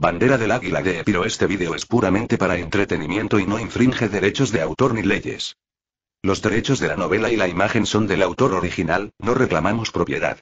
Bandera del Águila de Epiro Este vídeo es puramente para entretenimiento y no infringe derechos de autor ni leyes. Los derechos de la novela y la imagen son del autor original, no reclamamos propiedad.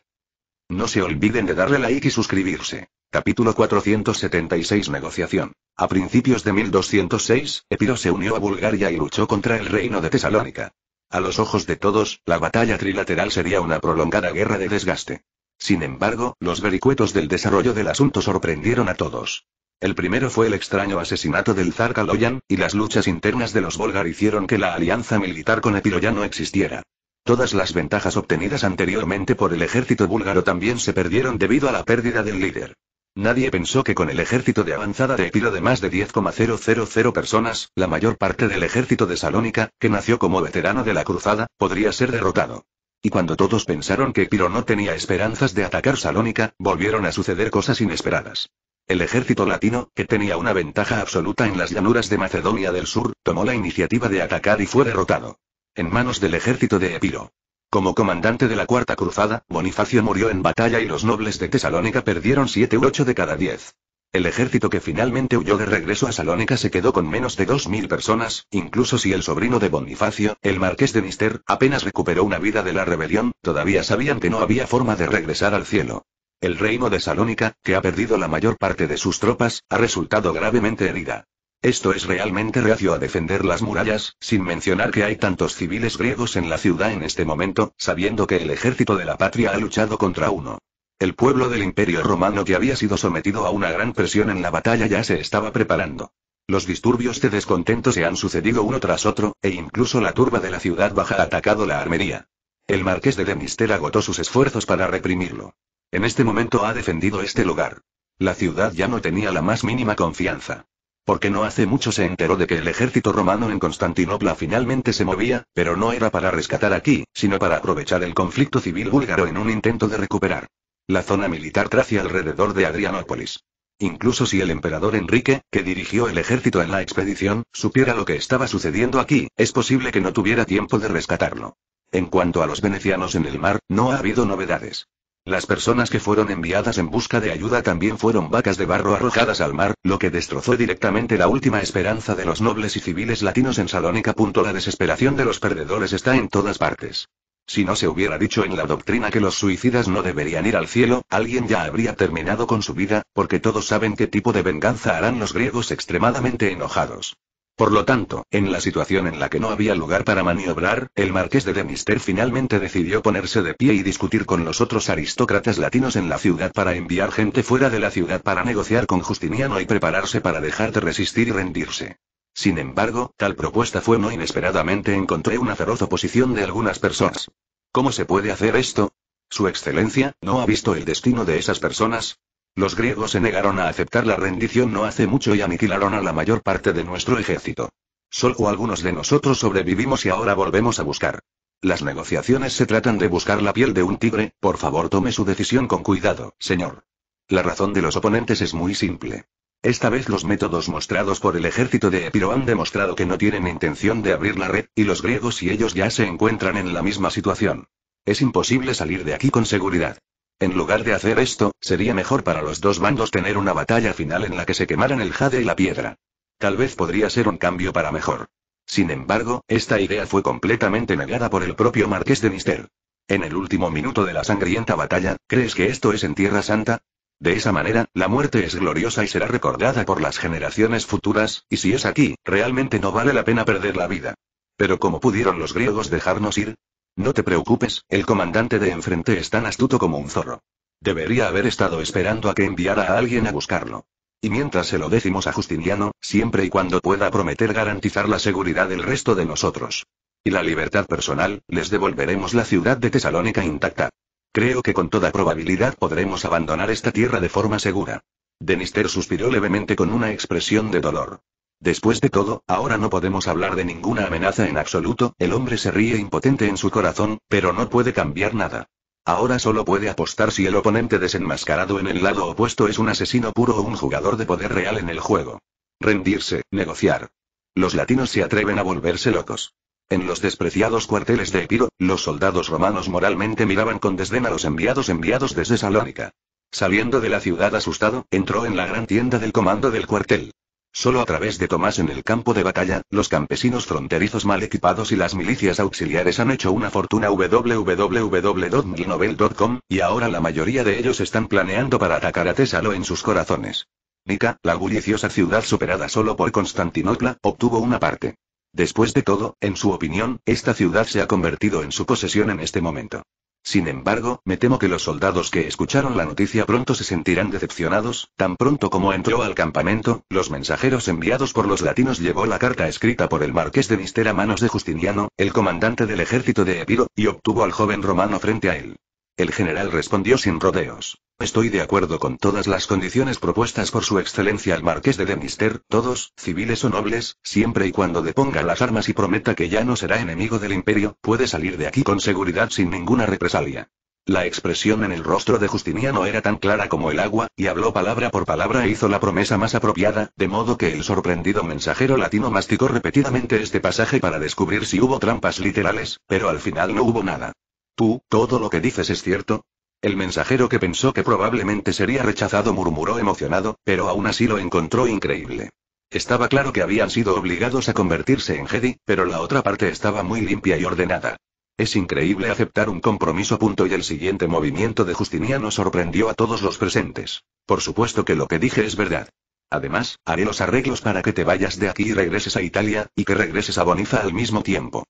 No se olviden de darle like y suscribirse. Capítulo 476 Negociación. A principios de 1206, Epiro se unió a Bulgaria y luchó contra el reino de Tesalónica. A los ojos de todos, la batalla trilateral sería una prolongada guerra de desgaste. Sin embargo, los vericuetos del desarrollo del asunto sorprendieron a todos. El primero fue el extraño asesinato del zar Kaloyan, y las luchas internas de los Volgar hicieron que la alianza militar con Epiro ya no existiera. Todas las ventajas obtenidas anteriormente por el ejército búlgaro también se perdieron debido a la pérdida del líder. Nadie pensó que con el ejército de avanzada de Epiro de más de 10,000 personas, la mayor parte del ejército de Salónica, que nació como veterano de la cruzada, podría ser derrotado. Y cuando todos pensaron que Epiro no tenía esperanzas de atacar Salónica, volvieron a suceder cosas inesperadas. El ejército latino, que tenía una ventaja absoluta en las llanuras de Macedonia del Sur, tomó la iniciativa de atacar y fue derrotado. En manos del ejército de Epiro. Como comandante de la Cuarta Cruzada, Bonifacio murió en batalla y los nobles de Tesalónica perdieron siete u 8 de cada diez. El ejército que finalmente huyó de regreso a Salónica se quedó con menos de 2.000 personas, incluso si el sobrino de Bonifacio, el marqués de Mister, apenas recuperó una vida de la rebelión, todavía sabían que no había forma de regresar al cielo. El reino de Salónica, que ha perdido la mayor parte de sus tropas, ha resultado gravemente herida. Esto es realmente reacio a defender las murallas, sin mencionar que hay tantos civiles griegos en la ciudad en este momento, sabiendo que el ejército de la patria ha luchado contra uno. El pueblo del Imperio Romano que había sido sometido a una gran presión en la batalla ya se estaba preparando. Los disturbios de descontento se han sucedido uno tras otro, e incluso la turba de la ciudad baja ha atacado la armería. El marqués de Demister agotó sus esfuerzos para reprimirlo. En este momento ha defendido este lugar. La ciudad ya no tenía la más mínima confianza. Porque no hace mucho se enteró de que el ejército romano en Constantinopla finalmente se movía, pero no era para rescatar aquí, sino para aprovechar el conflicto civil búlgaro en un intento de recuperar la zona militar tracia alrededor de Adrianópolis. Incluso si el emperador Enrique, que dirigió el ejército en la expedición, supiera lo que estaba sucediendo aquí, es posible que no tuviera tiempo de rescatarlo. En cuanto a los venecianos en el mar, no ha habido novedades. Las personas que fueron enviadas en busca de ayuda también fueron vacas de barro arrojadas al mar, lo que destrozó directamente la última esperanza de los nobles y civiles latinos en Salónica. La desesperación de los perdedores está en todas partes. Si no se hubiera dicho en la doctrina que los suicidas no deberían ir al cielo, alguien ya habría terminado con su vida, porque todos saben qué tipo de venganza harán los griegos extremadamente enojados. Por lo tanto, en la situación en la que no había lugar para maniobrar, el marqués de Demister finalmente decidió ponerse de pie y discutir con los otros aristócratas latinos en la ciudad para enviar gente fuera de la ciudad para negociar con Justiniano y prepararse para dejar de resistir y rendirse. Sin embargo, tal propuesta fue no inesperadamente encontré una feroz oposición de algunas personas. ¿Cómo se puede hacer esto? Su Excelencia, ¿no ha visto el destino de esas personas? Los griegos se negaron a aceptar la rendición no hace mucho y aniquilaron a la mayor parte de nuestro ejército. Solo algunos de nosotros sobrevivimos y ahora volvemos a buscar. Las negociaciones se tratan de buscar la piel de un tigre, por favor tome su decisión con cuidado, señor. La razón de los oponentes es muy simple. Esta vez los métodos mostrados por el ejército de Epiro han demostrado que no tienen intención de abrir la red, y los griegos y ellos ya se encuentran en la misma situación. Es imposible salir de aquí con seguridad. En lugar de hacer esto, sería mejor para los dos bandos tener una batalla final en la que se quemaran el jade y la piedra. Tal vez podría ser un cambio para mejor. Sin embargo, esta idea fue completamente negada por el propio marqués de Mister. En el último minuto de la sangrienta batalla, ¿crees que esto es en Tierra Santa? De esa manera, la muerte es gloriosa y será recordada por las generaciones futuras, y si es aquí, realmente no vale la pena perder la vida. Pero ¿cómo pudieron los griegos dejarnos ir? No te preocupes, el comandante de enfrente es tan astuto como un zorro. Debería haber estado esperando a que enviara a alguien a buscarlo. Y mientras se lo decimos a Justiniano, siempre y cuando pueda prometer garantizar la seguridad del resto de nosotros. Y la libertad personal, les devolveremos la ciudad de Tesalónica intacta. Creo que con toda probabilidad podremos abandonar esta tierra de forma segura. Denister suspiró levemente con una expresión de dolor. Después de todo, ahora no podemos hablar de ninguna amenaza en absoluto, el hombre se ríe impotente en su corazón, pero no puede cambiar nada. Ahora solo puede apostar si el oponente desenmascarado en el lado opuesto es un asesino puro o un jugador de poder real en el juego. Rendirse, negociar. Los latinos se atreven a volverse locos. En los despreciados cuarteles de Epiro, los soldados romanos moralmente miraban con desdén a los enviados enviados desde Salónica. Saliendo de la ciudad asustado, entró en la gran tienda del comando del cuartel. Solo a través de Tomás en el campo de batalla, los campesinos fronterizos mal equipados y las milicias auxiliares han hecho una fortuna www.novel.com, y ahora la mayoría de ellos están planeando para atacar a Tesalo en sus corazones. Nica, la bulliciosa ciudad superada solo por Constantinopla, obtuvo una parte. Después de todo, en su opinión, esta ciudad se ha convertido en su posesión en este momento. Sin embargo, me temo que los soldados que escucharon la noticia pronto se sentirán decepcionados, tan pronto como entró al campamento, los mensajeros enviados por los latinos llevó la carta escrita por el marqués de Mister a manos de Justiniano, el comandante del ejército de Epiro, y obtuvo al joven romano frente a él. El general respondió sin rodeos. Estoy de acuerdo con todas las condiciones propuestas por su excelencia el marqués de Demister, todos, civiles o nobles, siempre y cuando deponga las armas y prometa que ya no será enemigo del imperio, puede salir de aquí con seguridad sin ninguna represalia. La expresión en el rostro de Justiniano era tan clara como el agua, y habló palabra por palabra e hizo la promesa más apropiada, de modo que el sorprendido mensajero latino masticó repetidamente este pasaje para descubrir si hubo trampas literales, pero al final no hubo nada. Tú, todo lo que dices es cierto. El mensajero que pensó que probablemente sería rechazado murmuró emocionado, pero aún así lo encontró increíble. Estaba claro que habían sido obligados a convertirse en Jedi, pero la otra parte estaba muy limpia y ordenada. Es increíble aceptar un compromiso. Punto y el siguiente movimiento de Justiniano sorprendió a todos los presentes. Por supuesto que lo que dije es verdad. Además, haré los arreglos para que te vayas de aquí y regreses a Italia, y que regreses a Bonifa al mismo tiempo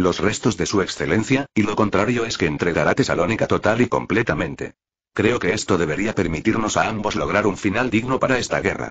los restos de su excelencia, y lo contrario es que entregará Tesalónica total y completamente. Creo que esto debería permitirnos a ambos lograr un final digno para esta guerra.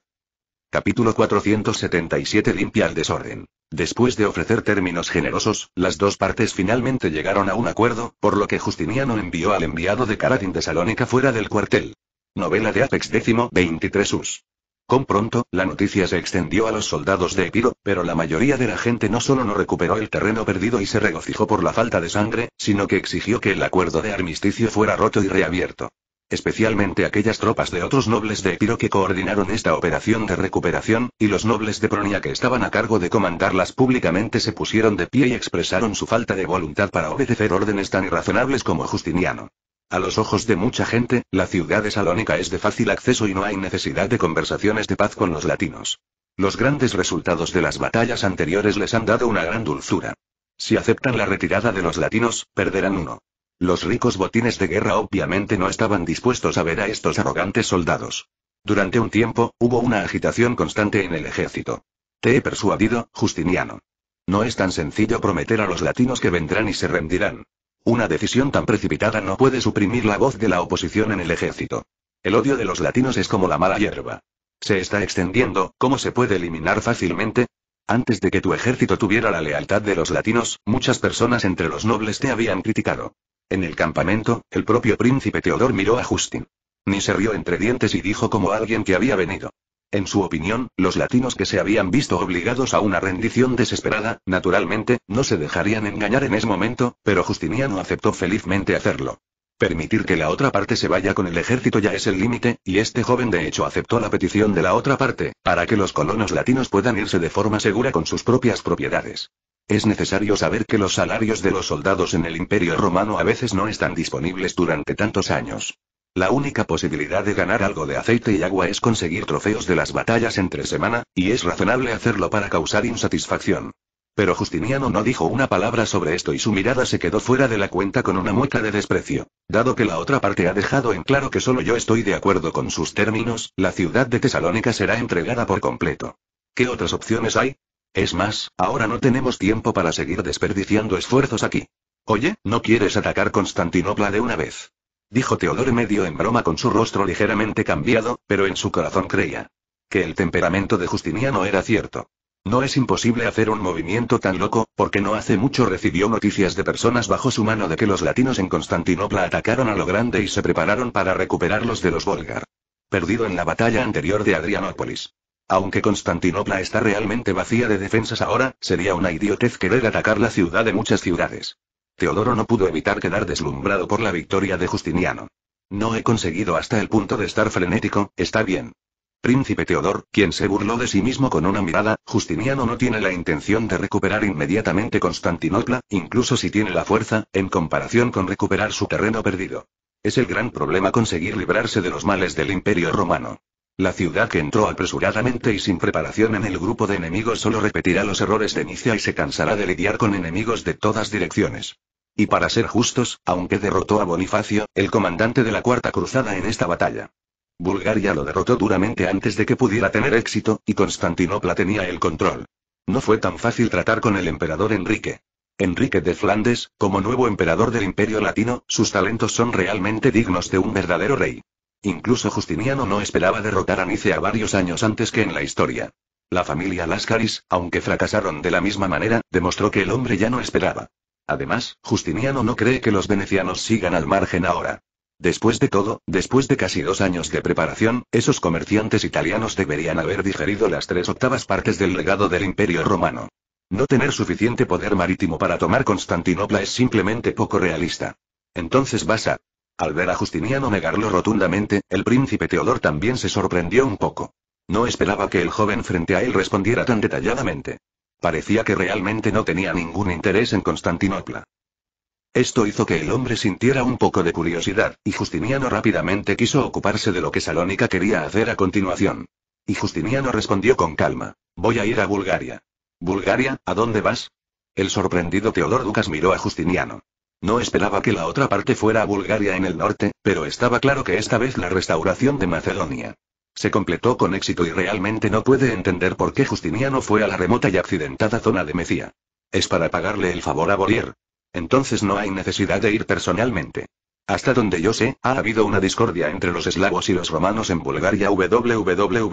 Capítulo 477 Limpia el desorden. Después de ofrecer términos generosos, las dos partes finalmente llegaron a un acuerdo, por lo que Justiniano envió al enviado de de Tesalónica fuera del cuartel. Novela de Apex X 23 Us. Con pronto, la noticia se extendió a los soldados de Epiro, pero la mayoría de la gente no solo no recuperó el terreno perdido y se regocijó por la falta de sangre, sino que exigió que el acuerdo de armisticio fuera roto y reabierto. Especialmente aquellas tropas de otros nobles de Epiro que coordinaron esta operación de recuperación, y los nobles de Pronia que estaban a cargo de comandarlas públicamente se pusieron de pie y expresaron su falta de voluntad para obedecer órdenes tan irrazonables como Justiniano. A los ojos de mucha gente, la ciudad de Salónica es de fácil acceso y no hay necesidad de conversaciones de paz con los latinos. Los grandes resultados de las batallas anteriores les han dado una gran dulzura. Si aceptan la retirada de los latinos, perderán uno. Los ricos botines de guerra obviamente no estaban dispuestos a ver a estos arrogantes soldados. Durante un tiempo, hubo una agitación constante en el ejército. Te he persuadido, Justiniano. No es tan sencillo prometer a los latinos que vendrán y se rendirán. Una decisión tan precipitada no puede suprimir la voz de la oposición en el ejército. El odio de los latinos es como la mala hierba. Se está extendiendo, ¿cómo se puede eliminar fácilmente? Antes de que tu ejército tuviera la lealtad de los latinos, muchas personas entre los nobles te habían criticado. En el campamento, el propio príncipe Teodor miró a Justin. Ni se rió entre dientes y dijo como alguien que había venido. En su opinión, los latinos que se habían visto obligados a una rendición desesperada, naturalmente, no se dejarían engañar en ese momento, pero Justiniano aceptó felizmente hacerlo. Permitir que la otra parte se vaya con el ejército ya es el límite, y este joven de hecho aceptó la petición de la otra parte, para que los colonos latinos puedan irse de forma segura con sus propias propiedades. Es necesario saber que los salarios de los soldados en el Imperio Romano a veces no están disponibles durante tantos años. La única posibilidad de ganar algo de aceite y agua es conseguir trofeos de las batallas entre semana, y es razonable hacerlo para causar insatisfacción. Pero Justiniano no dijo una palabra sobre esto y su mirada se quedó fuera de la cuenta con una mueca de desprecio. Dado que la otra parte ha dejado en claro que solo yo estoy de acuerdo con sus términos, la ciudad de Tesalónica será entregada por completo. ¿Qué otras opciones hay? Es más, ahora no tenemos tiempo para seguir desperdiciando esfuerzos aquí. Oye, ¿no quieres atacar Constantinopla de una vez? dijo Teodoro medio en broma con su rostro ligeramente cambiado, pero en su corazón creía que el temperamento de Justiniano era cierto. No es imposible hacer un movimiento tan loco, porque no hace mucho recibió noticias de personas bajo su mano de que los latinos en Constantinopla atacaron a lo grande y se prepararon para recuperarlos de los Volgar. Perdido en la batalla anterior de Adrianópolis. Aunque Constantinopla está realmente vacía de defensas ahora, sería una idiotez querer atacar la ciudad de muchas ciudades. Teodoro no pudo evitar quedar deslumbrado por la victoria de Justiniano. No he conseguido hasta el punto de estar frenético, está bien. Príncipe Teodor, quien se burló de sí mismo con una mirada, Justiniano no tiene la intención de recuperar inmediatamente Constantinopla, incluso si tiene la fuerza, en comparación con recuperar su terreno perdido. Es el gran problema conseguir librarse de los males del imperio romano. La ciudad que entró apresuradamente y sin preparación en el grupo de enemigos solo repetirá los errores de Nicia y se cansará de lidiar con enemigos de todas direcciones. Y para ser justos, aunque derrotó a Bonifacio, el comandante de la Cuarta Cruzada en esta batalla. Bulgaria lo derrotó duramente antes de que pudiera tener éxito, y Constantinopla tenía el control. No fue tan fácil tratar con el emperador Enrique. Enrique de Flandes, como nuevo emperador del Imperio Latino, sus talentos son realmente dignos de un verdadero rey. Incluso Justiniano no esperaba derrotar a Nicea varios años antes que en la historia. La familia Lascaris, aunque fracasaron de la misma manera, demostró que el hombre ya no esperaba. Además, Justiniano no cree que los venecianos sigan al margen ahora. Después de todo, después de casi dos años de preparación, esos comerciantes italianos deberían haber digerido las tres octavas partes del legado del Imperio Romano. No tener suficiente poder marítimo para tomar Constantinopla es simplemente poco realista. Entonces vas al ver a Justiniano negarlo rotundamente, el príncipe Teodor también se sorprendió un poco. No esperaba que el joven frente a él respondiera tan detalladamente. Parecía que realmente no tenía ningún interés en Constantinopla. Esto hizo que el hombre sintiera un poco de curiosidad, y Justiniano rápidamente quiso ocuparse de lo que Salónica quería hacer a continuación. Y Justiniano respondió con calma, voy a ir a Bulgaria. Bulgaria, ¿a dónde vas? El sorprendido Teodor Ducas miró a Justiniano. No esperaba que la otra parte fuera a Bulgaria en el norte, pero estaba claro que esta vez la restauración de Macedonia se completó con éxito y realmente no puede entender por qué Justiniano fue a la remota y accidentada zona de Mesía. Es para pagarle el favor a Bolier. Entonces no hay necesidad de ir personalmente. Hasta donde yo sé, ha habido una discordia entre los eslavos y los romanos en Bulgaria www.novel.com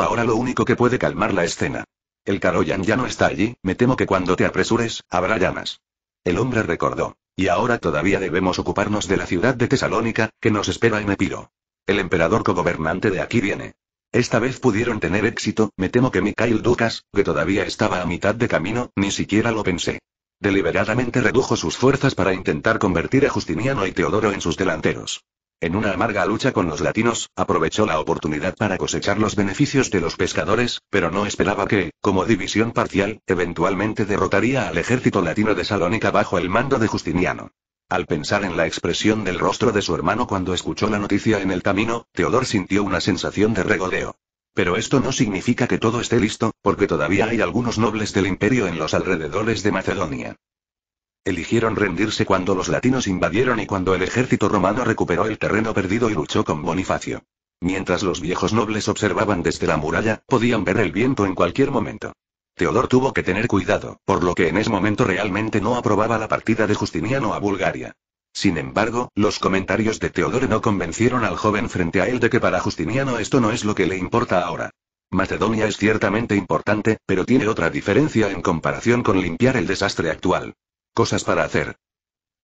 Ahora lo único que puede calmar la escena. El Karoyan ya no está allí, me temo que cuando te apresures, habrá llamas. El hombre recordó. Y ahora todavía debemos ocuparnos de la ciudad de Tesalónica, que nos espera en Epiro. El emperador cogobernante de aquí viene. Esta vez pudieron tener éxito, me temo que Mikhail Dukas, que todavía estaba a mitad de camino, ni siquiera lo pensé. Deliberadamente redujo sus fuerzas para intentar convertir a Justiniano y Teodoro en sus delanteros. En una amarga lucha con los latinos, aprovechó la oportunidad para cosechar los beneficios de los pescadores, pero no esperaba que, como división parcial, eventualmente derrotaría al ejército latino de Salónica bajo el mando de Justiniano. Al pensar en la expresión del rostro de su hermano cuando escuchó la noticia en el camino, Teodor sintió una sensación de regodeo. Pero esto no significa que todo esté listo, porque todavía hay algunos nobles del imperio en los alrededores de Macedonia eligieron rendirse cuando los latinos invadieron y cuando el ejército romano recuperó el terreno perdido y luchó con Bonifacio. Mientras los viejos nobles observaban desde la muralla, podían ver el viento en cualquier momento. Teodor tuvo que tener cuidado, por lo que en ese momento realmente no aprobaba la partida de Justiniano a Bulgaria. Sin embargo, los comentarios de Teodoro no convencieron al joven frente a él de que para Justiniano esto no es lo que le importa ahora. Macedonia es ciertamente importante, pero tiene otra diferencia en comparación con limpiar el desastre actual. Cosas para hacer.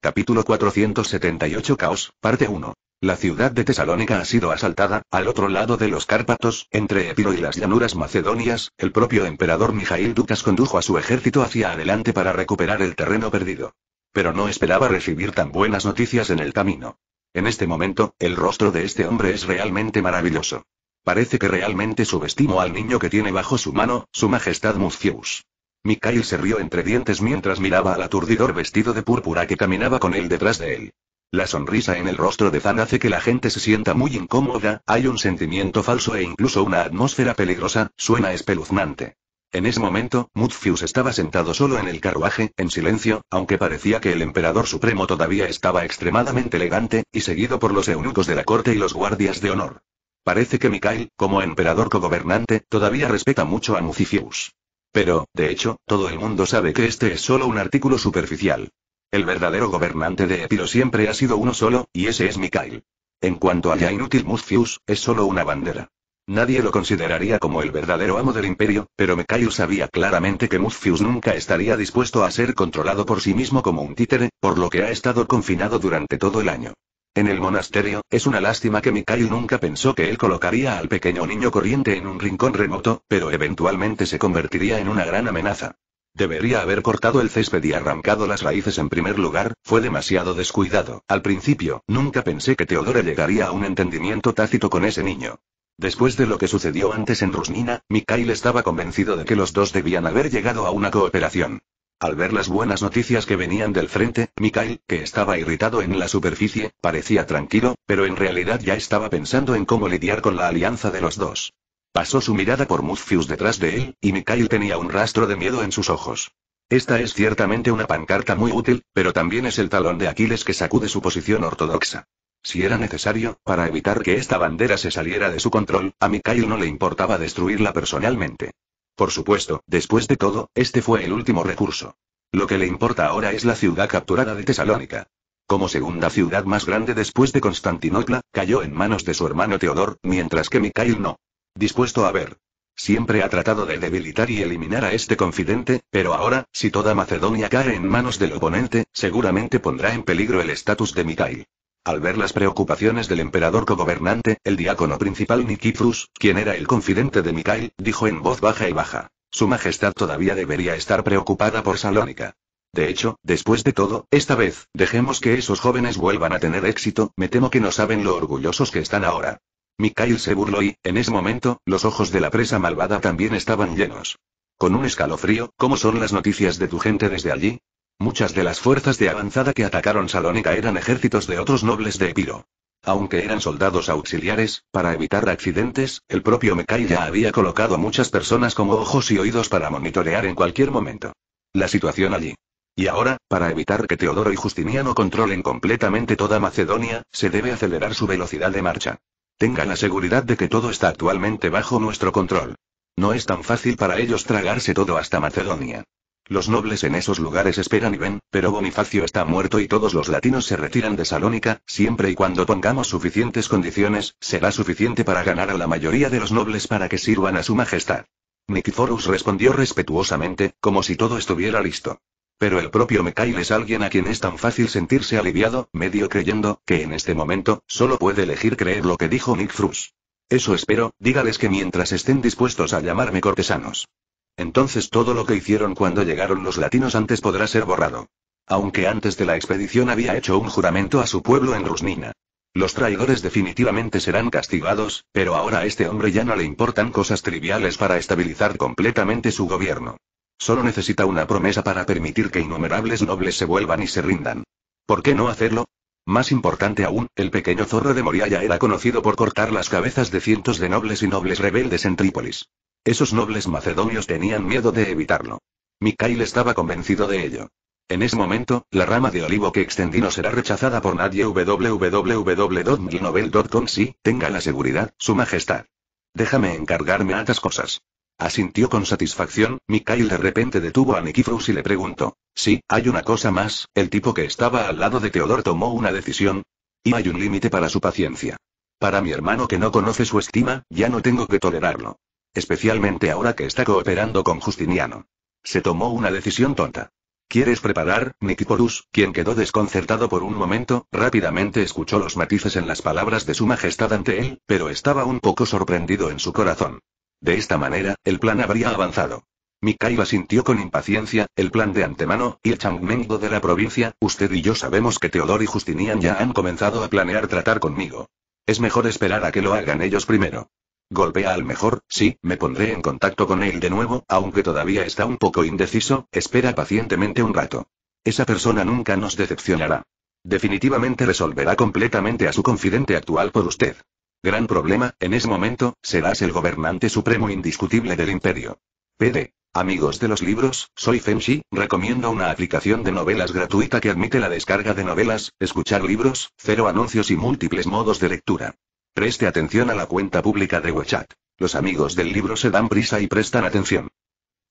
Capítulo 478 Caos, parte 1. La ciudad de Tesalónica ha sido asaltada, al otro lado de los Cárpatos, entre Epiro y las llanuras macedonias, el propio emperador Mijail Ducas condujo a su ejército hacia adelante para recuperar el terreno perdido. Pero no esperaba recibir tan buenas noticias en el camino. En este momento, el rostro de este hombre es realmente maravilloso. Parece que realmente subestimo al niño que tiene bajo su mano, su majestad Mucius. Mikhail se rió entre dientes mientras miraba al aturdidor vestido de púrpura que caminaba con él detrás de él. La sonrisa en el rostro de Zan hace que la gente se sienta muy incómoda, hay un sentimiento falso e incluso una atmósfera peligrosa, suena espeluznante. En ese momento, Mutfius estaba sentado solo en el carruaje, en silencio, aunque parecía que el emperador supremo todavía estaba extremadamente elegante, y seguido por los eunucos de la corte y los guardias de honor. Parece que Mikhail, como emperador cogobernante, todavía respeta mucho a Mutfius. Pero, de hecho, todo el mundo sabe que este es solo un artículo superficial. El verdadero gobernante de Epiro siempre ha sido uno solo, y ese es Mikhail. En cuanto a Inútil Musfius, es solo una bandera. Nadie lo consideraría como el verdadero amo del imperio, pero Mikhail sabía claramente que Musfius nunca estaría dispuesto a ser controlado por sí mismo como un títere, por lo que ha estado confinado durante todo el año. En el monasterio, es una lástima que Mikayu nunca pensó que él colocaría al pequeño niño corriente en un rincón remoto, pero eventualmente se convertiría en una gran amenaza. Debería haber cortado el césped y arrancado las raíces en primer lugar, fue demasiado descuidado. Al principio, nunca pensé que Teodora llegaría a un entendimiento tácito con ese niño. Después de lo que sucedió antes en Rusnina, Mikhail estaba convencido de que los dos debían haber llegado a una cooperación. Al ver las buenas noticias que venían del frente, Mikhail, que estaba irritado en la superficie, parecía tranquilo, pero en realidad ya estaba pensando en cómo lidiar con la alianza de los dos. Pasó su mirada por Muzfius detrás de él, y Mikhail tenía un rastro de miedo en sus ojos. Esta es ciertamente una pancarta muy útil, pero también es el talón de Aquiles que sacude su posición ortodoxa. Si era necesario, para evitar que esta bandera se saliera de su control, a Mikhail no le importaba destruirla personalmente. Por supuesto, después de todo, este fue el último recurso. Lo que le importa ahora es la ciudad capturada de Tesalónica. Como segunda ciudad más grande después de Constantinopla, cayó en manos de su hermano Teodor, mientras que Mikhail no. Dispuesto a ver. Siempre ha tratado de debilitar y eliminar a este confidente, pero ahora, si toda Macedonia cae en manos del oponente, seguramente pondrá en peligro el estatus de Mikhail. Al ver las preocupaciones del emperador co-gobernante, el diácono principal Nikifrus, quien era el confidente de Mikhail, dijo en voz baja y baja. Su Majestad todavía debería estar preocupada por Salónica. De hecho, después de todo, esta vez, dejemos que esos jóvenes vuelvan a tener éxito, me temo que no saben lo orgullosos que están ahora. Mikhail se burló y, en ese momento, los ojos de la presa malvada también estaban llenos. Con un escalofrío, ¿cómo son las noticias de tu gente desde allí? Muchas de las fuerzas de avanzada que atacaron Salónica eran ejércitos de otros nobles de Epiro. Aunque eran soldados auxiliares, para evitar accidentes, el propio Mekai ya había colocado a muchas personas como ojos y oídos para monitorear en cualquier momento la situación allí. Y ahora, para evitar que Teodoro y Justiniano controlen completamente toda Macedonia, se debe acelerar su velocidad de marcha. Tenga la seguridad de que todo está actualmente bajo nuestro control. No es tan fácil para ellos tragarse todo hasta Macedonia. Los nobles en esos lugares esperan y ven, pero Bonifacio está muerto y todos los latinos se retiran de Salónica, siempre y cuando pongamos suficientes condiciones, será suficiente para ganar a la mayoría de los nobles para que sirvan a su majestad. Forus respondió respetuosamente, como si todo estuviera listo. Pero el propio mekail es alguien a quien es tan fácil sentirse aliviado, medio creyendo, que en este momento, solo puede elegir creer lo que dijo Nick Eso espero, dígales que mientras estén dispuestos a llamarme cortesanos. Entonces todo lo que hicieron cuando llegaron los latinos antes podrá ser borrado. Aunque antes de la expedición había hecho un juramento a su pueblo en Rusnina. Los traidores definitivamente serán castigados, pero ahora a este hombre ya no le importan cosas triviales para estabilizar completamente su gobierno. Solo necesita una promesa para permitir que innumerables nobles se vuelvan y se rindan. ¿Por qué no hacerlo? Más importante aún, el pequeño zorro de Moria ya era conocido por cortar las cabezas de cientos de nobles y nobles rebeldes en Trípolis. Esos nobles macedonios tenían miedo de evitarlo. Mikhail estaba convencido de ello. En ese momento, la rama de olivo que extendí no será rechazada por nadie www.milnovel.com si, tenga la seguridad, su majestad. Déjame encargarme a estas cosas. Asintió con satisfacción, Mikhail de repente detuvo a Nikifrus y le preguntó. Sí, hay una cosa más, el tipo que estaba al lado de Teodor tomó una decisión. Y hay un límite para su paciencia. Para mi hermano que no conoce su estima, ya no tengo que tolerarlo. Especialmente ahora que está cooperando con Justiniano. Se tomó una decisión tonta. ¿Quieres preparar, Nikiporus, quien quedó desconcertado por un momento, rápidamente escuchó los matices en las palabras de su majestad ante él, pero estaba un poco sorprendido en su corazón. De esta manera, el plan habría avanzado. Mikaiba sintió con impaciencia, el plan de antemano, y el Changmengo de la provincia, usted y yo sabemos que Teodor y Justinian ya han comenzado a planear tratar conmigo. Es mejor esperar a que lo hagan ellos primero. Golpea al mejor, sí, me pondré en contacto con él de nuevo, aunque todavía está un poco indeciso, espera pacientemente un rato. Esa persona nunca nos decepcionará. Definitivamente resolverá completamente a su confidente actual por usted. Gran problema, en ese momento, serás el gobernante supremo indiscutible del imperio. PD. Amigos de los libros, soy Fenshi, recomiendo una aplicación de novelas gratuita que admite la descarga de novelas, escuchar libros, cero anuncios y múltiples modos de lectura. Preste atención a la cuenta pública de WeChat. Los amigos del libro se dan prisa y prestan atención.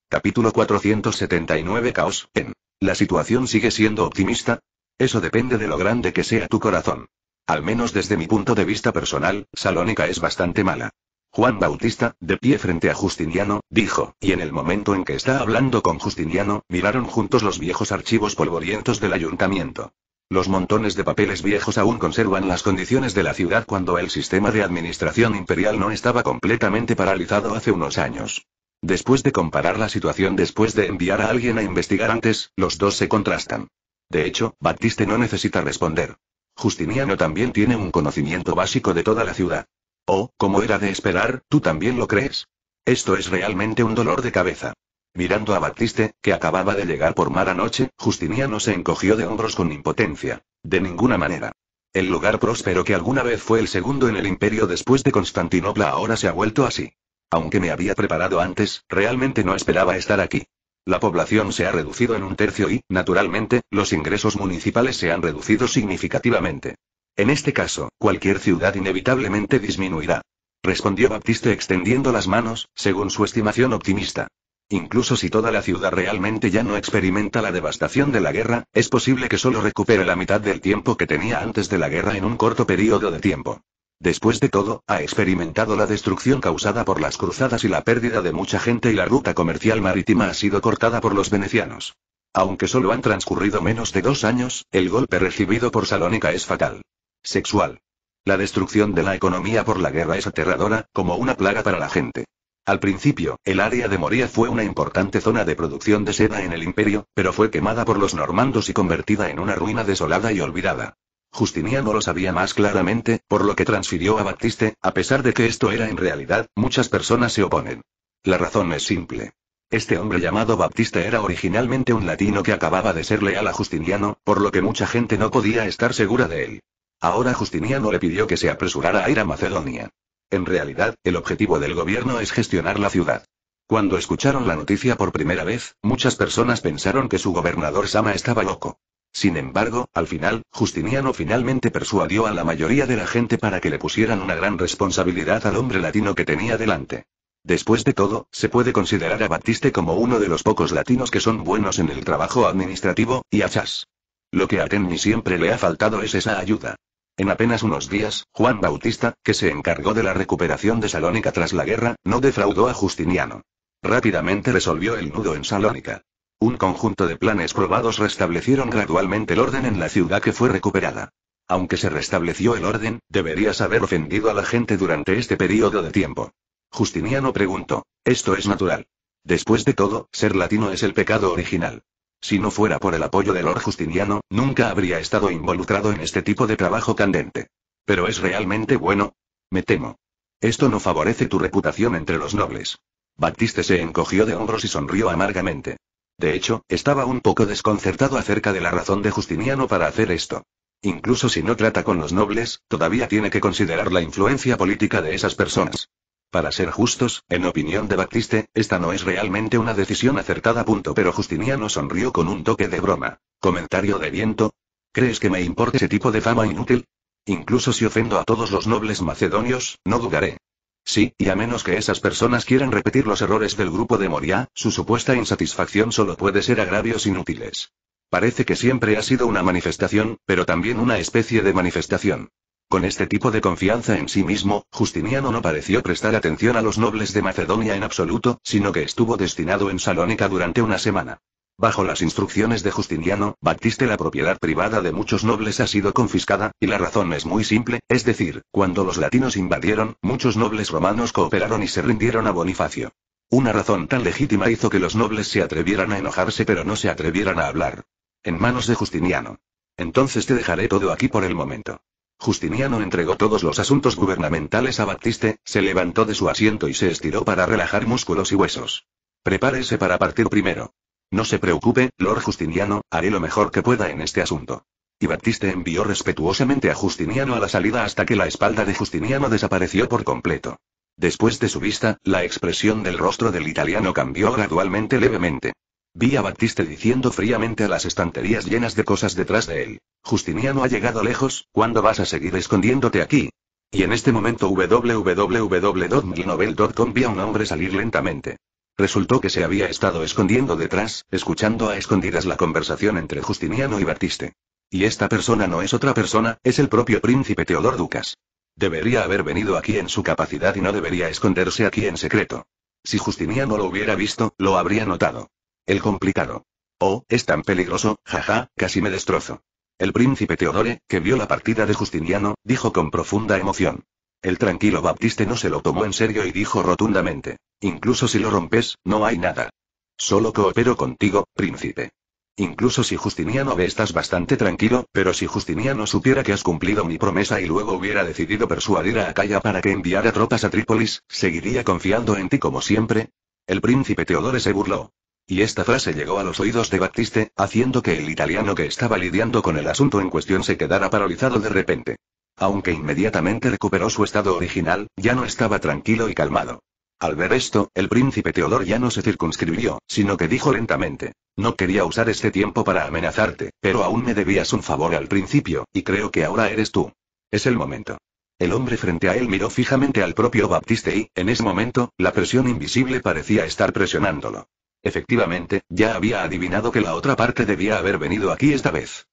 Capítulo 479 Caos, en. ¿La situación sigue siendo optimista? Eso depende de lo grande que sea tu corazón. Al menos desde mi punto de vista personal, Salónica es bastante mala. Juan Bautista, de pie frente a Justiniano, dijo, y en el momento en que está hablando con Justiniano, miraron juntos los viejos archivos polvorientos del ayuntamiento. Los montones de papeles viejos aún conservan las condiciones de la ciudad cuando el sistema de administración imperial no estaba completamente paralizado hace unos años. Después de comparar la situación después de enviar a alguien a investigar antes, los dos se contrastan. De hecho, Batiste no necesita responder. Justiniano también tiene un conocimiento básico de toda la ciudad. O, oh, como era de esperar, ¿tú también lo crees? Esto es realmente un dolor de cabeza. Mirando a Baptiste, que acababa de llegar por mar anoche, Justiniano se encogió de hombros con impotencia. De ninguna manera. El lugar próspero que alguna vez fue el segundo en el imperio después de Constantinopla ahora se ha vuelto así. Aunque me había preparado antes, realmente no esperaba estar aquí. La población se ha reducido en un tercio y, naturalmente, los ingresos municipales se han reducido significativamente. En este caso, cualquier ciudad inevitablemente disminuirá. Respondió Baptiste extendiendo las manos, según su estimación optimista. Incluso si toda la ciudad realmente ya no experimenta la devastación de la guerra, es posible que solo recupere la mitad del tiempo que tenía antes de la guerra en un corto periodo de tiempo. Después de todo, ha experimentado la destrucción causada por las cruzadas y la pérdida de mucha gente y la ruta comercial marítima ha sido cortada por los venecianos. Aunque solo han transcurrido menos de dos años, el golpe recibido por Salónica es fatal. Sexual. La destrucción de la economía por la guerra es aterradora, como una plaga para la gente. Al principio, el área de Moria fue una importante zona de producción de seda en el imperio, pero fue quemada por los normandos y convertida en una ruina desolada y olvidada. Justiniano lo sabía más claramente, por lo que transfirió a Baptiste, a pesar de que esto era en realidad, muchas personas se oponen. La razón es simple. Este hombre llamado Baptista era originalmente un latino que acababa de ser leal a Justiniano, por lo que mucha gente no podía estar segura de él. Ahora Justiniano le pidió que se apresurara a ir a Macedonia. En realidad, el objetivo del gobierno es gestionar la ciudad. Cuando escucharon la noticia por primera vez, muchas personas pensaron que su gobernador Sama estaba loco. Sin embargo, al final, Justiniano finalmente persuadió a la mayoría de la gente para que le pusieran una gran responsabilidad al hombre latino que tenía delante. Después de todo, se puede considerar a Batiste como uno de los pocos latinos que son buenos en el trabajo administrativo, y a Chas. Lo que a Tenny siempre le ha faltado es esa ayuda. En apenas unos días, Juan Bautista, que se encargó de la recuperación de Salónica tras la guerra, no defraudó a Justiniano. Rápidamente resolvió el nudo en Salónica. Un conjunto de planes probados restablecieron gradualmente el orden en la ciudad que fue recuperada. Aunque se restableció el orden, deberías haber ofendido a la gente durante este periodo de tiempo. Justiniano preguntó, esto es natural. Después de todo, ser latino es el pecado original. Si no fuera por el apoyo de Lord Justiniano, nunca habría estado involucrado en este tipo de trabajo candente. Pero es realmente bueno. Me temo. Esto no favorece tu reputación entre los nobles. Baptiste se encogió de hombros y sonrió amargamente. De hecho, estaba un poco desconcertado acerca de la razón de Justiniano para hacer esto. Incluso si no trata con los nobles, todavía tiene que considerar la influencia política de esas personas. Para ser justos, en opinión de Baptiste, esta no es realmente una decisión acertada. Punto. Pero Justiniano sonrió con un toque de broma. Comentario de viento. ¿Crees que me importa ese tipo de fama inútil? Incluso si ofendo a todos los nobles macedonios, no dudaré. Sí, y a menos que esas personas quieran repetir los errores del grupo de Moria, su supuesta insatisfacción solo puede ser agravios inútiles. Parece que siempre ha sido una manifestación, pero también una especie de manifestación. Con este tipo de confianza en sí mismo, Justiniano no pareció prestar atención a los nobles de Macedonia en absoluto, sino que estuvo destinado en Salónica durante una semana. Bajo las instrucciones de Justiniano, Batiste la propiedad privada de muchos nobles ha sido confiscada, y la razón es muy simple, es decir, cuando los latinos invadieron, muchos nobles romanos cooperaron y se rindieron a Bonifacio. Una razón tan legítima hizo que los nobles se atrevieran a enojarse pero no se atrevieran a hablar. En manos de Justiniano. Entonces te dejaré todo aquí por el momento. Justiniano entregó todos los asuntos gubernamentales a Baptiste, se levantó de su asiento y se estiró para relajar músculos y huesos. Prepárese para partir primero. No se preocupe, Lord Justiniano, haré lo mejor que pueda en este asunto. Y Baptiste envió respetuosamente a Justiniano a la salida hasta que la espalda de Justiniano desapareció por completo. Después de su vista, la expresión del rostro del italiano cambió gradualmente levemente. Vi a Batiste diciendo fríamente a las estanterías llenas de cosas detrás de él. Justiniano ha llegado lejos, ¿cuándo vas a seguir escondiéndote aquí? Y en este momento www.milnovel.com vi a un hombre salir lentamente. Resultó que se había estado escondiendo detrás, escuchando a escondidas la conversación entre Justiniano y Batiste. Y esta persona no es otra persona, es el propio príncipe Teodor Ducas. Debería haber venido aquí en su capacidad y no debería esconderse aquí en secreto. Si Justiniano lo hubiera visto, lo habría notado. El complicado. Oh, es tan peligroso, jaja, casi me destrozo. El príncipe Teodore, que vio la partida de Justiniano, dijo con profunda emoción. El tranquilo Baptiste no se lo tomó en serio y dijo rotundamente. Incluso si lo rompes, no hay nada. Solo coopero contigo, príncipe. Incluso si Justiniano ve estás bastante tranquilo, pero si Justiniano supiera que has cumplido mi promesa y luego hubiera decidido persuadir a Acaya para que enviara tropas a Trípolis, ¿seguiría confiando en ti como siempre? El príncipe Teodore se burló. Y esta frase llegó a los oídos de Baptiste, haciendo que el italiano que estaba lidiando con el asunto en cuestión se quedara paralizado de repente. Aunque inmediatamente recuperó su estado original, ya no estaba tranquilo y calmado. Al ver esto, el príncipe Teodor ya no se circunscribió, sino que dijo lentamente, no quería usar este tiempo para amenazarte, pero aún me debías un favor al principio, y creo que ahora eres tú. Es el momento. El hombre frente a él miró fijamente al propio Baptiste y, en ese momento, la presión invisible parecía estar presionándolo. Efectivamente, ya había adivinado que la otra parte debía haber venido aquí esta vez.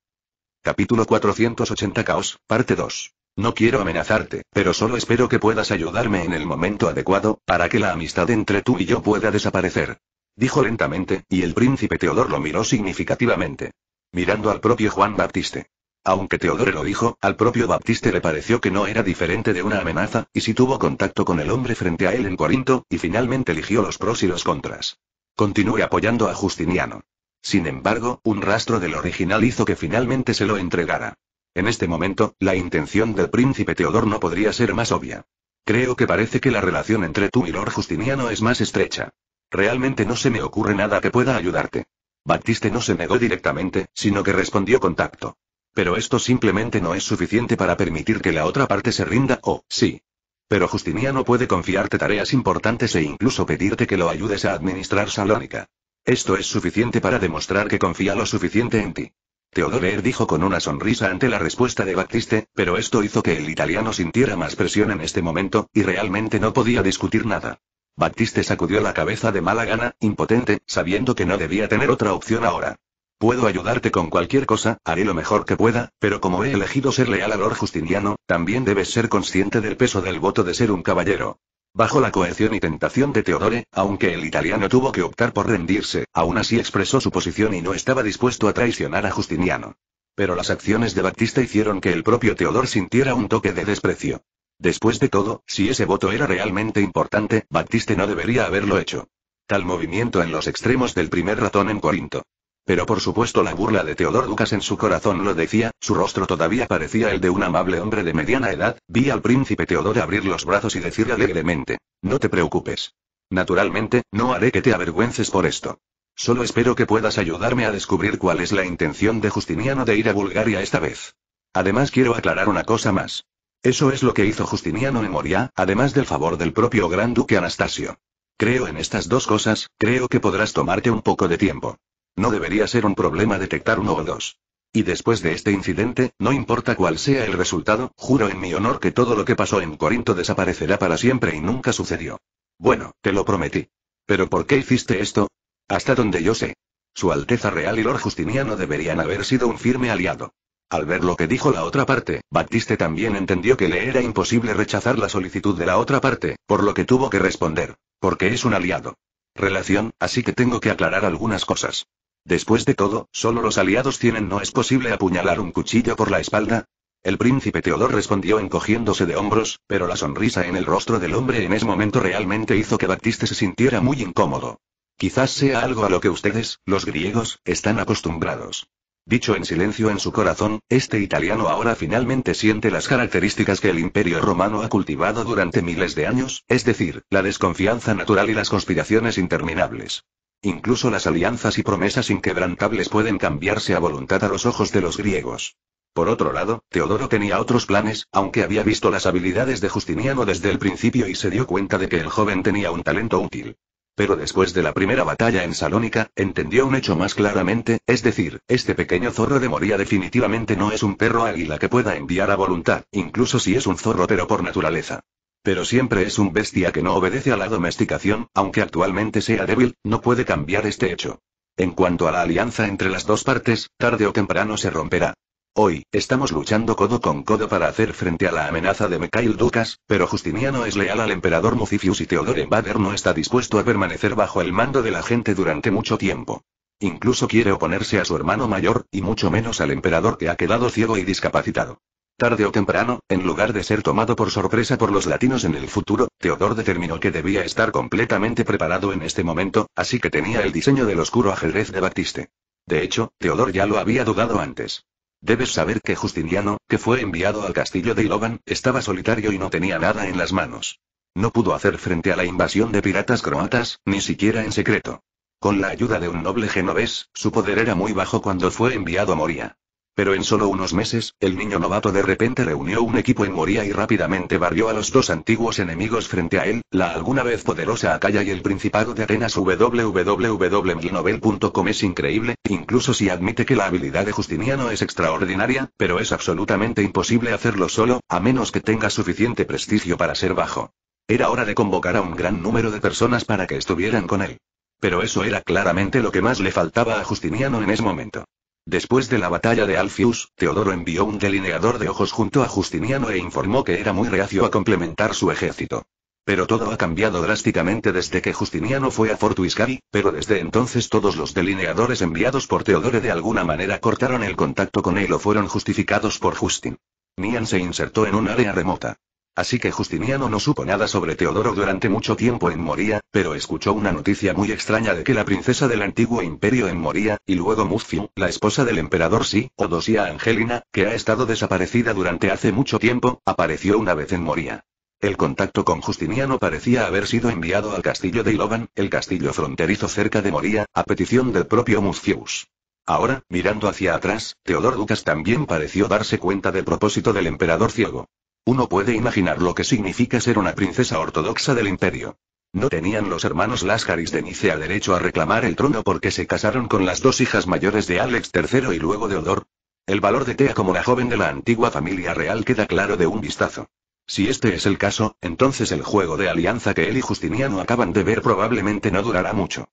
Capítulo 480 Caos, parte 2. No quiero amenazarte, pero solo espero que puedas ayudarme en el momento adecuado, para que la amistad entre tú y yo pueda desaparecer. Dijo lentamente, y el príncipe Teodor lo miró significativamente. Mirando al propio Juan Baptiste. Aunque Teodoro lo dijo, al propio Baptiste le pareció que no era diferente de una amenaza, y si tuvo contacto con el hombre frente a él en Corinto, y finalmente eligió los pros y los contras continúe apoyando a Justiniano. Sin embargo, un rastro del original hizo que finalmente se lo entregara. En este momento, la intención del príncipe Teodor no podría ser más obvia. Creo que parece que la relación entre tú y Lord Justiniano es más estrecha. Realmente no se me ocurre nada que pueda ayudarte. Baptiste no se negó directamente, sino que respondió con tacto. Pero esto simplemente no es suficiente para permitir que la otra parte se rinda o, sí, pero Justiniano puede confiarte tareas importantes e incluso pedirte que lo ayudes a administrar Salónica. Esto es suficiente para demostrar que confía lo suficiente en ti. Teodore dijo con una sonrisa ante la respuesta de Baptiste, pero esto hizo que el italiano sintiera más presión en este momento, y realmente no podía discutir nada. Baptiste sacudió la cabeza de mala gana, impotente, sabiendo que no debía tener otra opción ahora. Puedo ayudarte con cualquier cosa, haré lo mejor que pueda, pero como he elegido ser leal a Lord Justiniano, también debes ser consciente del peso del voto de ser un caballero. Bajo la cohesión y tentación de Teodore, aunque el italiano tuvo que optar por rendirse, aún así expresó su posición y no estaba dispuesto a traicionar a Justiniano. Pero las acciones de Batista hicieron que el propio Teodor sintiera un toque de desprecio. Después de todo, si ese voto era realmente importante, Batiste no debería haberlo hecho. Tal movimiento en los extremos del primer ratón en Corinto. Pero por supuesto la burla de Teodor Ducas en su corazón lo decía, su rostro todavía parecía el de un amable hombre de mediana edad, vi al príncipe Teodor abrir los brazos y decir alegremente, no te preocupes. Naturalmente, no haré que te avergüences por esto. Solo espero que puedas ayudarme a descubrir cuál es la intención de Justiniano de ir a Bulgaria esta vez. Además quiero aclarar una cosa más. Eso es lo que hizo Justiniano en Moria, además del favor del propio gran duque Anastasio. Creo en estas dos cosas, creo que podrás tomarte un poco de tiempo. No debería ser un problema detectar uno o dos. Y después de este incidente, no importa cuál sea el resultado, juro en mi honor que todo lo que pasó en Corinto desaparecerá para siempre y nunca sucedió. Bueno, te lo prometí. Pero ¿por qué hiciste esto? Hasta donde yo sé. Su Alteza Real y Lord Justiniano deberían haber sido un firme aliado. Al ver lo que dijo la otra parte, Batiste también entendió que le era imposible rechazar la solicitud de la otra parte, por lo que tuvo que responder, porque es un aliado. Relación, así que tengo que aclarar algunas cosas. Después de todo, solo los aliados tienen no es posible apuñalar un cuchillo por la espalda. El príncipe Teodor respondió encogiéndose de hombros, pero la sonrisa en el rostro del hombre en ese momento realmente hizo que Baptiste se sintiera muy incómodo. Quizás sea algo a lo que ustedes, los griegos, están acostumbrados. Dicho en silencio en su corazón, este italiano ahora finalmente siente las características que el imperio romano ha cultivado durante miles de años, es decir, la desconfianza natural y las conspiraciones interminables. Incluso las alianzas y promesas inquebrantables pueden cambiarse a voluntad a los ojos de los griegos. Por otro lado, Teodoro tenía otros planes, aunque había visto las habilidades de Justiniano desde el principio y se dio cuenta de que el joven tenía un talento útil. Pero después de la primera batalla en Salónica, entendió un hecho más claramente, es decir, este pequeño zorro de Moría definitivamente no es un perro águila que pueda enviar a voluntad, incluso si es un zorro pero por naturaleza. Pero siempre es un bestia que no obedece a la domesticación, aunque actualmente sea débil, no puede cambiar este hecho. En cuanto a la alianza entre las dos partes, tarde o temprano se romperá. Hoy, estamos luchando codo con codo para hacer frente a la amenaza de Mikhail Dukas, pero Justiniano es leal al emperador Mucifius y Theodore Bader no está dispuesto a permanecer bajo el mando de la gente durante mucho tiempo. Incluso quiere oponerse a su hermano mayor, y mucho menos al emperador que ha quedado ciego y discapacitado. Tarde o temprano, en lugar de ser tomado por sorpresa por los latinos en el futuro, Teodor determinó que debía estar completamente preparado en este momento, así que tenía el diseño del oscuro ajedrez de Batiste. De hecho, Teodor ya lo había dudado antes. Debes saber que Justiniano, que fue enviado al castillo de Ilovan, estaba solitario y no tenía nada en las manos. No pudo hacer frente a la invasión de piratas croatas, ni siquiera en secreto. Con la ayuda de un noble genovés, su poder era muy bajo cuando fue enviado a Moria. Pero en solo unos meses, el niño novato de repente reunió un equipo en Moria y rápidamente barrió a los dos antiguos enemigos frente a él, la alguna vez poderosa Acaya y el Principado de Atenas www.milnovel.com es increíble, incluso si admite que la habilidad de Justiniano es extraordinaria, pero es absolutamente imposible hacerlo solo, a menos que tenga suficiente prestigio para ser bajo. Era hora de convocar a un gran número de personas para que estuvieran con él. Pero eso era claramente lo que más le faltaba a Justiniano en ese momento. Después de la batalla de Alfius, Teodoro envió un delineador de ojos junto a Justiniano e informó que era muy reacio a complementar su ejército. Pero todo ha cambiado drásticamente desde que Justiniano fue a Fortuiscavi, pero desde entonces todos los delineadores enviados por Teodoro de alguna manera cortaron el contacto con él o fueron justificados por Justin. Nian se insertó en un área remota. Así que Justiniano no supo nada sobre Teodoro durante mucho tiempo en Moría, pero escuchó una noticia muy extraña de que la princesa del antiguo imperio en Moría, y luego Muthiu, la esposa del emperador Si, Odosia Angelina, que ha estado desaparecida durante hace mucho tiempo, apareció una vez en Moría. El contacto con Justiniano parecía haber sido enviado al castillo de Ilovan, el castillo fronterizo cerca de Moría, a petición del propio Muzfius. Ahora, mirando hacia atrás, Teodor Ducas también pareció darse cuenta del propósito del emperador ciego. Uno puede imaginar lo que significa ser una princesa ortodoxa del imperio. No tenían los hermanos Láscaris de Nicea derecho a reclamar el trono porque se casaron con las dos hijas mayores de Alex III y luego de Odor. El valor de Tea como la joven de la antigua familia real queda claro de un vistazo. Si este es el caso, entonces el juego de alianza que él y Justiniano acaban de ver probablemente no durará mucho.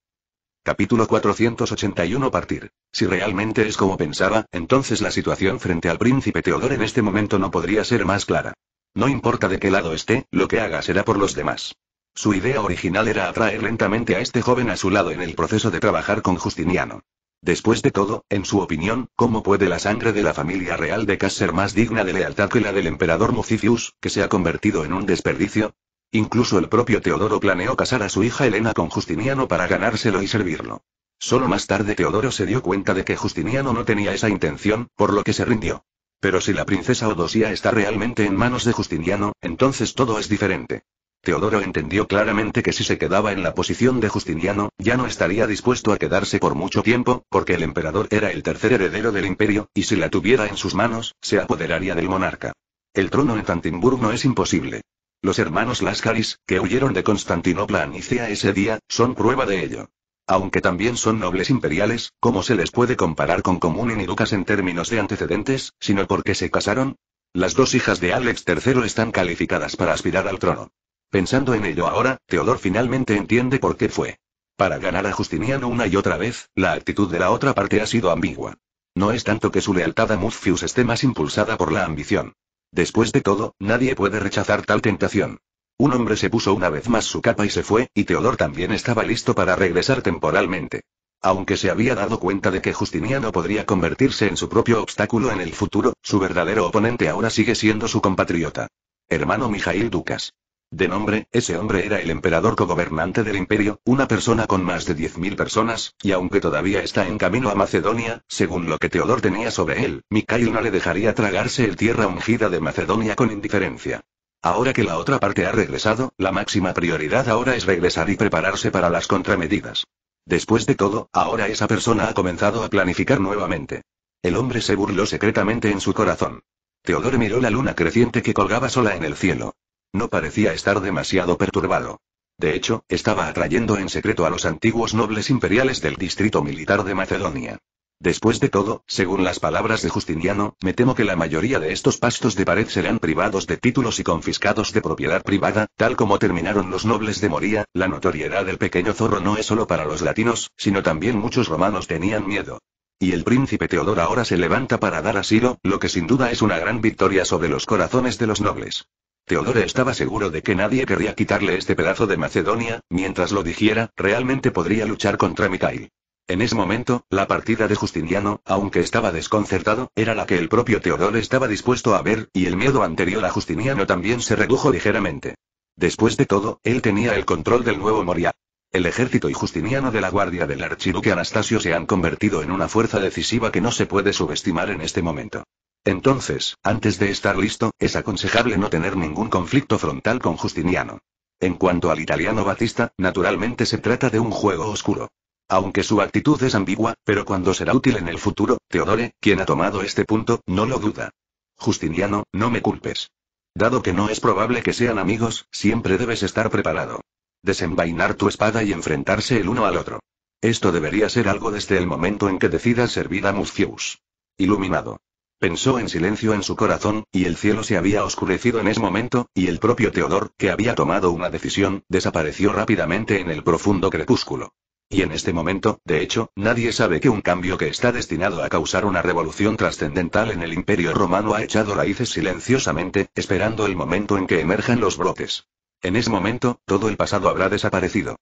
Capítulo 481 Partir. Si realmente es como pensaba, entonces la situación frente al príncipe Teodoro en este momento no podría ser más clara. No importa de qué lado esté, lo que haga será por los demás. Su idea original era atraer lentamente a este joven a su lado en el proceso de trabajar con Justiniano. Después de todo, en su opinión, ¿cómo puede la sangre de la familia real de Cas ser más digna de lealtad que la del emperador Mucifius, que se ha convertido en un desperdicio? Incluso el propio Teodoro planeó casar a su hija Elena con Justiniano para ganárselo y servirlo. Solo más tarde Teodoro se dio cuenta de que Justiniano no tenía esa intención, por lo que se rindió. Pero si la princesa Odosía está realmente en manos de Justiniano, entonces todo es diferente. Teodoro entendió claramente que si se quedaba en la posición de Justiniano, ya no estaría dispuesto a quedarse por mucho tiempo, porque el emperador era el tercer heredero del imperio, y si la tuviera en sus manos, se apoderaría del monarca. El trono en Tantimburg no es imposible. Los hermanos Láscaris, que huyeron de Constantinopla a Nicea ese día, son prueba de ello. Aunque también son nobles imperiales, ¿cómo se les puede comparar con Común y Lucas en términos de antecedentes, sino porque se casaron? Las dos hijas de Alex III están calificadas para aspirar al trono. Pensando en ello ahora, Teodor finalmente entiende por qué fue. Para ganar a Justiniano una y otra vez, la actitud de la otra parte ha sido ambigua. No es tanto que su lealtad a Muzfius esté más impulsada por la ambición. Después de todo, nadie puede rechazar tal tentación. Un hombre se puso una vez más su capa y se fue, y Teodor también estaba listo para regresar temporalmente. Aunque se había dado cuenta de que Justiniano podría convertirse en su propio obstáculo en el futuro, su verdadero oponente ahora sigue siendo su compatriota. Hermano Mijail Ducas. De nombre, ese hombre era el emperador cogobernante del imperio, una persona con más de 10.000 personas, y aunque todavía está en camino a Macedonia, según lo que Teodor tenía sobre él, Mikhail no le dejaría tragarse el tierra ungida de Macedonia con indiferencia. Ahora que la otra parte ha regresado, la máxima prioridad ahora es regresar y prepararse para las contramedidas. Después de todo, ahora esa persona ha comenzado a planificar nuevamente. El hombre se burló secretamente en su corazón. Teodor miró la luna creciente que colgaba sola en el cielo. No parecía estar demasiado perturbado. De hecho, estaba atrayendo en secreto a los antiguos nobles imperiales del distrito militar de Macedonia. Después de todo, según las palabras de Justiniano, me temo que la mayoría de estos pastos de pared serán privados de títulos y confiscados de propiedad privada, tal como terminaron los nobles de Moría, la notoriedad del pequeño zorro no es solo para los latinos, sino también muchos romanos tenían miedo. Y el príncipe Teodoro ahora se levanta para dar asilo, lo que sin duda es una gran victoria sobre los corazones de los nobles. Teodoro estaba seguro de que nadie querría quitarle este pedazo de Macedonia, mientras lo dijera, realmente podría luchar contra Mikhail. En ese momento, la partida de Justiniano, aunque estaba desconcertado, era la que el propio Teodoro estaba dispuesto a ver, y el miedo anterior a Justiniano también se redujo ligeramente. Después de todo, él tenía el control del nuevo Moria. El ejército y Justiniano de la Guardia del Archiduque Anastasio se han convertido en una fuerza decisiva que no se puede subestimar en este momento. Entonces, antes de estar listo, es aconsejable no tener ningún conflicto frontal con Justiniano. En cuanto al italiano Batista, naturalmente se trata de un juego oscuro. Aunque su actitud es ambigua, pero cuando será útil en el futuro, Teodore, quien ha tomado este punto, no lo duda. Justiniano, no me culpes. Dado que no es probable que sean amigos, siempre debes estar preparado. Desenvainar tu espada y enfrentarse el uno al otro. Esto debería ser algo desde el momento en que decidas servir a Mucius. Iluminado. Pensó en silencio en su corazón, y el cielo se había oscurecido en ese momento, y el propio Teodor, que había tomado una decisión, desapareció rápidamente en el profundo crepúsculo. Y en este momento, de hecho, nadie sabe que un cambio que está destinado a causar una revolución trascendental en el imperio romano ha echado raíces silenciosamente, esperando el momento en que emerjan los brotes. En ese momento, todo el pasado habrá desaparecido.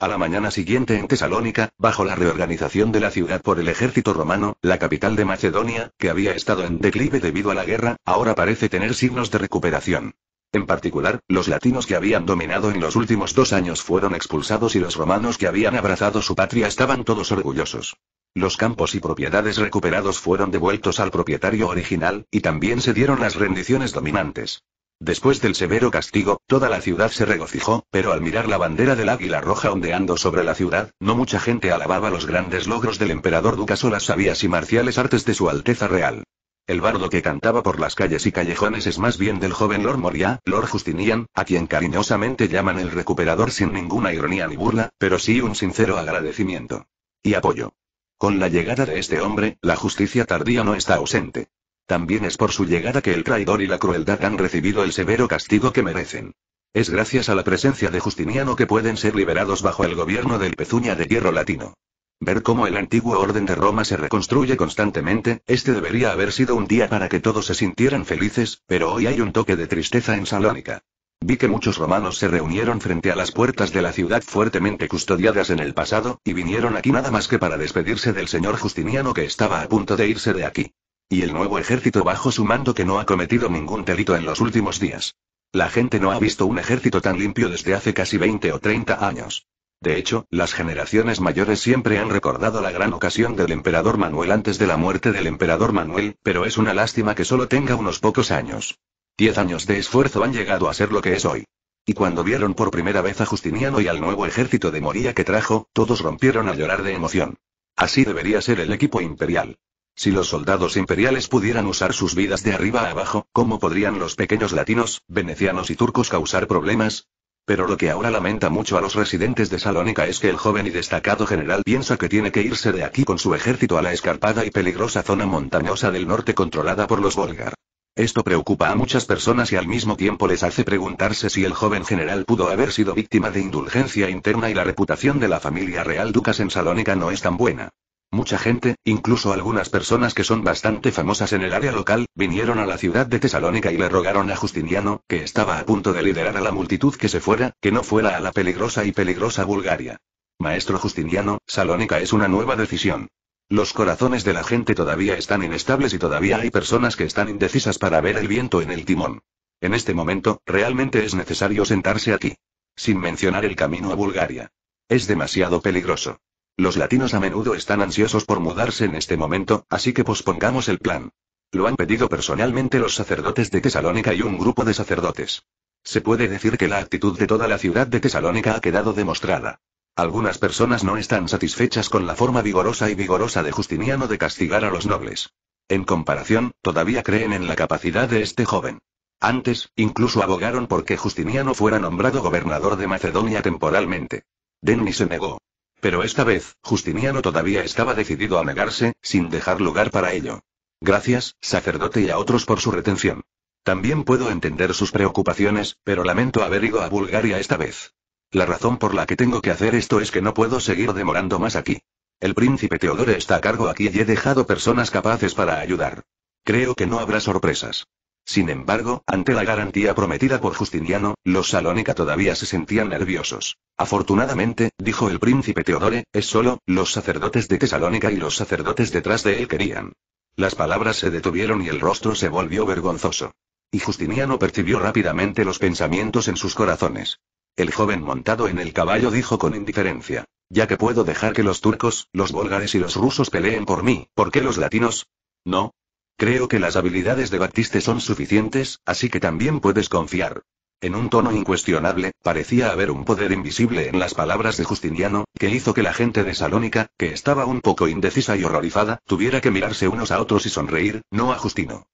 A la mañana siguiente en Tesalónica, bajo la reorganización de la ciudad por el ejército romano, la capital de Macedonia, que había estado en declive debido a la guerra, ahora parece tener signos de recuperación. En particular, los latinos que habían dominado en los últimos dos años fueron expulsados y los romanos que habían abrazado su patria estaban todos orgullosos. Los campos y propiedades recuperados fueron devueltos al propietario original, y también se dieron las rendiciones dominantes. Después del severo castigo, toda la ciudad se regocijó, pero al mirar la bandera del águila roja ondeando sobre la ciudad, no mucha gente alababa los grandes logros del emperador Ducas o las sabias y marciales artes de su Alteza Real. El bardo que cantaba por las calles y callejones es más bien del joven Lord Moria, Lord Justinian, a quien cariñosamente llaman el recuperador sin ninguna ironía ni burla, pero sí un sincero agradecimiento. Y apoyo. Con la llegada de este hombre, la justicia tardía no está ausente. También es por su llegada que el traidor y la crueldad han recibido el severo castigo que merecen. Es gracias a la presencia de Justiniano que pueden ser liberados bajo el gobierno del pezuña de hierro latino. Ver cómo el antiguo orden de Roma se reconstruye constantemente, este debería haber sido un día para que todos se sintieran felices, pero hoy hay un toque de tristeza en Salónica. Vi que muchos romanos se reunieron frente a las puertas de la ciudad fuertemente custodiadas en el pasado, y vinieron aquí nada más que para despedirse del señor Justiniano que estaba a punto de irse de aquí. Y el nuevo ejército bajo su mando que no ha cometido ningún delito en los últimos días. La gente no ha visto un ejército tan limpio desde hace casi 20 o 30 años. De hecho, las generaciones mayores siempre han recordado la gran ocasión del emperador Manuel antes de la muerte del emperador Manuel, pero es una lástima que solo tenga unos pocos años. Diez años de esfuerzo han llegado a ser lo que es hoy. Y cuando vieron por primera vez a Justiniano y al nuevo ejército de Moría que trajo, todos rompieron a llorar de emoción. Así debería ser el equipo imperial. Si los soldados imperiales pudieran usar sus vidas de arriba a abajo, ¿cómo podrían los pequeños latinos, venecianos y turcos causar problemas? Pero lo que ahora lamenta mucho a los residentes de Salónica es que el joven y destacado general piensa que tiene que irse de aquí con su ejército a la escarpada y peligrosa zona montañosa del norte controlada por los Volgar. Esto preocupa a muchas personas y al mismo tiempo les hace preguntarse si el joven general pudo haber sido víctima de indulgencia interna y la reputación de la familia real ducas en Salónica no es tan buena. Mucha gente, incluso algunas personas que son bastante famosas en el área local, vinieron a la ciudad de Tesalónica y le rogaron a Justiniano, que estaba a punto de liderar a la multitud que se fuera, que no fuera a la peligrosa y peligrosa Bulgaria. Maestro Justiniano, Salónica es una nueva decisión. Los corazones de la gente todavía están inestables y todavía hay personas que están indecisas para ver el viento en el timón. En este momento, realmente es necesario sentarse aquí. Sin mencionar el camino a Bulgaria. Es demasiado peligroso. Los latinos a menudo están ansiosos por mudarse en este momento, así que pospongamos el plan. Lo han pedido personalmente los sacerdotes de Tesalónica y un grupo de sacerdotes. Se puede decir que la actitud de toda la ciudad de Tesalónica ha quedado demostrada. Algunas personas no están satisfechas con la forma vigorosa y vigorosa de Justiniano de castigar a los nobles. En comparación, todavía creen en la capacidad de este joven. Antes, incluso abogaron por que Justiniano fuera nombrado gobernador de Macedonia temporalmente. Denny se negó. Pero esta vez, Justiniano todavía estaba decidido a negarse, sin dejar lugar para ello. Gracias, sacerdote y a otros por su retención. También puedo entender sus preocupaciones, pero lamento haber ido a Bulgaria esta vez. La razón por la que tengo que hacer esto es que no puedo seguir demorando más aquí. El príncipe Teodoro está a cargo aquí y he dejado personas capaces para ayudar. Creo que no habrá sorpresas. Sin embargo, ante la garantía prometida por Justiniano, los Salónica todavía se sentían nerviosos. Afortunadamente, dijo el príncipe Teodore, es solo, los sacerdotes de Tesalónica y los sacerdotes detrás de él querían. Las palabras se detuvieron y el rostro se volvió vergonzoso. Y Justiniano percibió rápidamente los pensamientos en sus corazones. El joven montado en el caballo dijo con indiferencia, ya que puedo dejar que los turcos, los bólgares y los rusos peleen por mí, ¿por qué los latinos? No, Creo que las habilidades de Batiste son suficientes, así que también puedes confiar. En un tono incuestionable, parecía haber un poder invisible en las palabras de Justiniano, que hizo que la gente de Salónica, que estaba un poco indecisa y horrorizada, tuviera que mirarse unos a otros y sonreír, no a Justino.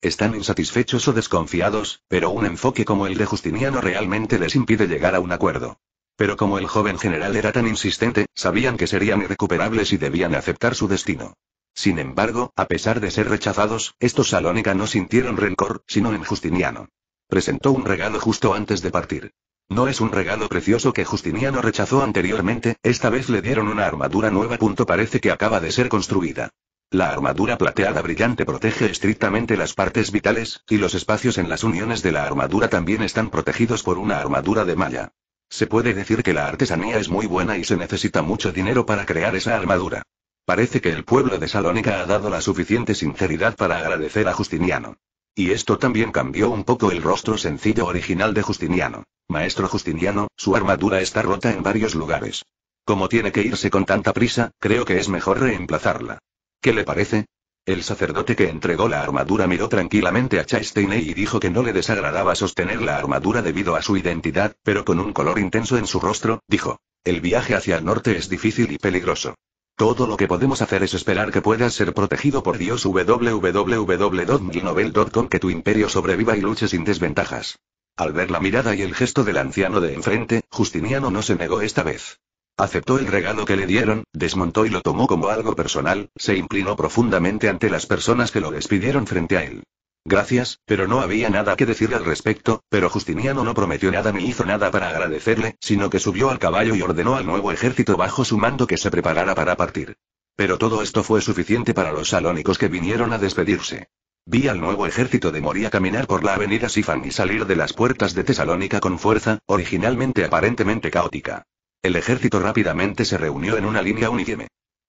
Están insatisfechos o desconfiados, pero un enfoque como el de Justiniano realmente les impide llegar a un acuerdo. Pero como el joven general era tan insistente, sabían que serían irrecuperables y debían aceptar su destino. Sin embargo, a pesar de ser rechazados, estos Salónica no sintieron rencor, sino en Justiniano. Presentó un regalo justo antes de partir. No es un regalo precioso que Justiniano rechazó anteriormente, esta vez le dieron una armadura nueva. Punto parece que acaba de ser construida. La armadura plateada brillante protege estrictamente las partes vitales, y los espacios en las uniones de la armadura también están protegidos por una armadura de malla. Se puede decir que la artesanía es muy buena y se necesita mucho dinero para crear esa armadura. Parece que el pueblo de Salónica ha dado la suficiente sinceridad para agradecer a Justiniano. Y esto también cambió un poco el rostro sencillo original de Justiniano. Maestro Justiniano, su armadura está rota en varios lugares. Como tiene que irse con tanta prisa, creo que es mejor reemplazarla. ¿Qué le parece? El sacerdote que entregó la armadura miró tranquilamente a Chastainey y dijo que no le desagradaba sostener la armadura debido a su identidad, pero con un color intenso en su rostro, dijo. El viaje hacia el norte es difícil y peligroso. Todo lo que podemos hacer es esperar que puedas ser protegido por Dios www.milnovel.com que tu imperio sobreviva y luche sin desventajas. Al ver la mirada y el gesto del anciano de enfrente, Justiniano no se negó esta vez. Aceptó el regalo que le dieron, desmontó y lo tomó como algo personal, se inclinó profundamente ante las personas que lo despidieron frente a él. Gracias, pero no había nada que decir al respecto, pero Justiniano no prometió nada ni hizo nada para agradecerle, sino que subió al caballo y ordenó al nuevo ejército bajo su mando que se preparara para partir. Pero todo esto fue suficiente para los salónicos que vinieron a despedirse. Vi al nuevo ejército de Moria caminar por la avenida Sifan y salir de las puertas de Tesalónica con fuerza, originalmente aparentemente caótica. El ejército rápidamente se reunió en una línea uniforme.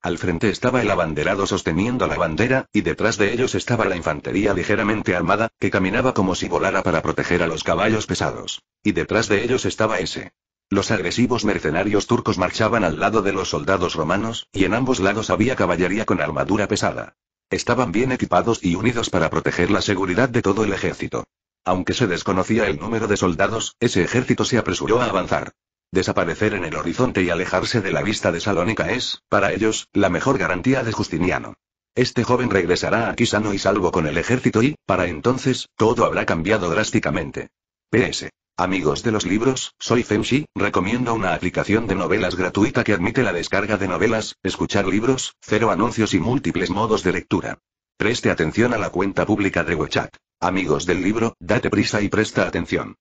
Al frente estaba el abanderado sosteniendo la bandera, y detrás de ellos estaba la infantería ligeramente armada, que caminaba como si volara para proteger a los caballos pesados. Y detrás de ellos estaba ese. Los agresivos mercenarios turcos marchaban al lado de los soldados romanos, y en ambos lados había caballería con armadura pesada. Estaban bien equipados y unidos para proteger la seguridad de todo el ejército. Aunque se desconocía el número de soldados, ese ejército se apresuró a avanzar. Desaparecer en el horizonte y alejarse de la vista de Salónica es, para ellos, la mejor garantía de Justiniano. Este joven regresará aquí sano y salvo con el ejército y, para entonces, todo habrá cambiado drásticamente. PS. Amigos de los libros, soy Femshi, recomiendo una aplicación de novelas gratuita que admite la descarga de novelas, escuchar libros, cero anuncios y múltiples modos de lectura. Preste atención a la cuenta pública de WeChat. Amigos del libro, date prisa y presta atención.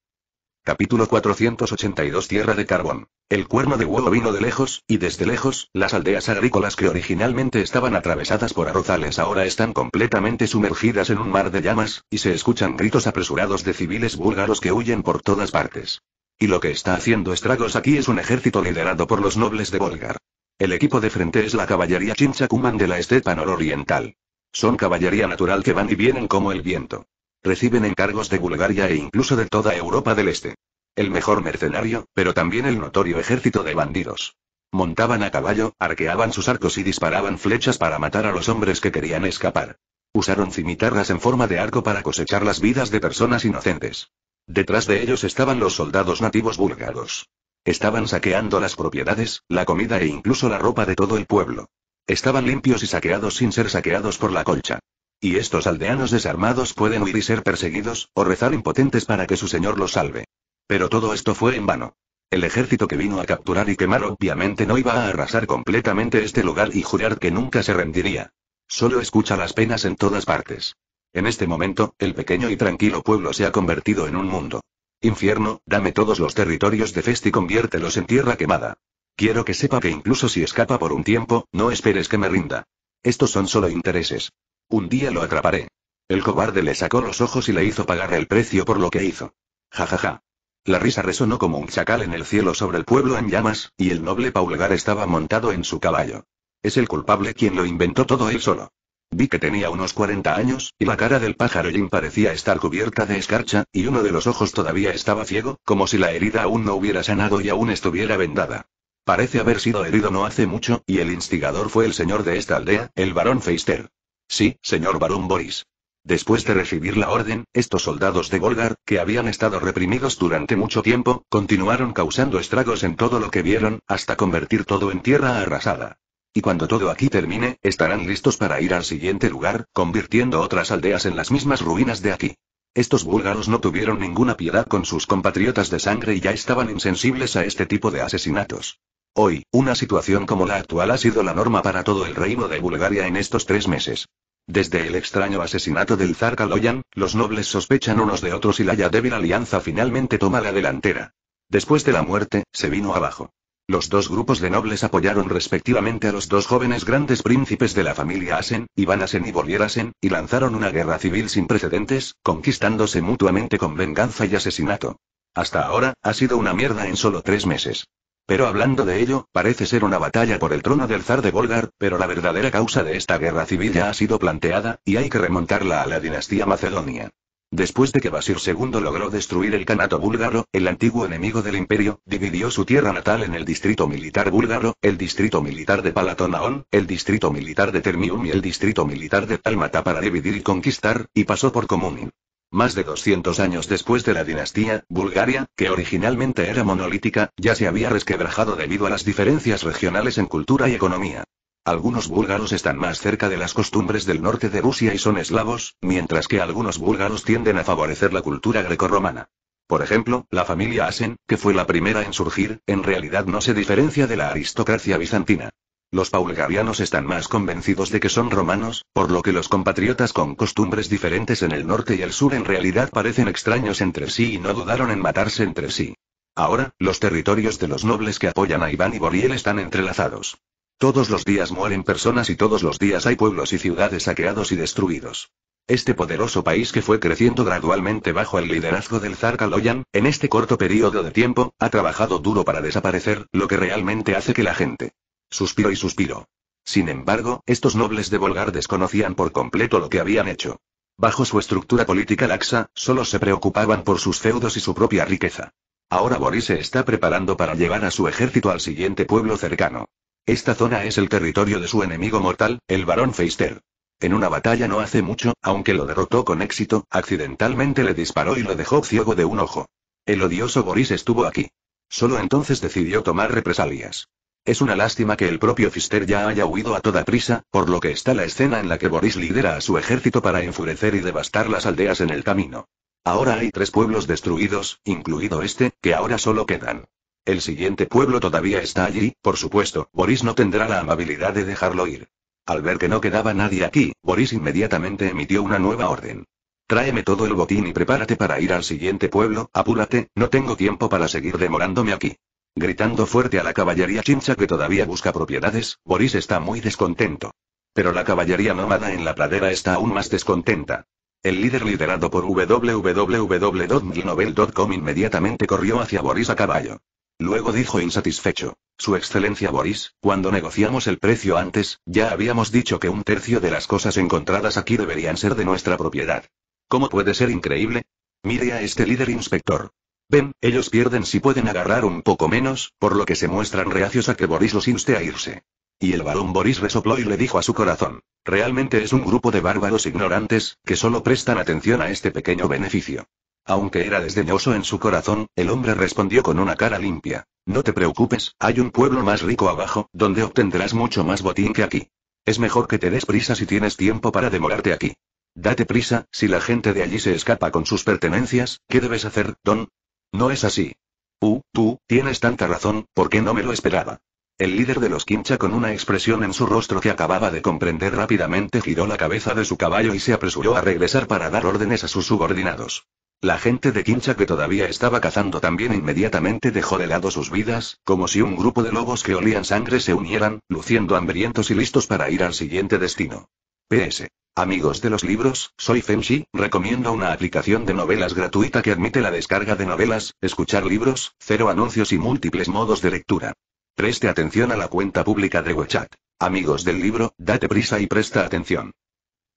Capítulo 482 Tierra de Carbón. El cuerno de huevo vino de lejos, y desde lejos, las aldeas agrícolas que originalmente estaban atravesadas por arrozales ahora están completamente sumergidas en un mar de llamas, y se escuchan gritos apresurados de civiles búlgaros que huyen por todas partes. Y lo que está haciendo estragos aquí es un ejército liderado por los nobles de Volgar. El equipo de frente es la caballería Chinchacuman de la estepa nororiental. Son caballería natural que van y vienen como el viento. Reciben encargos de Bulgaria e incluso de toda Europa del Este. El mejor mercenario, pero también el notorio ejército de bandidos. Montaban a caballo, arqueaban sus arcos y disparaban flechas para matar a los hombres que querían escapar. Usaron cimitarras en forma de arco para cosechar las vidas de personas inocentes. Detrás de ellos estaban los soldados nativos búlgaros. Estaban saqueando las propiedades, la comida e incluso la ropa de todo el pueblo. Estaban limpios y saqueados sin ser saqueados por la colcha. Y estos aldeanos desarmados pueden huir y ser perseguidos, o rezar impotentes para que su señor los salve. Pero todo esto fue en vano. El ejército que vino a capturar y quemar obviamente no iba a arrasar completamente este lugar y jurar que nunca se rendiría. Solo escucha las penas en todas partes. En este momento, el pequeño y tranquilo pueblo se ha convertido en un mundo. Infierno, dame todos los territorios de Fest y conviértelos en tierra quemada. Quiero que sepa que incluso si escapa por un tiempo, no esperes que me rinda. Estos son solo intereses. Un día lo atraparé. El cobarde le sacó los ojos y le hizo pagar el precio por lo que hizo. Ja ja ja. La risa resonó como un chacal en el cielo sobre el pueblo en llamas, y el noble Paulgar estaba montado en su caballo. Es el culpable quien lo inventó todo él solo. Vi que tenía unos 40 años, y la cara del pájaro Jim parecía estar cubierta de escarcha, y uno de los ojos todavía estaba ciego, como si la herida aún no hubiera sanado y aún estuviera vendada. Parece haber sido herido no hace mucho, y el instigador fue el señor de esta aldea, el barón Feister. Sí, señor Barón Boris. Después de recibir la orden, estos soldados de Volgar, que habían estado reprimidos durante mucho tiempo, continuaron causando estragos en todo lo que vieron, hasta convertir todo en tierra arrasada. Y cuando todo aquí termine, estarán listos para ir al siguiente lugar, convirtiendo otras aldeas en las mismas ruinas de aquí. Estos búlgaros no tuvieron ninguna piedad con sus compatriotas de sangre y ya estaban insensibles a este tipo de asesinatos. Hoy, una situación como la actual ha sido la norma para todo el reino de Bulgaria en estos tres meses. Desde el extraño asesinato del zar Kaloyan, los nobles sospechan unos de otros y la ya débil alianza finalmente toma la delantera. Después de la muerte, se vino abajo. Los dos grupos de nobles apoyaron respectivamente a los dos jóvenes grandes príncipes de la familia Asen, Iván Asen y Bolier Asen, y lanzaron una guerra civil sin precedentes, conquistándose mutuamente con venganza y asesinato. Hasta ahora, ha sido una mierda en solo tres meses. Pero hablando de ello, parece ser una batalla por el trono del zar de Volgar, pero la verdadera causa de esta guerra civil ya ha sido planteada, y hay que remontarla a la dinastía macedonia. Después de que Basir II logró destruir el canato búlgaro, el antiguo enemigo del imperio, dividió su tierra natal en el distrito militar búlgaro, el distrito militar de Palatonaón, el distrito militar de Termium y el distrito militar de Tálmata para dividir y conquistar, y pasó por Comunin. Más de 200 años después de la dinastía, Bulgaria, que originalmente era monolítica, ya se había resquebrajado debido a las diferencias regionales en cultura y economía. Algunos búlgaros están más cerca de las costumbres del norte de Rusia y son eslavos, mientras que algunos búlgaros tienden a favorecer la cultura grecorromana. Por ejemplo, la familia Asen, que fue la primera en surgir, en realidad no se diferencia de la aristocracia bizantina. Los paulgarianos están más convencidos de que son romanos, por lo que los compatriotas con costumbres diferentes en el norte y el sur en realidad parecen extraños entre sí y no dudaron en matarse entre sí. Ahora, los territorios de los nobles que apoyan a Iván y Boriel están entrelazados. Todos los días mueren personas y todos los días hay pueblos y ciudades saqueados y destruidos. Este poderoso país que fue creciendo gradualmente bajo el liderazgo del zar Kaloyan, en este corto periodo de tiempo, ha trabajado duro para desaparecer, lo que realmente hace que la gente Suspiro y suspiro. Sin embargo, estos nobles de Volgar desconocían por completo lo que habían hecho. Bajo su estructura política laxa, solo se preocupaban por sus feudos y su propia riqueza. Ahora Boris se está preparando para llevar a su ejército al siguiente pueblo cercano. Esta zona es el territorio de su enemigo mortal, el barón Feister. En una batalla no hace mucho, aunque lo derrotó con éxito, accidentalmente le disparó y lo dejó ciego de un ojo. El odioso Boris estuvo aquí. Solo entonces decidió tomar represalias. Es una lástima que el propio Fister ya haya huido a toda prisa, por lo que está la escena en la que Boris lidera a su ejército para enfurecer y devastar las aldeas en el camino. Ahora hay tres pueblos destruidos, incluido este, que ahora solo quedan. El siguiente pueblo todavía está allí, por supuesto, Boris no tendrá la amabilidad de dejarlo ir. Al ver que no quedaba nadie aquí, Boris inmediatamente emitió una nueva orden. Tráeme todo el botín y prepárate para ir al siguiente pueblo, apúrate, no tengo tiempo para seguir demorándome aquí. Gritando fuerte a la caballería chincha que todavía busca propiedades, Boris está muy descontento. Pero la caballería nómada en la pradera está aún más descontenta. El líder liderado por www.milnobel.com inmediatamente corrió hacia Boris a caballo. Luego dijo insatisfecho. Su excelencia Boris, cuando negociamos el precio antes, ya habíamos dicho que un tercio de las cosas encontradas aquí deberían ser de nuestra propiedad. ¿Cómo puede ser increíble? Mire a este líder inspector. Ven, ellos pierden si pueden agarrar un poco menos, por lo que se muestran reacios a que Boris los inste a irse. Y el balón Boris resopló y le dijo a su corazón, realmente es un grupo de bárbaros ignorantes, que solo prestan atención a este pequeño beneficio. Aunque era desdeñoso en su corazón, el hombre respondió con una cara limpia. No te preocupes, hay un pueblo más rico abajo, donde obtendrás mucho más botín que aquí. Es mejor que te des prisa si tienes tiempo para demorarte aquí. Date prisa, si la gente de allí se escapa con sus pertenencias, ¿qué debes hacer, Don? No es así. Uh, tú, tienes tanta razón, ¿por qué no me lo esperaba. El líder de los Quincha con una expresión en su rostro que acababa de comprender rápidamente giró la cabeza de su caballo y se apresuró a regresar para dar órdenes a sus subordinados. La gente de Quincha que todavía estaba cazando también inmediatamente dejó de lado sus vidas, como si un grupo de lobos que olían sangre se unieran, luciendo hambrientos y listos para ir al siguiente destino. PS. Amigos de los libros, soy Fenshi, recomiendo una aplicación de novelas gratuita que admite la descarga de novelas, escuchar libros, cero anuncios y múltiples modos de lectura. Preste atención a la cuenta pública de WeChat. Amigos del libro, date prisa y presta atención.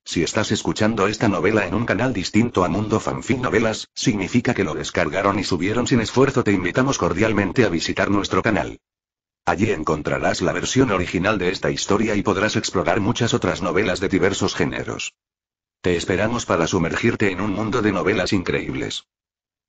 Si estás escuchando esta novela en un canal distinto a Mundo Fanfic Novelas, significa que lo descargaron y subieron sin esfuerzo. Te invitamos cordialmente a visitar nuestro canal. Allí encontrarás la versión original de esta historia y podrás explorar muchas otras novelas de diversos géneros. Te esperamos para sumergirte en un mundo de novelas increíbles.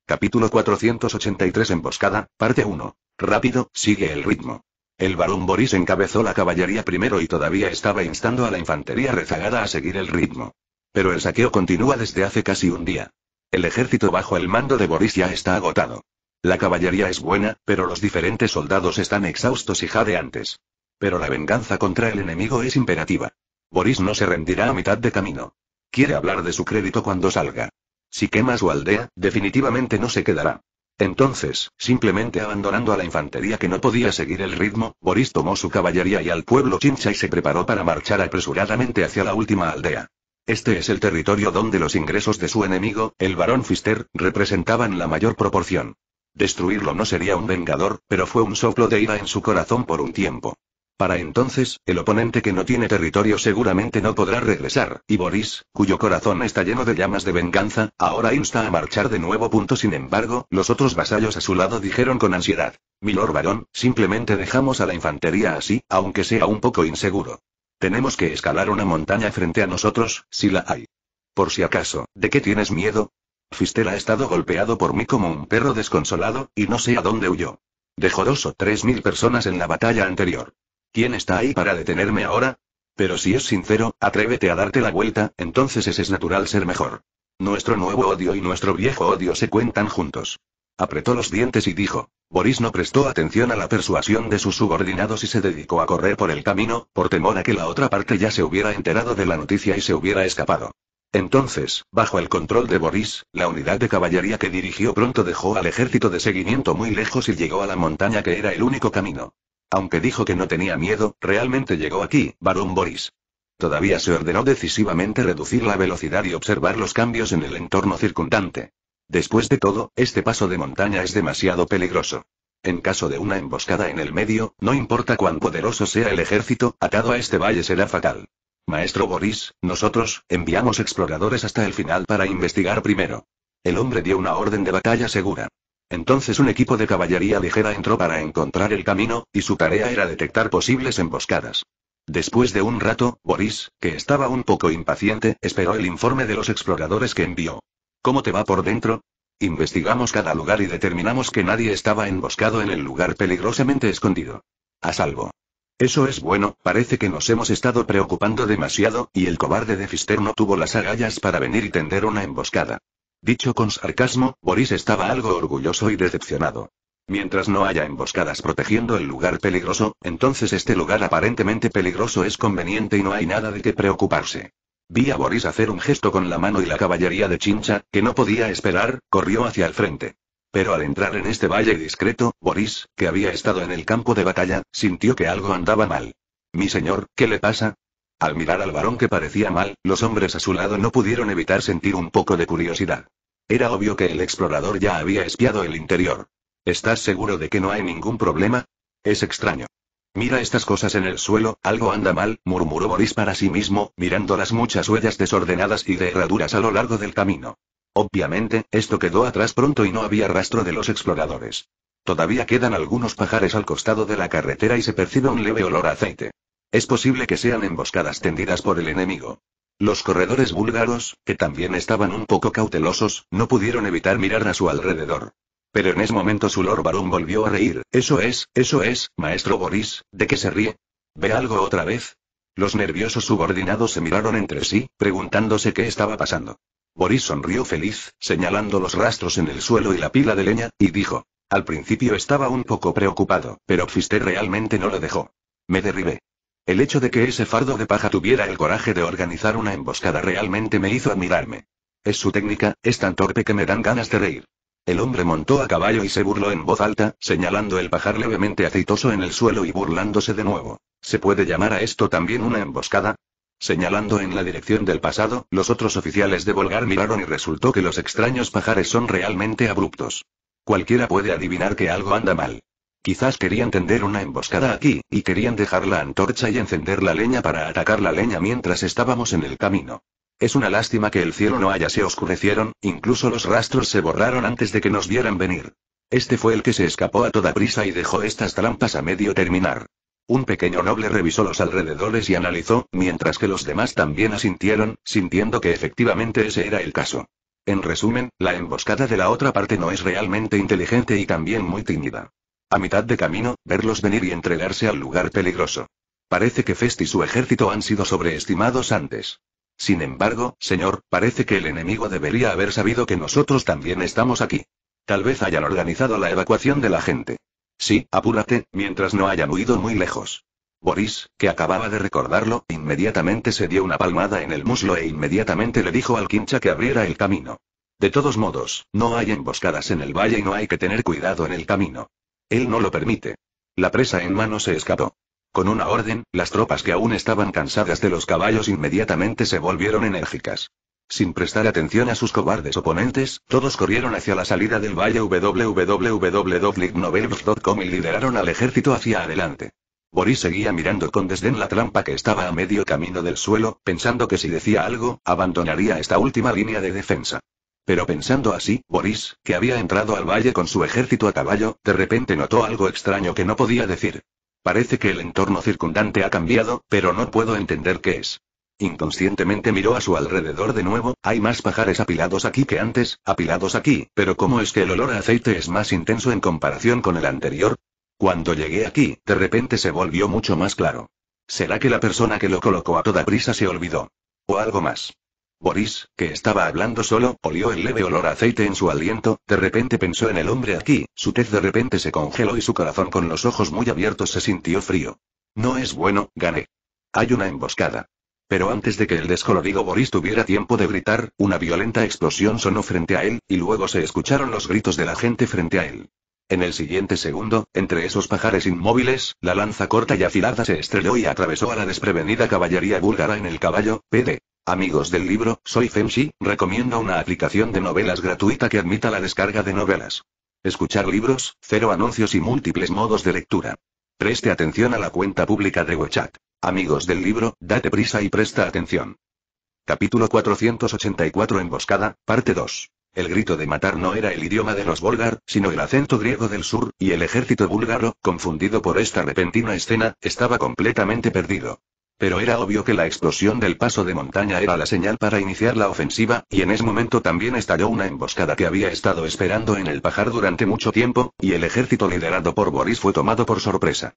Capítulo 483 Emboscada, parte 1. Rápido, sigue el ritmo. El barón Boris encabezó la caballería primero y todavía estaba instando a la infantería rezagada a seguir el ritmo. Pero el saqueo continúa desde hace casi un día. El ejército bajo el mando de Boris ya está agotado. La caballería es buena, pero los diferentes soldados están exhaustos y jadeantes. Pero la venganza contra el enemigo es imperativa. Boris no se rendirá a mitad de camino. Quiere hablar de su crédito cuando salga. Si quema su aldea, definitivamente no se quedará. Entonces, simplemente abandonando a la infantería que no podía seguir el ritmo, Boris tomó su caballería y al pueblo Chincha y se preparó para marchar apresuradamente hacia la última aldea. Este es el territorio donde los ingresos de su enemigo, el barón Fister, representaban la mayor proporción. Destruirlo no sería un vengador, pero fue un soplo de ira en su corazón por un tiempo. Para entonces, el oponente que no tiene territorio seguramente no podrá regresar, y Boris, cuyo corazón está lleno de llamas de venganza, ahora insta a marchar de nuevo. Punto. Sin embargo, los otros vasallos a su lado dijeron con ansiedad. Milord Barón, simplemente dejamos a la infantería así, aunque sea un poco inseguro. Tenemos que escalar una montaña frente a nosotros, si la hay. Por si acaso, ¿de qué tienes miedo? Fister ha estado golpeado por mí como un perro desconsolado, y no sé a dónde huyó. Dejó dos o tres mil personas en la batalla anterior. ¿Quién está ahí para detenerme ahora? Pero si es sincero, atrévete a darte la vuelta, entonces es, es natural ser mejor. Nuestro nuevo odio y nuestro viejo odio se cuentan juntos. Apretó los dientes y dijo. Boris no prestó atención a la persuasión de sus subordinados y se dedicó a correr por el camino, por temor a que la otra parte ya se hubiera enterado de la noticia y se hubiera escapado. Entonces, bajo el control de Boris, la unidad de caballería que dirigió pronto dejó al ejército de seguimiento muy lejos y llegó a la montaña que era el único camino. Aunque dijo que no tenía miedo, realmente llegó aquí, varón Boris. Todavía se ordenó decisivamente reducir la velocidad y observar los cambios en el entorno circundante. Después de todo, este paso de montaña es demasiado peligroso. En caso de una emboscada en el medio, no importa cuán poderoso sea el ejército, atado a este valle será fatal. Maestro Boris, nosotros, enviamos exploradores hasta el final para investigar primero. El hombre dio una orden de batalla segura. Entonces un equipo de caballería ligera entró para encontrar el camino, y su tarea era detectar posibles emboscadas. Después de un rato, Boris, que estaba un poco impaciente, esperó el informe de los exploradores que envió. ¿Cómo te va por dentro? Investigamos cada lugar y determinamos que nadie estaba emboscado en el lugar peligrosamente escondido. A salvo. Eso es bueno, parece que nos hemos estado preocupando demasiado, y el cobarde de Fister no tuvo las agallas para venir y tender una emboscada. Dicho con sarcasmo, Boris estaba algo orgulloso y decepcionado. Mientras no haya emboscadas protegiendo el lugar peligroso, entonces este lugar aparentemente peligroso es conveniente y no hay nada de qué preocuparse. Vi a Boris hacer un gesto con la mano y la caballería de Chincha, que no podía esperar, corrió hacia el frente. Pero al entrar en este valle discreto, Boris, que había estado en el campo de batalla, sintió que algo andaba mal. Mi señor, ¿qué le pasa? Al mirar al varón que parecía mal, los hombres a su lado no pudieron evitar sentir un poco de curiosidad. Era obvio que el explorador ya había espiado el interior. ¿Estás seguro de que no hay ningún problema? Es extraño. Mira estas cosas en el suelo, algo anda mal, murmuró Boris para sí mismo, mirando las muchas huellas desordenadas y de herraduras a lo largo del camino. Obviamente, esto quedó atrás pronto y no había rastro de los exploradores. Todavía quedan algunos pajares al costado de la carretera y se percibe un leve olor a aceite. Es posible que sean emboscadas tendidas por el enemigo. Los corredores búlgaros, que también estaban un poco cautelosos, no pudieron evitar mirar a su alrededor. Pero en ese momento su Lord Barón volvió a reír. Eso es, eso es, maestro Boris, ¿de qué se ríe? ¿Ve algo otra vez? Los nerviosos subordinados se miraron entre sí, preguntándose qué estaba pasando. Boris sonrió feliz, señalando los rastros en el suelo y la pila de leña, y dijo. Al principio estaba un poco preocupado, pero Pfister realmente no lo dejó. Me derribé. El hecho de que ese fardo de paja tuviera el coraje de organizar una emboscada realmente me hizo admirarme. Es su técnica, es tan torpe que me dan ganas de reír. El hombre montó a caballo y se burló en voz alta, señalando el pajar levemente aceitoso en el suelo y burlándose de nuevo. ¿Se puede llamar a esto también una emboscada? Señalando en la dirección del pasado, los otros oficiales de Volgar miraron y resultó que los extraños pajares son realmente abruptos. Cualquiera puede adivinar que algo anda mal. Quizás querían tender una emboscada aquí, y querían dejar la antorcha y encender la leña para atacar la leña mientras estábamos en el camino. Es una lástima que el cielo no haya se oscurecieron, incluso los rastros se borraron antes de que nos vieran venir. Este fue el que se escapó a toda prisa y dejó estas trampas a medio terminar. Un pequeño noble revisó los alrededores y analizó, mientras que los demás también asintieron, sintiendo que efectivamente ese era el caso. En resumen, la emboscada de la otra parte no es realmente inteligente y también muy tímida. A mitad de camino, verlos venir y entregarse al lugar peligroso. Parece que Fest y su ejército han sido sobreestimados antes. Sin embargo, señor, parece que el enemigo debería haber sabido que nosotros también estamos aquí. Tal vez hayan organizado la evacuación de la gente. Sí, apúrate, mientras no hayan huido muy lejos. Boris, que acababa de recordarlo, inmediatamente se dio una palmada en el muslo e inmediatamente le dijo al quincha que abriera el camino. De todos modos, no hay emboscadas en el valle y no hay que tener cuidado en el camino. Él no lo permite. La presa en mano se escapó. Con una orden, las tropas que aún estaban cansadas de los caballos inmediatamente se volvieron enérgicas. Sin prestar atención a sus cobardes oponentes, todos corrieron hacia la salida del valle www.lignovelv.com y lideraron al ejército hacia adelante. Boris seguía mirando con desdén la trampa que estaba a medio camino del suelo, pensando que si decía algo, abandonaría esta última línea de defensa. Pero pensando así, Boris, que había entrado al valle con su ejército a caballo, de repente notó algo extraño que no podía decir. Parece que el entorno circundante ha cambiado, pero no puedo entender qué es. Inconscientemente miró a su alrededor de nuevo, hay más pajares apilados aquí que antes, apilados aquí, pero ¿cómo es que el olor a aceite es más intenso en comparación con el anterior? Cuando llegué aquí, de repente se volvió mucho más claro. ¿Será que la persona que lo colocó a toda prisa se olvidó? ¿O algo más? Boris, que estaba hablando solo, olió el leve olor a aceite en su aliento, de repente pensó en el hombre aquí, su tez de repente se congeló y su corazón con los ojos muy abiertos se sintió frío. No es bueno, gané. Hay una emboscada. Pero antes de que el descolorido Boris tuviera tiempo de gritar, una violenta explosión sonó frente a él, y luego se escucharon los gritos de la gente frente a él. En el siguiente segundo, entre esos pajares inmóviles, la lanza corta y afilada se estrelló y atravesó a la desprevenida caballería búlgara en el caballo, PD. Amigos del libro, soy Femshi, recomiendo una aplicación de novelas gratuita que admita la descarga de novelas. Escuchar libros, cero anuncios y múltiples modos de lectura. Preste atención a la cuenta pública de WeChat. Amigos del libro, date prisa y presta atención. Capítulo 484 Emboscada, parte 2. El grito de matar no era el idioma de los búlgar, sino el acento griego del sur, y el ejército búlgaro, confundido por esta repentina escena, estaba completamente perdido. Pero era obvio que la explosión del paso de montaña era la señal para iniciar la ofensiva, y en ese momento también estalló una emboscada que había estado esperando en el pajar durante mucho tiempo, y el ejército liderado por Boris fue tomado por sorpresa.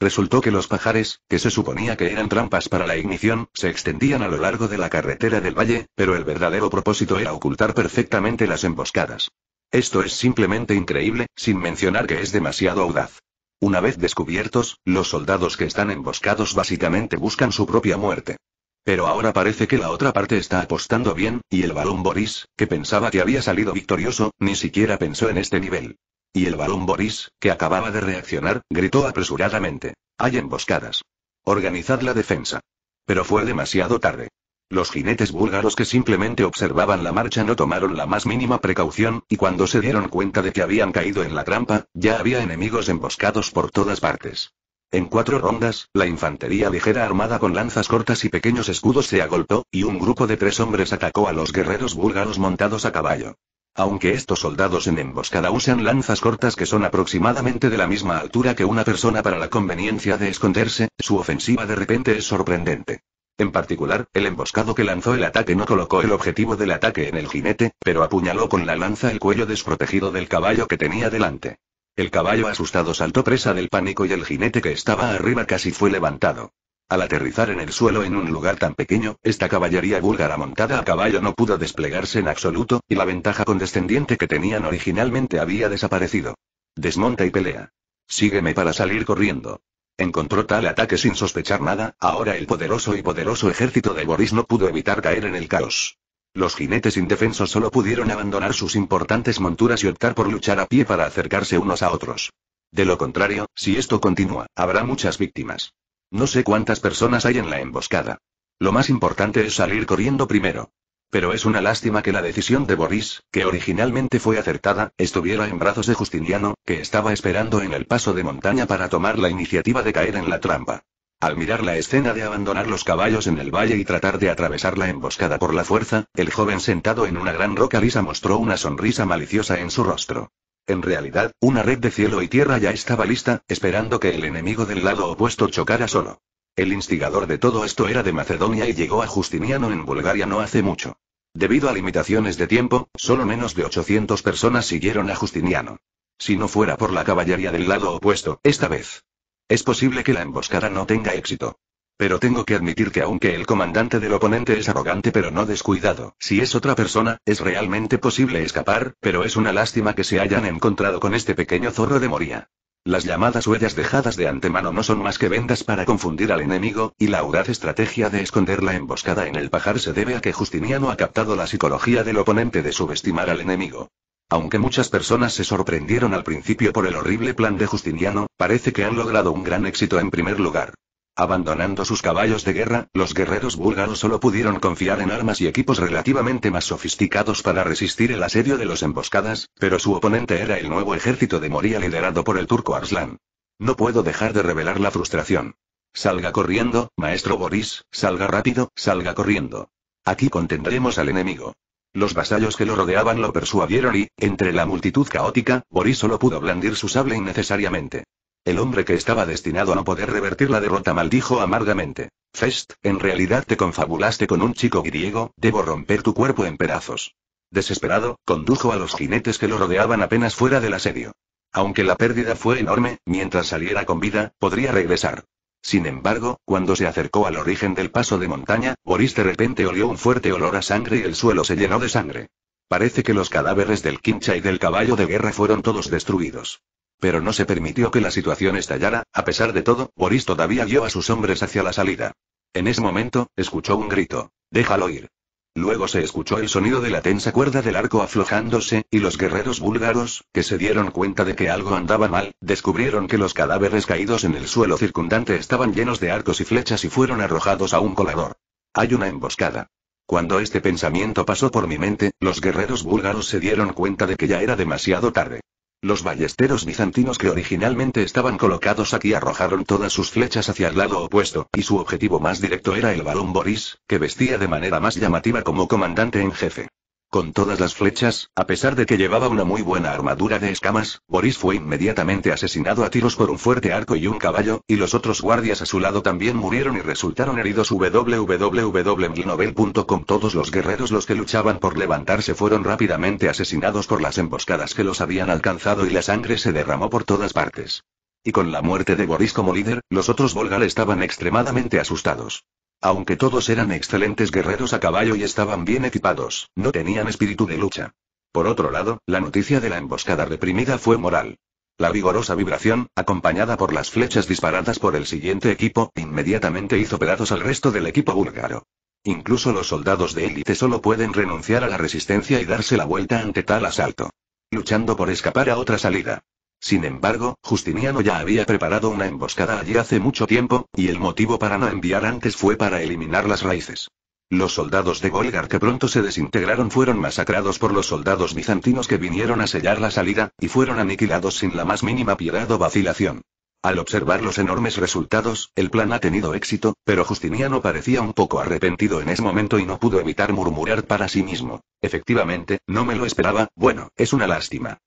Resultó que los pajares, que se suponía que eran trampas para la ignición, se extendían a lo largo de la carretera del valle, pero el verdadero propósito era ocultar perfectamente las emboscadas. Esto es simplemente increíble, sin mencionar que es demasiado audaz. Una vez descubiertos, los soldados que están emboscados básicamente buscan su propia muerte. Pero ahora parece que la otra parte está apostando bien, y el balón Boris, que pensaba que había salido victorioso, ni siquiera pensó en este nivel. Y el balón Boris, que acababa de reaccionar, gritó apresuradamente. Hay emboscadas. Organizad la defensa. Pero fue demasiado tarde. Los jinetes búlgaros que simplemente observaban la marcha no tomaron la más mínima precaución, y cuando se dieron cuenta de que habían caído en la trampa, ya había enemigos emboscados por todas partes. En cuatro rondas, la infantería ligera armada con lanzas cortas y pequeños escudos se agolpó, y un grupo de tres hombres atacó a los guerreros búlgaros montados a caballo. Aunque estos soldados en emboscada usan lanzas cortas que son aproximadamente de la misma altura que una persona para la conveniencia de esconderse, su ofensiva de repente es sorprendente. En particular, el emboscado que lanzó el ataque no colocó el objetivo del ataque en el jinete, pero apuñaló con la lanza el cuello desprotegido del caballo que tenía delante. El caballo asustado saltó presa del pánico y el jinete que estaba arriba casi fue levantado. Al aterrizar en el suelo en un lugar tan pequeño, esta caballería búlgara montada a caballo no pudo desplegarse en absoluto, y la ventaja condescendiente que tenían originalmente había desaparecido. Desmonta y pelea. Sígueme para salir corriendo. Encontró tal ataque sin sospechar nada, ahora el poderoso y poderoso ejército de Boris no pudo evitar caer en el caos. Los jinetes indefensos solo pudieron abandonar sus importantes monturas y optar por luchar a pie para acercarse unos a otros. De lo contrario, si esto continúa, habrá muchas víctimas. No sé cuántas personas hay en la emboscada. Lo más importante es salir corriendo primero. Pero es una lástima que la decisión de Boris, que originalmente fue acertada, estuviera en brazos de Justiniano, que estaba esperando en el paso de montaña para tomar la iniciativa de caer en la trampa. Al mirar la escena de abandonar los caballos en el valle y tratar de atravesar la emboscada por la fuerza, el joven sentado en una gran roca lisa mostró una sonrisa maliciosa en su rostro. En realidad, una red de cielo y tierra ya estaba lista, esperando que el enemigo del lado opuesto chocara solo. El instigador de todo esto era de Macedonia y llegó a Justiniano en Bulgaria no hace mucho. Debido a limitaciones de tiempo, solo menos de 800 personas siguieron a Justiniano. Si no fuera por la caballería del lado opuesto, esta vez. Es posible que la emboscada no tenga éxito. Pero tengo que admitir que aunque el comandante del oponente es arrogante pero no descuidado, si es otra persona, es realmente posible escapar, pero es una lástima que se hayan encontrado con este pequeño zorro de Moría. Las llamadas huellas dejadas de antemano no son más que vendas para confundir al enemigo, y la audaz estrategia de esconder la emboscada en el pajar se debe a que Justiniano ha captado la psicología del oponente de subestimar al enemigo. Aunque muchas personas se sorprendieron al principio por el horrible plan de Justiniano, parece que han logrado un gran éxito en primer lugar. Abandonando sus caballos de guerra, los guerreros búlgaros solo pudieron confiar en armas y equipos relativamente más sofisticados para resistir el asedio de los emboscadas, pero su oponente era el nuevo ejército de Moria liderado por el turco Arslan. No puedo dejar de revelar la frustración. Salga corriendo, maestro Boris, salga rápido, salga corriendo. Aquí contendremos al enemigo. Los vasallos que lo rodeaban lo persuadieron y, entre la multitud caótica, Boris solo pudo blandir su sable innecesariamente. El hombre que estaba destinado a no poder revertir la derrota maldijo amargamente. Fest, en realidad te confabulaste con un chico griego, debo romper tu cuerpo en pedazos. Desesperado, condujo a los jinetes que lo rodeaban apenas fuera del asedio. Aunque la pérdida fue enorme, mientras saliera con vida, podría regresar. Sin embargo, cuando se acercó al origen del paso de montaña, Boris de repente olió un fuerte olor a sangre y el suelo se llenó de sangre. Parece que los cadáveres del quincha y del caballo de guerra fueron todos destruidos. Pero no se permitió que la situación estallara, a pesar de todo, Boris todavía guió a sus hombres hacia la salida. En ese momento, escuchó un grito. Déjalo ir. Luego se escuchó el sonido de la tensa cuerda del arco aflojándose, y los guerreros búlgaros, que se dieron cuenta de que algo andaba mal, descubrieron que los cadáveres caídos en el suelo circundante estaban llenos de arcos y flechas y fueron arrojados a un colador. Hay una emboscada. Cuando este pensamiento pasó por mi mente, los guerreros búlgaros se dieron cuenta de que ya era demasiado tarde. Los ballesteros bizantinos que originalmente estaban colocados aquí arrojaron todas sus flechas hacia el lado opuesto, y su objetivo más directo era el balón Boris, que vestía de manera más llamativa como comandante en jefe. Con todas las flechas, a pesar de que llevaba una muy buena armadura de escamas, Boris fue inmediatamente asesinado a tiros por un fuerte arco y un caballo, y los otros guardias a su lado también murieron y resultaron heridos www.glinovel.com Todos los guerreros los que luchaban por levantarse fueron rápidamente asesinados por las emboscadas que los habían alcanzado y la sangre se derramó por todas partes. Y con la muerte de Boris como líder, los otros Volgal estaban extremadamente asustados. Aunque todos eran excelentes guerreros a caballo y estaban bien equipados, no tenían espíritu de lucha. Por otro lado, la noticia de la emboscada reprimida fue moral. La vigorosa vibración, acompañada por las flechas disparadas por el siguiente equipo, inmediatamente hizo pedazos al resto del equipo búlgaro. Incluso los soldados de élite solo pueden renunciar a la resistencia y darse la vuelta ante tal asalto. Luchando por escapar a otra salida. Sin embargo, Justiniano ya había preparado una emboscada allí hace mucho tiempo, y el motivo para no enviar antes fue para eliminar las raíces. Los soldados de Golgar que pronto se desintegraron fueron masacrados por los soldados bizantinos que vinieron a sellar la salida, y fueron aniquilados sin la más mínima piedad o vacilación. Al observar los enormes resultados, el plan ha tenido éxito, pero Justiniano parecía un poco arrepentido en ese momento y no pudo evitar murmurar para sí mismo. Efectivamente, no me lo esperaba, bueno, es una lástima.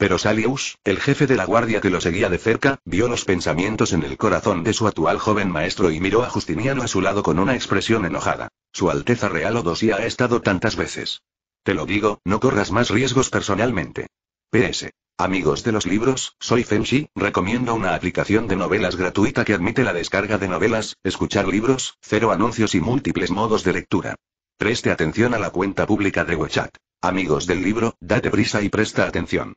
Pero Salius, el jefe de la guardia que lo seguía de cerca, vio los pensamientos en el corazón de su actual joven maestro y miró a Justiniano a su lado con una expresión enojada. Su Alteza Real Odosia ha estado tantas veces. Te lo digo, no corras más riesgos personalmente. PS. Amigos de los libros, soy Fenshi, recomiendo una aplicación de novelas gratuita que admite la descarga de novelas, escuchar libros, cero anuncios y múltiples modos de lectura. Preste atención a la cuenta pública de WeChat. Amigos del libro, date prisa y presta atención.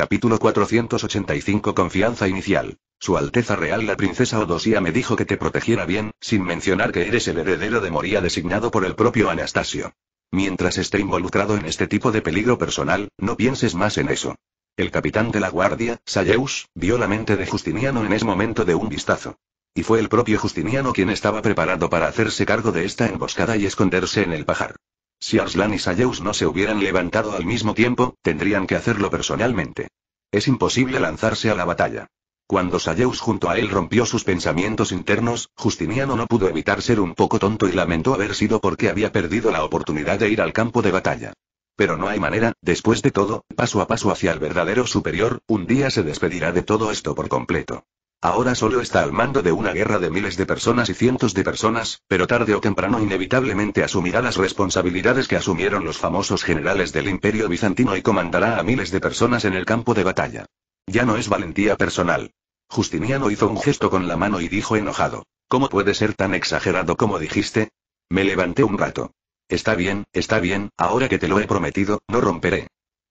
Capítulo 485 Confianza inicial. Su Alteza Real la Princesa Odosía me dijo que te protegiera bien, sin mencionar que eres el heredero de Moría designado por el propio Anastasio. Mientras esté involucrado en este tipo de peligro personal, no pienses más en eso. El capitán de la guardia, Sayeus, vio la mente de Justiniano en ese momento de un vistazo. Y fue el propio Justiniano quien estaba preparado para hacerse cargo de esta emboscada y esconderse en el pajar. Si Arslan y Sayeus no se hubieran levantado al mismo tiempo, tendrían que hacerlo personalmente. Es imposible lanzarse a la batalla. Cuando Sayeus junto a él rompió sus pensamientos internos, Justiniano no pudo evitar ser un poco tonto y lamentó haber sido porque había perdido la oportunidad de ir al campo de batalla. Pero no hay manera, después de todo, paso a paso hacia el verdadero superior, un día se despedirá de todo esto por completo. Ahora solo está al mando de una guerra de miles de personas y cientos de personas, pero tarde o temprano inevitablemente asumirá las responsabilidades que asumieron los famosos generales del imperio bizantino y comandará a miles de personas en el campo de batalla. Ya no es valentía personal. Justiniano hizo un gesto con la mano y dijo enojado. ¿Cómo puede ser tan exagerado como dijiste? Me levanté un rato. Está bien, está bien, ahora que te lo he prometido, no romperé.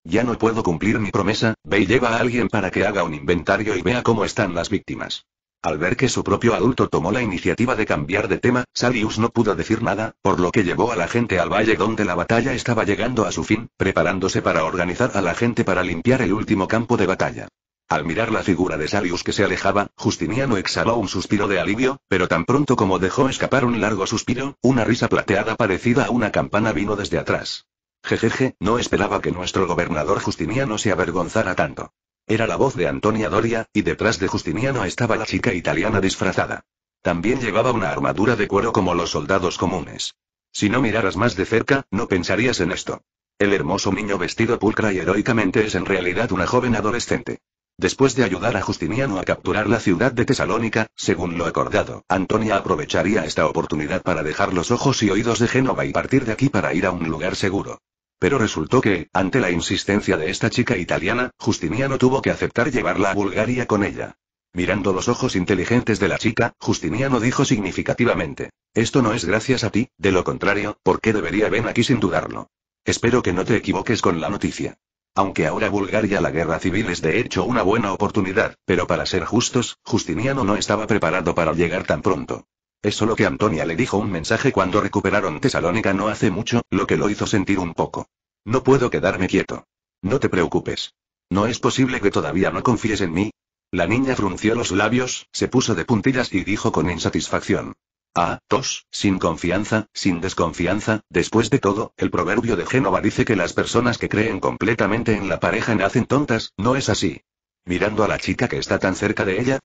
Ya no puedo cumplir mi promesa, ve y lleva a alguien para que haga un inventario y vea cómo están las víctimas. Al ver que su propio adulto tomó la iniciativa de cambiar de tema, Salius no pudo decir nada, por lo que llevó a la gente al valle donde la batalla estaba llegando a su fin, preparándose para organizar a la gente para limpiar el último campo de batalla. Al mirar la figura de Salius que se alejaba, Justiniano exhaló un suspiro de alivio, pero tan pronto como dejó escapar un largo suspiro, una risa plateada parecida a una campana vino desde atrás. Jejeje, no esperaba que nuestro gobernador Justiniano se avergonzara tanto. Era la voz de Antonia Doria, y detrás de Justiniano estaba la chica italiana disfrazada. También llevaba una armadura de cuero como los soldados comunes. Si no miraras más de cerca, no pensarías en esto. El hermoso niño vestido pulcra y heroicamente es en realidad una joven adolescente. Después de ayudar a Justiniano a capturar la ciudad de Tesalónica, según lo acordado, Antonia aprovecharía esta oportunidad para dejar los ojos y oídos de Génova y partir de aquí para ir a un lugar seguro. Pero resultó que, ante la insistencia de esta chica italiana, Justiniano tuvo que aceptar llevarla a Bulgaria con ella. Mirando los ojos inteligentes de la chica, Justiniano dijo significativamente. Esto no es gracias a ti, de lo contrario, ¿por qué debería ven aquí sin dudarlo? Espero que no te equivoques con la noticia. Aunque ahora Bulgaria la guerra civil es de hecho una buena oportunidad, pero para ser justos, Justiniano no estaba preparado para llegar tan pronto. Es solo que Antonia le dijo un mensaje cuando recuperaron Tesalónica no hace mucho, lo que lo hizo sentir un poco. No puedo quedarme quieto. No te preocupes. ¿No es posible que todavía no confíes en mí? La niña frunció los labios, se puso de puntillas y dijo con insatisfacción. Ah, tos, sin confianza, sin desconfianza, después de todo, el proverbio de Génova dice que las personas que creen completamente en la pareja nacen tontas, ¿no es así? Mirando a la chica que está tan cerca de ella,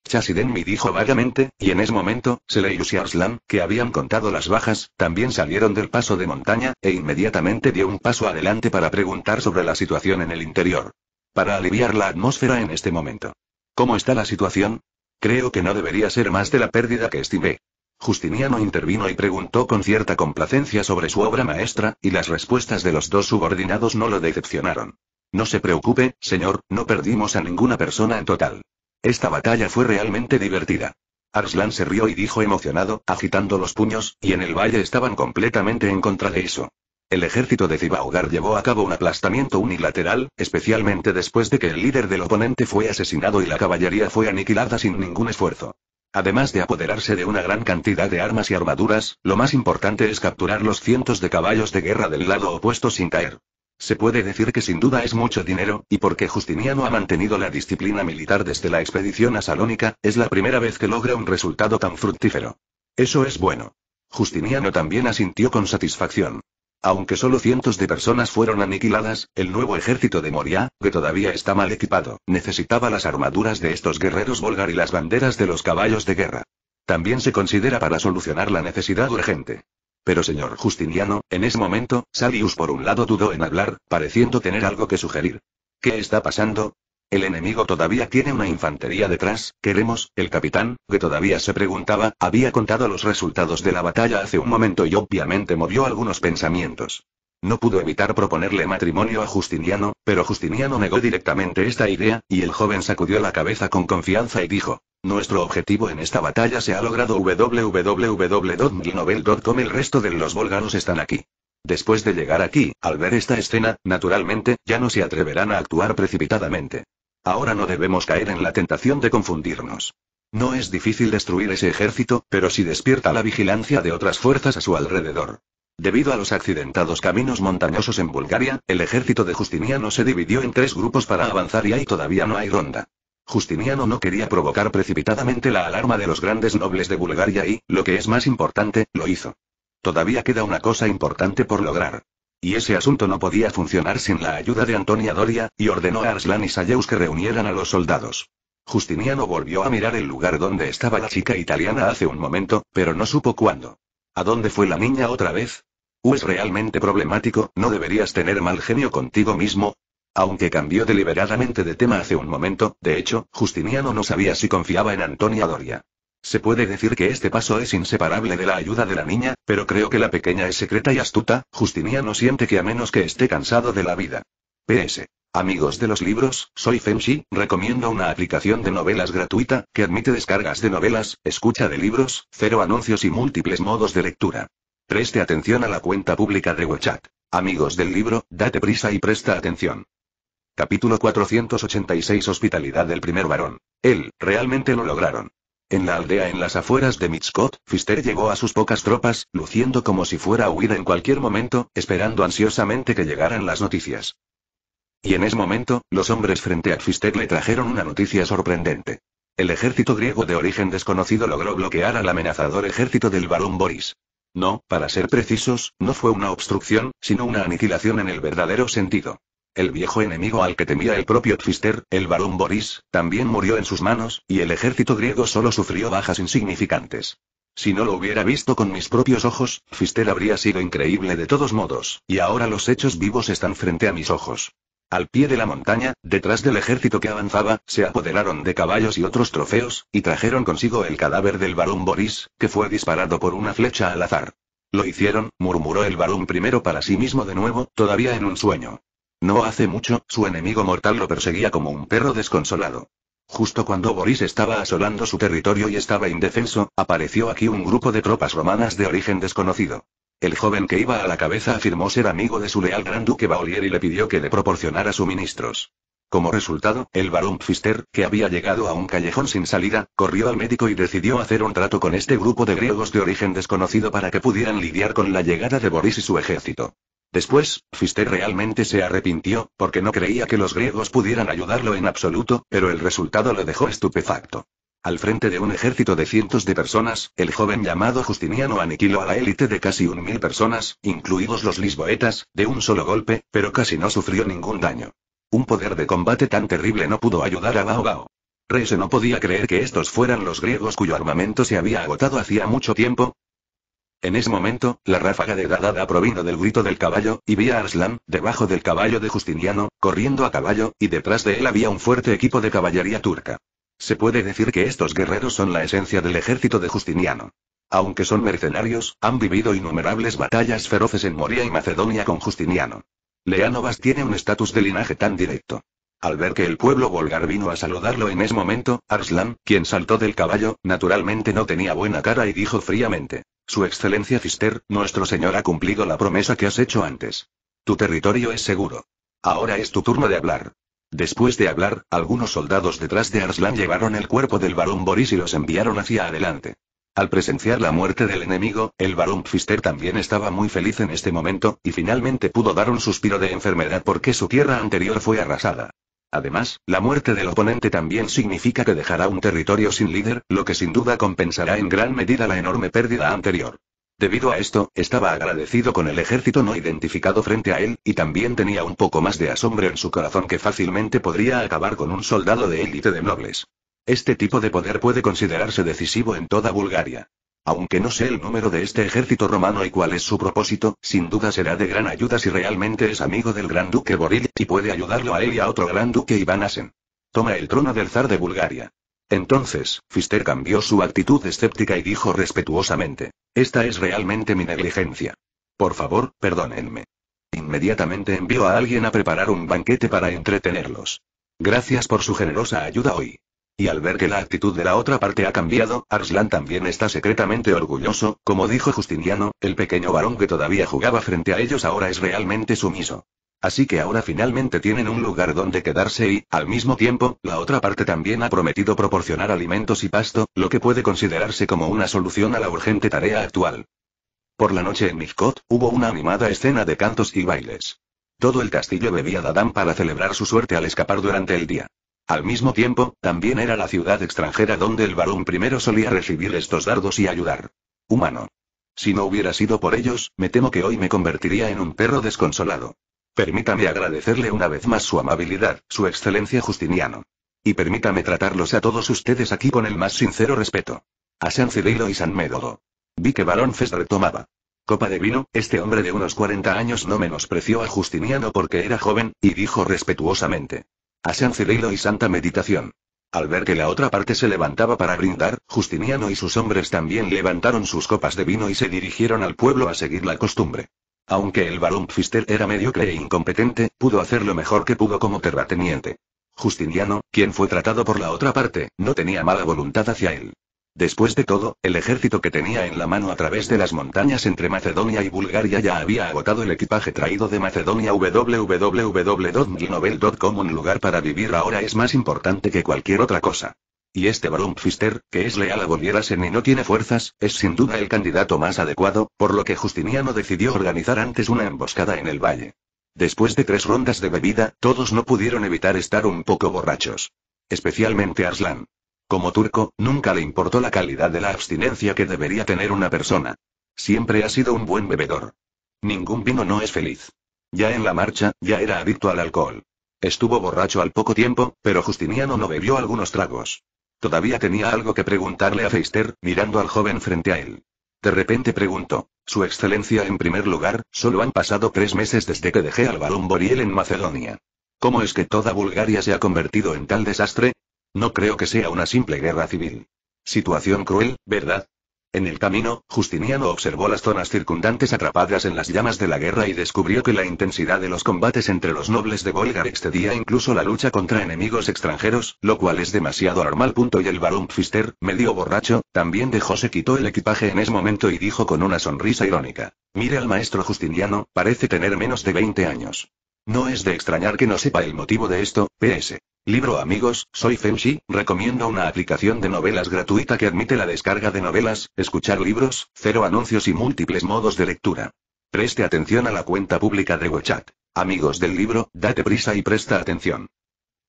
me dijo vagamente, y en ese momento, Seleyus y Arslan, que habían contado las bajas, también salieron del paso de montaña, e inmediatamente dio un paso adelante para preguntar sobre la situación en el interior. Para aliviar la atmósfera en este momento. ¿Cómo está la situación? Creo que no debería ser más de la pérdida que estimé. Justiniano intervino y preguntó con cierta complacencia sobre su obra maestra, y las respuestas de los dos subordinados no lo decepcionaron. No se preocupe, señor, no perdimos a ninguna persona en total. Esta batalla fue realmente divertida. Arslan se rió y dijo emocionado, agitando los puños, y en el valle estaban completamente en contra de eso. El ejército de Zibaugar llevó a cabo un aplastamiento unilateral, especialmente después de que el líder del oponente fue asesinado y la caballería fue aniquilada sin ningún esfuerzo. Además de apoderarse de una gran cantidad de armas y armaduras, lo más importante es capturar los cientos de caballos de guerra del lado opuesto sin caer. Se puede decir que sin duda es mucho dinero, y porque Justiniano ha mantenido la disciplina militar desde la expedición a Salónica, es la primera vez que logra un resultado tan fructífero. Eso es bueno. Justiniano también asintió con satisfacción. Aunque solo cientos de personas fueron aniquiladas, el nuevo ejército de Moria, que todavía está mal equipado, necesitaba las armaduras de estos guerreros volgar y las banderas de los caballos de guerra. También se considera para solucionar la necesidad urgente. Pero señor Justiniano, en ese momento, Salius por un lado dudó en hablar, pareciendo tener algo que sugerir. ¿Qué está pasando? El enemigo todavía tiene una infantería detrás, queremos, el capitán, que todavía se preguntaba, había contado los resultados de la batalla hace un momento y obviamente movió algunos pensamientos. No pudo evitar proponerle matrimonio a Justiniano, pero Justiniano negó directamente esta idea, y el joven sacudió la cabeza con confianza y dijo, nuestro objetivo en esta batalla se ha logrado www.milnovel.com. el resto de los bólgaros están aquí. Después de llegar aquí, al ver esta escena, naturalmente, ya no se atreverán a actuar precipitadamente. Ahora no debemos caer en la tentación de confundirnos. No es difícil destruir ese ejército, pero si despierta la vigilancia de otras fuerzas a su alrededor. Debido a los accidentados caminos montañosos en Bulgaria, el ejército de Justiniano se dividió en tres grupos para avanzar y ahí todavía no hay ronda. Justiniano no quería provocar precipitadamente la alarma de los grandes nobles de Bulgaria y, lo que es más importante, lo hizo. Todavía queda una cosa importante por lograr. Y ese asunto no podía funcionar sin la ayuda de Antonia Doria, y ordenó a Arslan y Sayeus que reunieran a los soldados. Justiniano volvió a mirar el lugar donde estaba la chica italiana hace un momento, pero no supo cuándo. ¿A dónde fue la niña otra vez? U es realmente problemático, ¿no deberías tener mal genio contigo mismo? Aunque cambió deliberadamente de tema hace un momento, de hecho, Justiniano no sabía si confiaba en Antonia Doria. Se puede decir que este paso es inseparable de la ayuda de la niña, pero creo que la pequeña es secreta y astuta, Justiniano siente que a menos que esté cansado de la vida. PS. Amigos de los libros, soy Fenshi, recomiendo una aplicación de novelas gratuita, que admite descargas de novelas, escucha de libros, cero anuncios y múltiples modos de lectura. Preste atención a la cuenta pública de WeChat. Amigos del libro, date prisa y presta atención. Capítulo 486 Hospitalidad del primer varón. Él, realmente lo lograron. En la aldea en las afueras de Mitscott, Fister llegó a sus pocas tropas, luciendo como si fuera huida en cualquier momento, esperando ansiosamente que llegaran las noticias. Y en ese momento, los hombres frente a Pfister le trajeron una noticia sorprendente. El ejército griego de origen desconocido logró bloquear al amenazador ejército del barón Boris. No, para ser precisos, no fue una obstrucción, sino una aniquilación en el verdadero sentido. El viejo enemigo al que temía el propio Pfister, el barón Boris, también murió en sus manos, y el ejército griego solo sufrió bajas insignificantes. Si no lo hubiera visto con mis propios ojos, Pfister habría sido increíble de todos modos, y ahora los hechos vivos están frente a mis ojos. Al pie de la montaña, detrás del ejército que avanzaba, se apoderaron de caballos y otros trofeos, y trajeron consigo el cadáver del barón Boris, que fue disparado por una flecha al azar. Lo hicieron, murmuró el barón primero para sí mismo de nuevo, todavía en un sueño. No hace mucho, su enemigo mortal lo perseguía como un perro desconsolado. Justo cuando Boris estaba asolando su territorio y estaba indefenso, apareció aquí un grupo de tropas romanas de origen desconocido. El joven que iba a la cabeza afirmó ser amigo de su leal gran duque Baolier y le pidió que le proporcionara suministros. Como resultado, el barón Pfister, que había llegado a un callejón sin salida, corrió al médico y decidió hacer un trato con este grupo de griegos de origen desconocido para que pudieran lidiar con la llegada de Boris y su ejército. Después, Pfister realmente se arrepintió, porque no creía que los griegos pudieran ayudarlo en absoluto, pero el resultado lo dejó estupefacto. Al frente de un ejército de cientos de personas, el joven llamado Justiniano aniquiló a la élite de casi un mil personas, incluidos los lisboetas, de un solo golpe, pero casi no sufrió ningún daño. Un poder de combate tan terrible no pudo ayudar a Bao Bao. no podía creer que estos fueran los griegos cuyo armamento se había agotado hacía mucho tiempo. En ese momento, la ráfaga de dadada provino del grito del caballo, y vi a Arslan, debajo del caballo de Justiniano, corriendo a caballo, y detrás de él había un fuerte equipo de caballería turca. Se puede decir que estos guerreros son la esencia del ejército de Justiniano. Aunque son mercenarios, han vivido innumerables batallas feroces en Moria y Macedonia con Justiniano. Leánovas tiene un estatus de linaje tan directo. Al ver que el pueblo volgar vino a saludarlo en ese momento, Arslan, quien saltó del caballo, naturalmente no tenía buena cara y dijo fríamente. Su excelencia Fister, nuestro señor ha cumplido la promesa que has hecho antes. Tu territorio es seguro. Ahora es tu turno de hablar. Después de hablar, algunos soldados detrás de Arslan llevaron el cuerpo del barón Boris y los enviaron hacia adelante. Al presenciar la muerte del enemigo, el barón Pfister también estaba muy feliz en este momento, y finalmente pudo dar un suspiro de enfermedad porque su tierra anterior fue arrasada. Además, la muerte del oponente también significa que dejará un territorio sin líder, lo que sin duda compensará en gran medida la enorme pérdida anterior. Debido a esto, estaba agradecido con el ejército no identificado frente a él, y también tenía un poco más de asombro en su corazón que fácilmente podría acabar con un soldado de élite de nobles. Este tipo de poder puede considerarse decisivo en toda Bulgaria. Aunque no sé el número de este ejército romano y cuál es su propósito, sin duda será de gran ayuda si realmente es amigo del gran duque Boril y puede ayudarlo a él y a otro gran duque Ivan Asen. Toma el trono del zar de Bulgaria. Entonces, Fister cambió su actitud escéptica y dijo respetuosamente, Esta es realmente mi negligencia. Por favor, perdónenme. Inmediatamente envió a alguien a preparar un banquete para entretenerlos. Gracias por su generosa ayuda hoy. Y al ver que la actitud de la otra parte ha cambiado, Arslan también está secretamente orgulloso, como dijo Justiniano, el pequeño varón que todavía jugaba frente a ellos ahora es realmente sumiso. Así que ahora finalmente tienen un lugar donde quedarse y, al mismo tiempo, la otra parte también ha prometido proporcionar alimentos y pasto, lo que puede considerarse como una solución a la urgente tarea actual. Por la noche en Mizcot, hubo una animada escena de cantos y bailes. Todo el castillo bebía dadán para celebrar su suerte al escapar durante el día. Al mismo tiempo, también era la ciudad extranjera donde el barón primero solía recibir estos dardos y ayudar. Humano. Si no hubiera sido por ellos, me temo que hoy me convertiría en un perro desconsolado. Permítame agradecerle una vez más su amabilidad, su excelencia Justiniano. Y permítame tratarlos a todos ustedes aquí con el más sincero respeto. A San Cirilo y San Médodo. Vi que Barón Fes retomaba. Copa de vino, este hombre de unos 40 años no menospreció a Justiniano porque era joven, y dijo respetuosamente. A San Cirilo y Santa Meditación. Al ver que la otra parte se levantaba para brindar, Justiniano y sus hombres también levantaron sus copas de vino y se dirigieron al pueblo a seguir la costumbre. Aunque el barón Pfister era mediocre e incompetente, pudo hacer lo mejor que pudo como terrateniente. Justiniano, quien fue tratado por la otra parte, no tenía mala voluntad hacia él. Después de todo, el ejército que tenía en la mano a través de las montañas entre Macedonia y Bulgaria ya había agotado el equipaje traído de Macedonia wwwnovel.com Un lugar para vivir ahora es más importante que cualquier otra cosa. Y este Baron Pfister, que es leal a Volvierasen y no tiene fuerzas, es sin duda el candidato más adecuado, por lo que Justiniano decidió organizar antes una emboscada en el valle. Después de tres rondas de bebida, todos no pudieron evitar estar un poco borrachos. Especialmente Arslan. Como turco, nunca le importó la calidad de la abstinencia que debería tener una persona. Siempre ha sido un buen bebedor. Ningún vino no es feliz. Ya en la marcha, ya era adicto al alcohol. Estuvo borracho al poco tiempo, pero Justiniano no bebió algunos tragos. Todavía tenía algo que preguntarle a Feister, mirando al joven frente a él. De repente preguntó, Su Excelencia, en primer lugar, solo han pasado tres meses desde que dejé al balón Boriel en Macedonia. ¿Cómo es que toda Bulgaria se ha convertido en tal desastre? No creo que sea una simple guerra civil. Situación cruel, ¿verdad? En el camino, Justiniano observó las zonas circundantes atrapadas en las llamas de la guerra y descubrió que la intensidad de los combates entre los nobles de Volgar excedía incluso la lucha contra enemigos extranjeros, lo cual es demasiado normal. y el barón Pfister, medio borracho, también dejó se quitó el equipaje en ese momento y dijo con una sonrisa irónica. Mire al maestro Justiniano, parece tener menos de 20 años. No es de extrañar que no sepa el motivo de esto, PS. Libro Amigos, soy Feushi, recomiendo una aplicación de novelas gratuita que admite la descarga de novelas, escuchar libros, cero anuncios y múltiples modos de lectura. Preste atención a la cuenta pública de WeChat. Amigos del libro, date prisa y presta atención.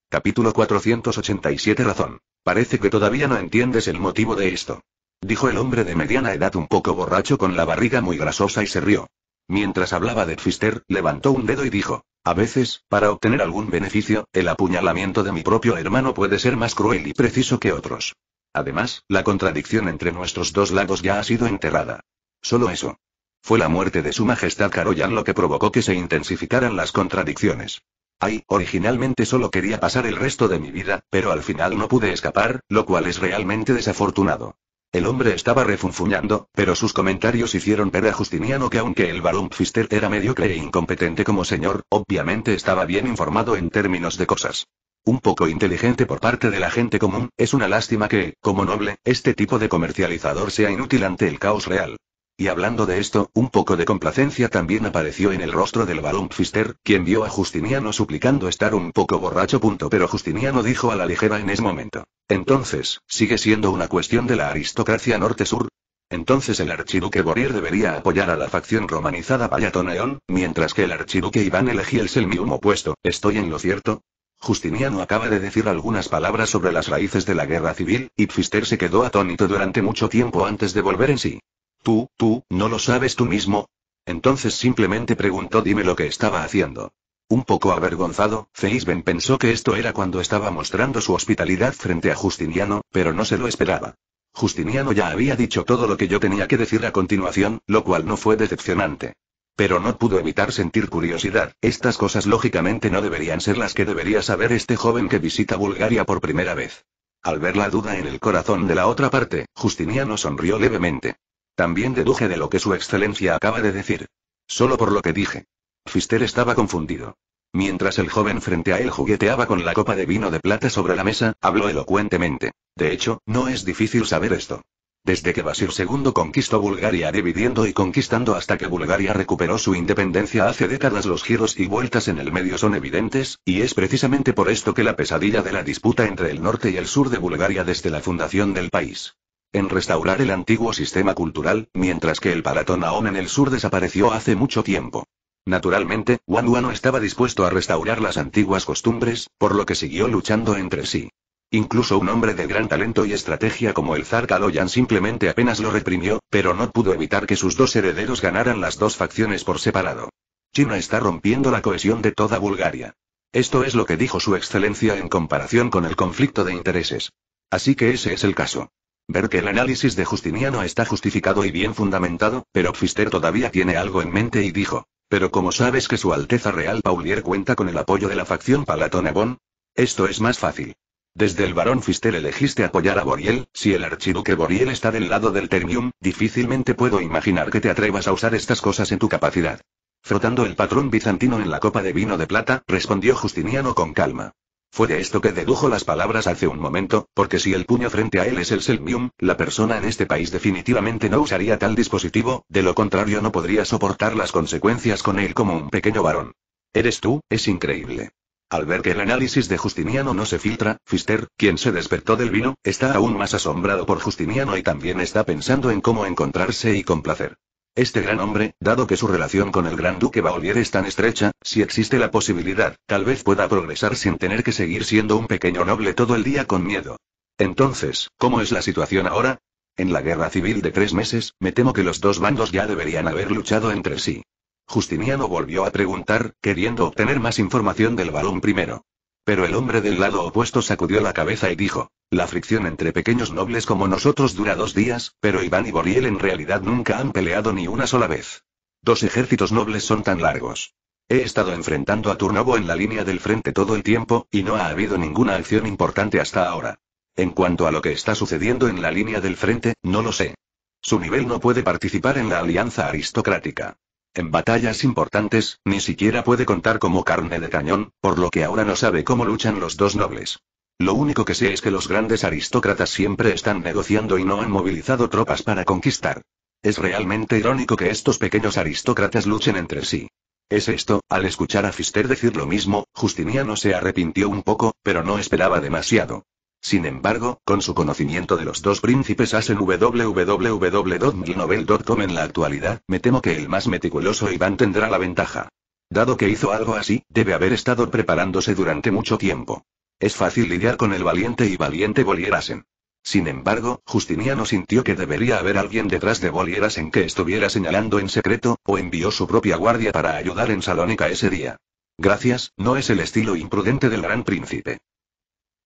Capítulo 487 Razón. Parece que todavía no entiendes el motivo de esto. Dijo el hombre de mediana edad un poco borracho con la barriga muy grasosa y se rió. Mientras hablaba de Pfister, levantó un dedo y dijo, a veces, para obtener algún beneficio, el apuñalamiento de mi propio hermano puede ser más cruel y preciso que otros. Además, la contradicción entre nuestros dos lados ya ha sido enterrada. Solo eso. Fue la muerte de su majestad Karoyan lo que provocó que se intensificaran las contradicciones. Ay, originalmente solo quería pasar el resto de mi vida, pero al final no pude escapar, lo cual es realmente desafortunado. El hombre estaba refunfuñando, pero sus comentarios hicieron ver a Justiniano que aunque el barón Pfister era mediocre e incompetente como señor, obviamente estaba bien informado en términos de cosas. Un poco inteligente por parte de la gente común, es una lástima que, como noble, este tipo de comercializador sea inútil ante el caos real. Y hablando de esto, un poco de complacencia también apareció en el rostro del balón Pfister, quien vio a Justiniano suplicando estar un poco borracho. Punto. Pero Justiniano dijo a la ligera en ese momento. Entonces, ¿sigue siendo una cuestión de la aristocracia norte-sur? Entonces el archiduque Borier debería apoyar a la facción romanizada Payatoneón, mientras que el archiduque Iván elegía el selmium opuesto. ¿Estoy en lo cierto? Justiniano acaba de decir algunas palabras sobre las raíces de la guerra civil, y Pfister se quedó atónito durante mucho tiempo antes de volver en sí. Tú, tú, ¿no lo sabes tú mismo? Entonces simplemente preguntó dime lo que estaba haciendo. Un poco avergonzado, Feisben pensó que esto era cuando estaba mostrando su hospitalidad frente a Justiniano, pero no se lo esperaba. Justiniano ya había dicho todo lo que yo tenía que decir a continuación, lo cual no fue decepcionante. Pero no pudo evitar sentir curiosidad, estas cosas lógicamente no deberían ser las que debería saber este joven que visita Bulgaria por primera vez. Al ver la duda en el corazón de la otra parte, Justiniano sonrió levemente. También deduje de lo que su excelencia acaba de decir. Solo por lo que dije. Fister estaba confundido. Mientras el joven frente a él jugueteaba con la copa de vino de plata sobre la mesa, habló elocuentemente. De hecho, no es difícil saber esto. Desde que Basir II conquistó Bulgaria dividiendo y conquistando hasta que Bulgaria recuperó su independencia hace décadas los giros y vueltas en el medio son evidentes, y es precisamente por esto que la pesadilla de la disputa entre el norte y el sur de Bulgaria desde la fundación del país en restaurar el antiguo sistema cultural, mientras que el palatón en el sur desapareció hace mucho tiempo. Naturalmente, Wan no estaba dispuesto a restaurar las antiguas costumbres, por lo que siguió luchando entre sí. Incluso un hombre de gran talento y estrategia como el zar Kaloyan simplemente apenas lo reprimió, pero no pudo evitar que sus dos herederos ganaran las dos facciones por separado. China está rompiendo la cohesión de toda Bulgaria. Esto es lo que dijo su excelencia en comparación con el conflicto de intereses. Así que ese es el caso. Ver que el análisis de Justiniano está justificado y bien fundamentado, pero Pfister todavía tiene algo en mente y dijo, pero como sabes que su Alteza Real Paulier cuenta con el apoyo de la facción Palatonabón, esto es más fácil. Desde el barón Pfister elegiste apoyar a Boriel, si el archiduque Boriel está del lado del Termium, difícilmente puedo imaginar que te atrevas a usar estas cosas en tu capacidad. Frotando el patrón bizantino en la copa de vino de plata, respondió Justiniano con calma. Fue de esto que dedujo las palabras hace un momento, porque si el puño frente a él es el Selmium, la persona en este país definitivamente no usaría tal dispositivo, de lo contrario no podría soportar las consecuencias con él como un pequeño varón. Eres tú, es increíble. Al ver que el análisis de Justiniano no se filtra, Fister, quien se despertó del vino, está aún más asombrado por Justiniano y también está pensando en cómo encontrarse y complacer. Este gran hombre, dado que su relación con el gran duque Baolier es tan estrecha, si existe la posibilidad, tal vez pueda progresar sin tener que seguir siendo un pequeño noble todo el día con miedo. Entonces, ¿cómo es la situación ahora? En la guerra civil de tres meses, me temo que los dos bandos ya deberían haber luchado entre sí. Justiniano volvió a preguntar, queriendo obtener más información del balón primero. Pero el hombre del lado opuesto sacudió la cabeza y dijo, la fricción entre pequeños nobles como nosotros dura dos días, pero Iván y Boriel en realidad nunca han peleado ni una sola vez. Dos ejércitos nobles son tan largos. He estado enfrentando a Turnovo en la línea del frente todo el tiempo, y no ha habido ninguna acción importante hasta ahora. En cuanto a lo que está sucediendo en la línea del frente, no lo sé. Su nivel no puede participar en la alianza aristocrática. En batallas importantes, ni siquiera puede contar como carne de cañón, por lo que ahora no sabe cómo luchan los dos nobles. Lo único que sé es que los grandes aristócratas siempre están negociando y no han movilizado tropas para conquistar. Es realmente irónico que estos pequeños aristócratas luchen entre sí. Es esto, al escuchar a Fister decir lo mismo, Justiniano se arrepintió un poco, pero no esperaba demasiado. Sin embargo, con su conocimiento de los dos príncipes hacen www.milnovel.com en la actualidad, me temo que el más meticuloso Iván tendrá la ventaja. Dado que hizo algo así, debe haber estado preparándose durante mucho tiempo. Es fácil lidiar con el valiente y valiente Bolierasen. Sin embargo, Justiniano sintió que debería haber alguien detrás de Bolierasen que estuviera señalando en secreto, o envió su propia guardia para ayudar en Salónica ese día. Gracias, no es el estilo imprudente del gran príncipe.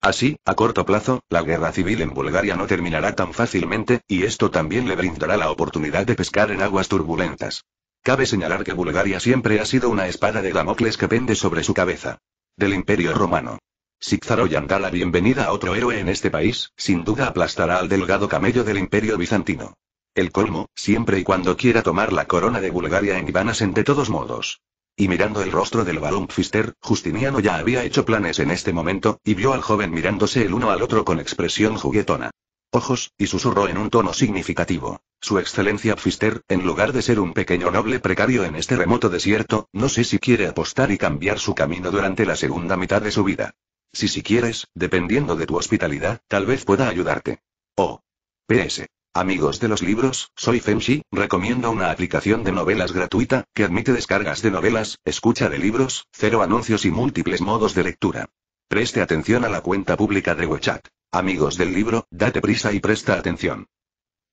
Así, a corto plazo, la guerra civil en Bulgaria no terminará tan fácilmente, y esto también le brindará la oportunidad de pescar en aguas turbulentas. Cabe señalar que Bulgaria siempre ha sido una espada de Damocles que pende sobre su cabeza. Del Imperio Romano. Si Zaroyan da la bienvenida a otro héroe en este país, sin duda aplastará al delgado camello del Imperio Bizantino. El colmo, siempre y cuando quiera tomar la corona de Bulgaria en Ivanasen de todos modos. Y mirando el rostro del Pfister, Justiniano ya había hecho planes en este momento, y vio al joven mirándose el uno al otro con expresión juguetona. Ojos, y susurró en un tono significativo. Su excelencia Pfister, en lugar de ser un pequeño noble precario en este remoto desierto, no sé si quiere apostar y cambiar su camino durante la segunda mitad de su vida. Si si quieres, dependiendo de tu hospitalidad, tal vez pueda ayudarte. Oh. PS. Amigos de los libros, soy Femshi, recomiendo una aplicación de novelas gratuita, que admite descargas de novelas, escucha de libros, cero anuncios y múltiples modos de lectura. Preste atención a la cuenta pública de WeChat. Amigos del libro, date prisa y presta atención.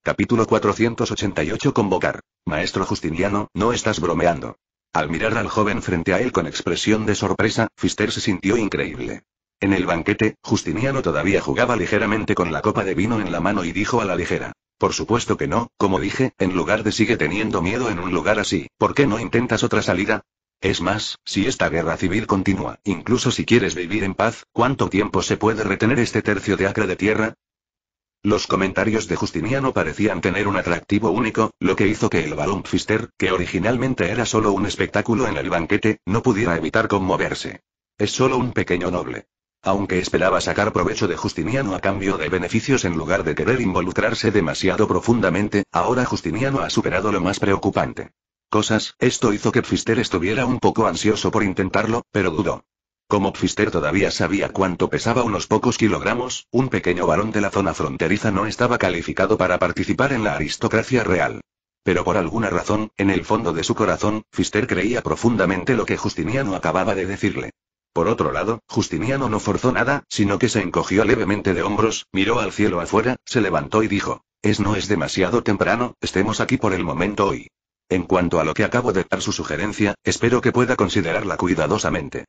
Capítulo 488 Convocar. Maestro Justiniano, no estás bromeando. Al mirar al joven frente a él con expresión de sorpresa, Fister se sintió increíble. En el banquete, Justiniano todavía jugaba ligeramente con la copa de vino en la mano y dijo a la ligera, por supuesto que no, como dije, en lugar de sigue teniendo miedo en un lugar así, ¿por qué no intentas otra salida? Es más, si esta guerra civil continúa, incluso si quieres vivir en paz, ¿cuánto tiempo se puede retener este tercio de acre de tierra? Los comentarios de Justiniano parecían tener un atractivo único, lo que hizo que el balón Pfister, que originalmente era solo un espectáculo en el banquete, no pudiera evitar conmoverse. Es solo un pequeño noble aunque esperaba sacar provecho de Justiniano a cambio de beneficios en lugar de querer involucrarse demasiado profundamente, ahora Justiniano ha superado lo más preocupante. Cosas, esto hizo que Pfister estuviera un poco ansioso por intentarlo, pero dudó. Como Pfister todavía sabía cuánto pesaba unos pocos kilogramos, un pequeño varón de la zona fronteriza no estaba calificado para participar en la aristocracia real. Pero por alguna razón, en el fondo de su corazón, Pfister creía profundamente lo que Justiniano acababa de decirle. Por otro lado, Justiniano no forzó nada, sino que se encogió levemente de hombros, miró al cielo afuera, se levantó y dijo, es no es demasiado temprano, estemos aquí por el momento hoy. En cuanto a lo que acabo de dar su sugerencia, espero que pueda considerarla cuidadosamente.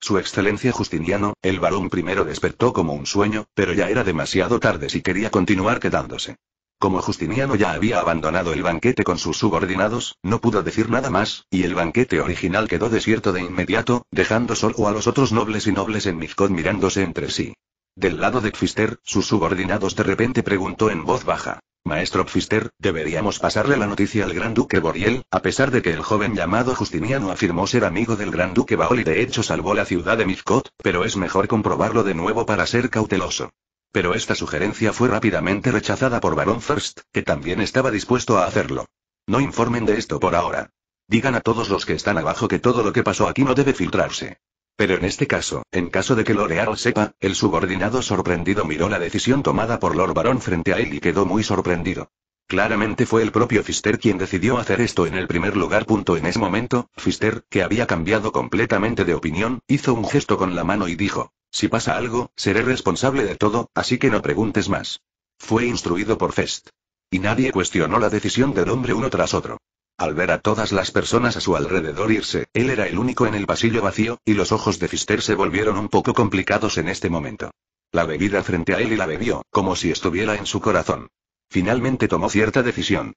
Su excelencia Justiniano, el varón primero despertó como un sueño, pero ya era demasiado tarde si quería continuar quedándose. Como Justiniano ya había abandonado el banquete con sus subordinados, no pudo decir nada más, y el banquete original quedó desierto de inmediato, dejando solo a los otros nobles y nobles en Mizcot mirándose entre sí. Del lado de Pfister, sus subordinados de repente preguntó en voz baja. Maestro Pfister, deberíamos pasarle la noticia al gran duque Boriel, a pesar de que el joven llamado Justiniano afirmó ser amigo del gran duque Baoli y de hecho salvó la ciudad de Mizcot, pero es mejor comprobarlo de nuevo para ser cauteloso. Pero esta sugerencia fue rápidamente rechazada por Baron First, que también estaba dispuesto a hacerlo. No informen de esto por ahora. Digan a todos los que están abajo que todo lo que pasó aquí no debe filtrarse. Pero en este caso, en caso de que L'Oreal sepa, el subordinado sorprendido miró la decisión tomada por Lord Baron frente a él y quedó muy sorprendido. Claramente fue el propio Fister quien decidió hacer esto en el primer lugar. en ese momento, Fister, que había cambiado completamente de opinión, hizo un gesto con la mano y dijo, si pasa algo, seré responsable de todo, así que no preguntes más. Fue instruido por Fest. Y nadie cuestionó la decisión del hombre uno tras otro. Al ver a todas las personas a su alrededor irse, él era el único en el pasillo vacío, y los ojos de Fister se volvieron un poco complicados en este momento. La bebida frente a él y la bebió, como si estuviera en su corazón. Finalmente tomó cierta decisión.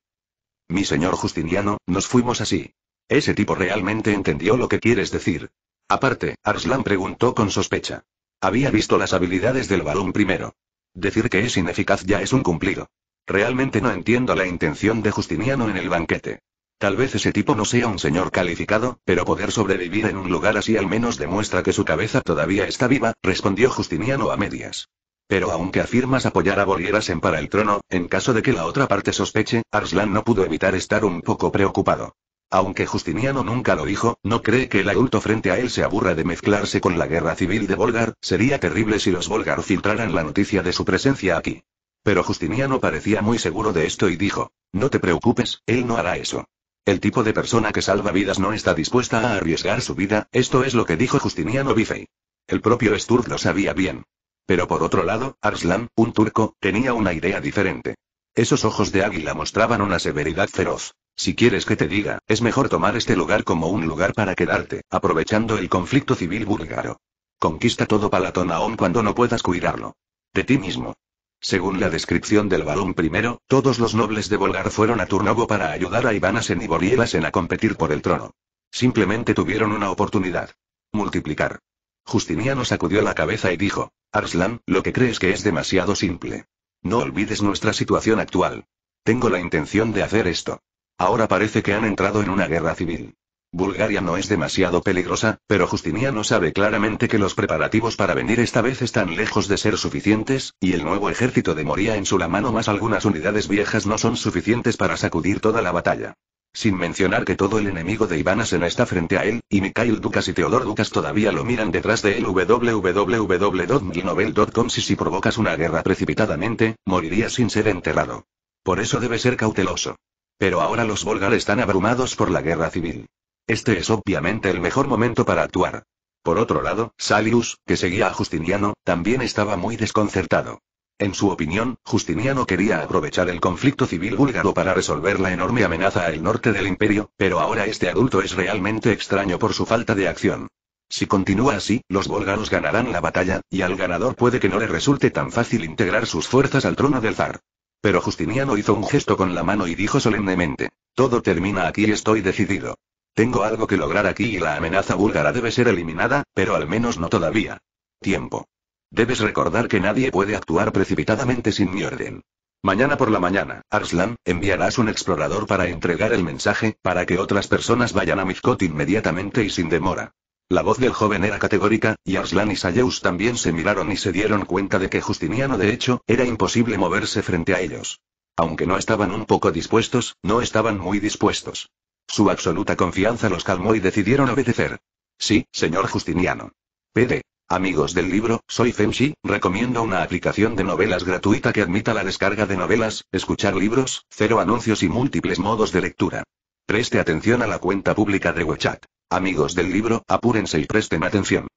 Mi señor Justiniano, nos fuimos así. Ese tipo realmente entendió lo que quieres decir. Aparte, Arslan preguntó con sospecha. Había visto las habilidades del balón primero. Decir que es ineficaz ya es un cumplido. Realmente no entiendo la intención de Justiniano en el banquete. Tal vez ese tipo no sea un señor calificado, pero poder sobrevivir en un lugar así al menos demuestra que su cabeza todavía está viva, respondió Justiniano a medias. Pero aunque afirmas apoyar a Borierasen para el trono, en caso de que la otra parte sospeche, Arslan no pudo evitar estar un poco preocupado. Aunque Justiniano nunca lo dijo, no cree que el adulto frente a él se aburra de mezclarse con la guerra civil de Volgar, sería terrible si los Volgar filtraran la noticia de su presencia aquí. Pero Justiniano parecía muy seguro de esto y dijo, no te preocupes, él no hará eso. El tipo de persona que salva vidas no está dispuesta a arriesgar su vida, esto es lo que dijo Justiniano Bifei. El propio Sturz lo sabía bien. Pero por otro lado, Arslan, un turco, tenía una idea diferente. Esos ojos de águila mostraban una severidad feroz. Si quieres que te diga, es mejor tomar este lugar como un lugar para quedarte, aprovechando el conflicto civil búlgaro. Conquista todo Palatón aún cuando no puedas cuidarlo. De ti mismo. Según la descripción del balón primero, todos los nobles de Volgar fueron a Turnovo para ayudar a Ivanasen y Borielasen a competir por el trono. Simplemente tuvieron una oportunidad. Multiplicar. Justiniano sacudió la cabeza y dijo, Arslan, lo que crees que es demasiado simple. No olvides nuestra situación actual. Tengo la intención de hacer esto. Ahora parece que han entrado en una guerra civil. Bulgaria no es demasiado peligrosa, pero Justiniano sabe claramente que los preparativos para venir esta vez están lejos de ser suficientes, y el nuevo ejército de Moria en su la mano más algunas unidades viejas no son suficientes para sacudir toda la batalla. Sin mencionar que todo el enemigo de no está frente a él, y Mikhail Dukas y Teodor Dukas todavía lo miran detrás de él. www.novel.com Si si provocas una guerra precipitadamente, morirías sin ser enterrado. Por eso debe ser cauteloso. Pero ahora los Volgar están abrumados por la guerra civil. Este es obviamente el mejor momento para actuar. Por otro lado, Salius, que seguía a Justiniano, también estaba muy desconcertado. En su opinión, Justiniano quería aprovechar el conflicto civil búlgaro para resolver la enorme amenaza al norte del imperio, pero ahora este adulto es realmente extraño por su falta de acción. Si continúa así, los búlgaros ganarán la batalla, y al ganador puede que no le resulte tan fácil integrar sus fuerzas al trono del zar. Pero Justiniano hizo un gesto con la mano y dijo solemnemente, todo termina aquí y estoy decidido. Tengo algo que lograr aquí y la amenaza búlgara debe ser eliminada, pero al menos no todavía. Tiempo. Debes recordar que nadie puede actuar precipitadamente sin mi orden. Mañana por la mañana, Arslan, enviarás un explorador para entregar el mensaje, para que otras personas vayan a Mizcot inmediatamente y sin demora. La voz del joven era categórica, y Arslan y Sayeus también se miraron y se dieron cuenta de que Justiniano de hecho, era imposible moverse frente a ellos. Aunque no estaban un poco dispuestos, no estaban muy dispuestos. Su absoluta confianza los calmó y decidieron obedecer. Sí, señor Justiniano. Pede, Amigos del libro, soy Femshi, recomiendo una aplicación de novelas gratuita que admita la descarga de novelas, escuchar libros, cero anuncios y múltiples modos de lectura. Preste atención a la cuenta pública de WeChat. Amigos del libro, apúrense y presten atención.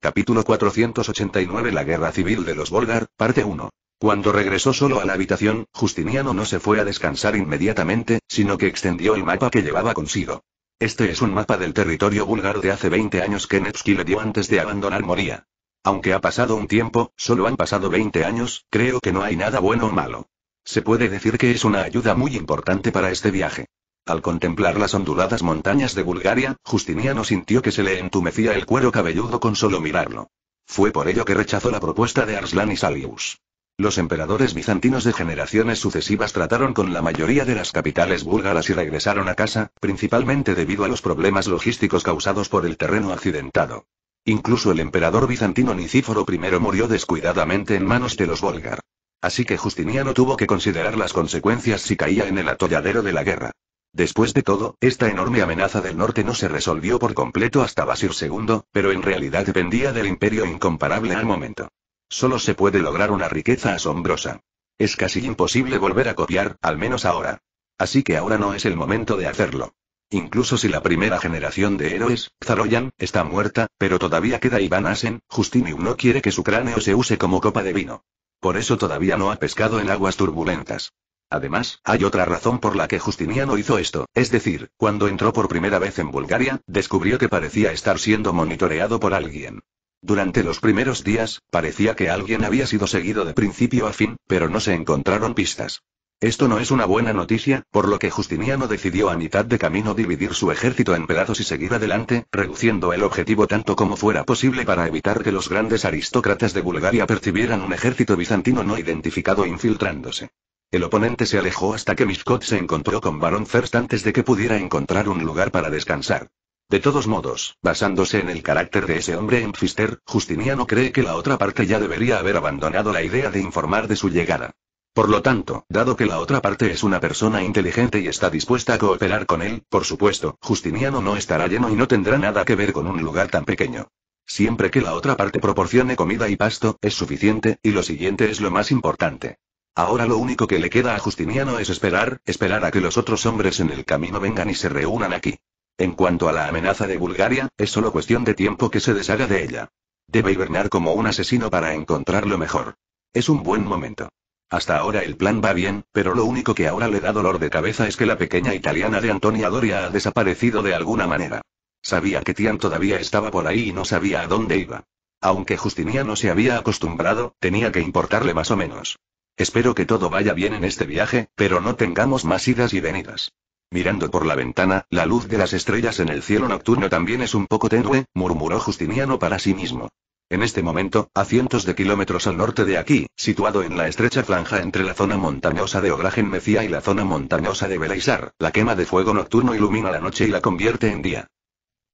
Capítulo 489 La Guerra Civil de los Volgar, parte 1. Cuando regresó solo a la habitación, Justiniano no se fue a descansar inmediatamente, sino que extendió el mapa que llevaba consigo. Este es un mapa del territorio búlgaro de hace 20 años que Nevsky le dio antes de abandonar Moria. Aunque ha pasado un tiempo, solo han pasado 20 años, creo que no hay nada bueno o malo. Se puede decir que es una ayuda muy importante para este viaje. Al contemplar las onduladas montañas de Bulgaria, Justiniano sintió que se le entumecía el cuero cabelludo con solo mirarlo. Fue por ello que rechazó la propuesta de Arslan y Salius. Los emperadores bizantinos de generaciones sucesivas trataron con la mayoría de las capitales búlgaras y regresaron a casa, principalmente debido a los problemas logísticos causados por el terreno accidentado. Incluso el emperador bizantino Nicíforo I murió descuidadamente en manos de los búlgar. Así que Justiniano tuvo que considerar las consecuencias si caía en el atolladero de la guerra. Después de todo, esta enorme amenaza del norte no se resolvió por completo hasta Basir II, pero en realidad dependía del imperio incomparable al momento. Solo se puede lograr una riqueza asombrosa. Es casi imposible volver a copiar, al menos ahora. Así que ahora no es el momento de hacerlo. Incluso si la primera generación de héroes, Zaroyan, está muerta, pero todavía queda Iván Asen, Justinium no quiere que su cráneo se use como copa de vino. Por eso todavía no ha pescado en aguas turbulentas. Además, hay otra razón por la que Justiniano hizo esto, es decir, cuando entró por primera vez en Bulgaria, descubrió que parecía estar siendo monitoreado por alguien. Durante los primeros días, parecía que alguien había sido seguido de principio a fin, pero no se encontraron pistas. Esto no es una buena noticia, por lo que Justiniano decidió a mitad de camino dividir su ejército en pedazos y seguir adelante, reduciendo el objetivo tanto como fuera posible para evitar que los grandes aristócratas de Bulgaria percibieran un ejército bizantino no identificado infiltrándose. El oponente se alejó hasta que Miskot se encontró con Baron First antes de que pudiera encontrar un lugar para descansar. De todos modos, basándose en el carácter de ese hombre en Pfister, Justiniano cree que la otra parte ya debería haber abandonado la idea de informar de su llegada. Por lo tanto, dado que la otra parte es una persona inteligente y está dispuesta a cooperar con él, por supuesto, Justiniano no estará lleno y no tendrá nada que ver con un lugar tan pequeño. Siempre que la otra parte proporcione comida y pasto, es suficiente, y lo siguiente es lo más importante. Ahora lo único que le queda a Justiniano es esperar, esperar a que los otros hombres en el camino vengan y se reúnan aquí. En cuanto a la amenaza de Bulgaria, es solo cuestión de tiempo que se deshaga de ella. Debe hibernar como un asesino para encontrarlo mejor. Es un buen momento. Hasta ahora el plan va bien, pero lo único que ahora le da dolor de cabeza es que la pequeña italiana de Antonia Doria ha desaparecido de alguna manera. Sabía que Tian todavía estaba por ahí y no sabía a dónde iba. Aunque Justiniano se había acostumbrado, tenía que importarle más o menos. Espero que todo vaya bien en este viaje, pero no tengamos más idas y venidas. Mirando por la ventana, la luz de las estrellas en el cielo nocturno también es un poco tenue, murmuró Justiniano para sí mismo. En este momento, a cientos de kilómetros al norte de aquí, situado en la estrecha franja entre la zona montañosa de Ogragen Mecía y la zona montañosa de Belaisar, la quema de fuego nocturno ilumina la noche y la convierte en día.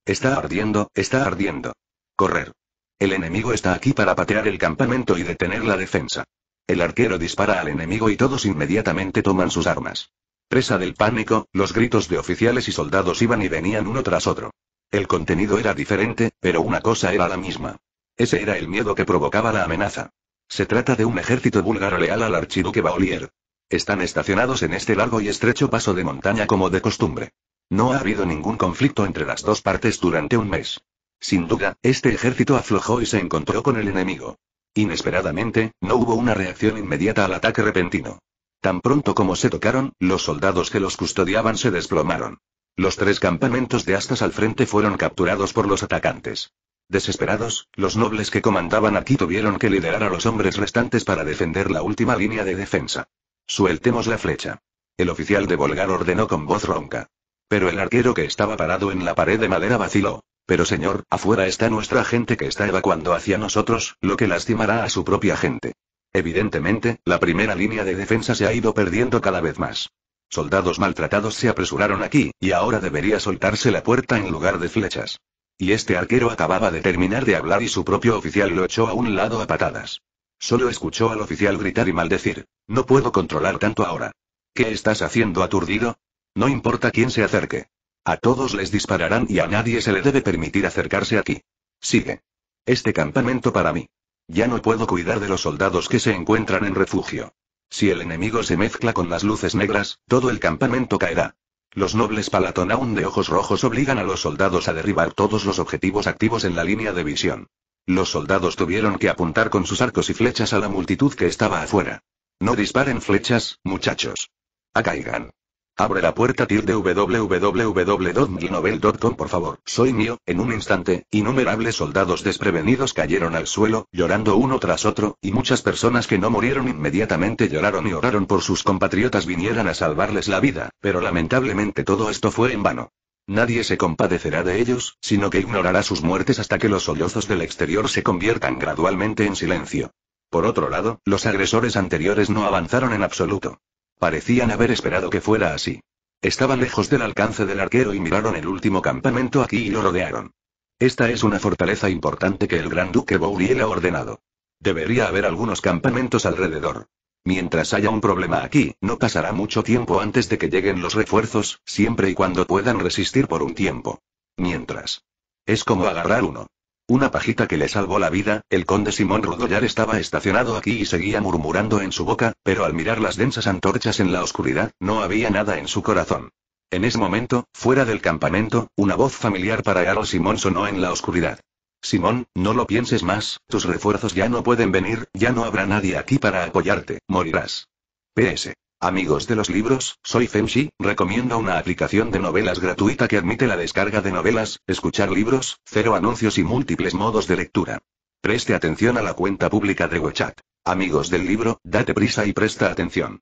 Está ardiendo, está ardiendo. Correr. El enemigo está aquí para patear el campamento y detener la defensa. El arquero dispara al enemigo y todos inmediatamente toman sus armas. Presa del pánico, los gritos de oficiales y soldados iban y venían uno tras otro. El contenido era diferente, pero una cosa era la misma. Ese era el miedo que provocaba la amenaza. Se trata de un ejército búlgaro leal al archiduque Baolier. Están estacionados en este largo y estrecho paso de montaña como de costumbre. No ha habido ningún conflicto entre las dos partes durante un mes. Sin duda, este ejército aflojó y se encontró con el enemigo. Inesperadamente, no hubo una reacción inmediata al ataque repentino. Tan pronto como se tocaron, los soldados que los custodiaban se desplomaron. Los tres campamentos de astas al frente fueron capturados por los atacantes. Desesperados, los nobles que comandaban aquí tuvieron que liderar a los hombres restantes para defender la última línea de defensa. Sueltemos la flecha. El oficial de Volgar ordenó con voz ronca. Pero el arquero que estaba parado en la pared de madera vaciló. Pero señor, afuera está nuestra gente que está evacuando hacia nosotros, lo que lastimará a su propia gente. Evidentemente, la primera línea de defensa se ha ido perdiendo cada vez más. Soldados maltratados se apresuraron aquí, y ahora debería soltarse la puerta en lugar de flechas. Y este arquero acababa de terminar de hablar y su propio oficial lo echó a un lado a patadas. Solo escuchó al oficial gritar y maldecir. No puedo controlar tanto ahora. ¿Qué estás haciendo aturdido? No importa quién se acerque. A todos les dispararán y a nadie se le debe permitir acercarse aquí. Sigue. Este campamento para mí. Ya no puedo cuidar de los soldados que se encuentran en refugio. Si el enemigo se mezcla con las luces negras, todo el campamento caerá. Los nobles Palatonaun de ojos rojos obligan a los soldados a derribar todos los objetivos activos en la línea de visión. Los soldados tuvieron que apuntar con sus arcos y flechas a la multitud que estaba afuera. No disparen flechas, muchachos. Acaigan. Abre la puerta tilde www.novel.com por favor. Soy mío, en un instante, innumerables soldados desprevenidos cayeron al suelo, llorando uno tras otro, y muchas personas que no murieron inmediatamente lloraron y oraron por sus compatriotas vinieran a salvarles la vida, pero lamentablemente todo esto fue en vano. Nadie se compadecerá de ellos, sino que ignorará sus muertes hasta que los sollozos del exterior se conviertan gradualmente en silencio. Por otro lado, los agresores anteriores no avanzaron en absoluto. Parecían haber esperado que fuera así. Estaban lejos del alcance del arquero y miraron el último campamento aquí y lo rodearon. Esta es una fortaleza importante que el gran duque Bouriel ha ordenado. Debería haber algunos campamentos alrededor. Mientras haya un problema aquí, no pasará mucho tiempo antes de que lleguen los refuerzos, siempre y cuando puedan resistir por un tiempo. Mientras. Es como agarrar uno. Una pajita que le salvó la vida, el conde Simón Rodollar estaba estacionado aquí y seguía murmurando en su boca, pero al mirar las densas antorchas en la oscuridad, no había nada en su corazón. En ese momento, fuera del campamento, una voz familiar para Aro Simón sonó en la oscuridad. Simón, no lo pienses más, tus refuerzos ya no pueden venir, ya no habrá nadie aquí para apoyarte, morirás. PS. Amigos de los libros, soy Femshi, recomiendo una aplicación de novelas gratuita que admite la descarga de novelas, escuchar libros, cero anuncios y múltiples modos de lectura. Preste atención a la cuenta pública de WeChat. Amigos del libro, date prisa y presta atención.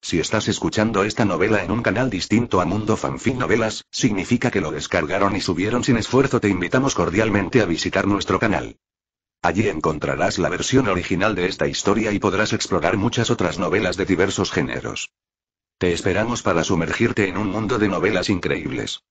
Si estás escuchando esta novela en un canal distinto a Mundo Fanfic Novelas, significa que lo descargaron y subieron sin esfuerzo. Te invitamos cordialmente a visitar nuestro canal. Allí encontrarás la versión original de esta historia y podrás explorar muchas otras novelas de diversos géneros. Te esperamos para sumergirte en un mundo de novelas increíbles.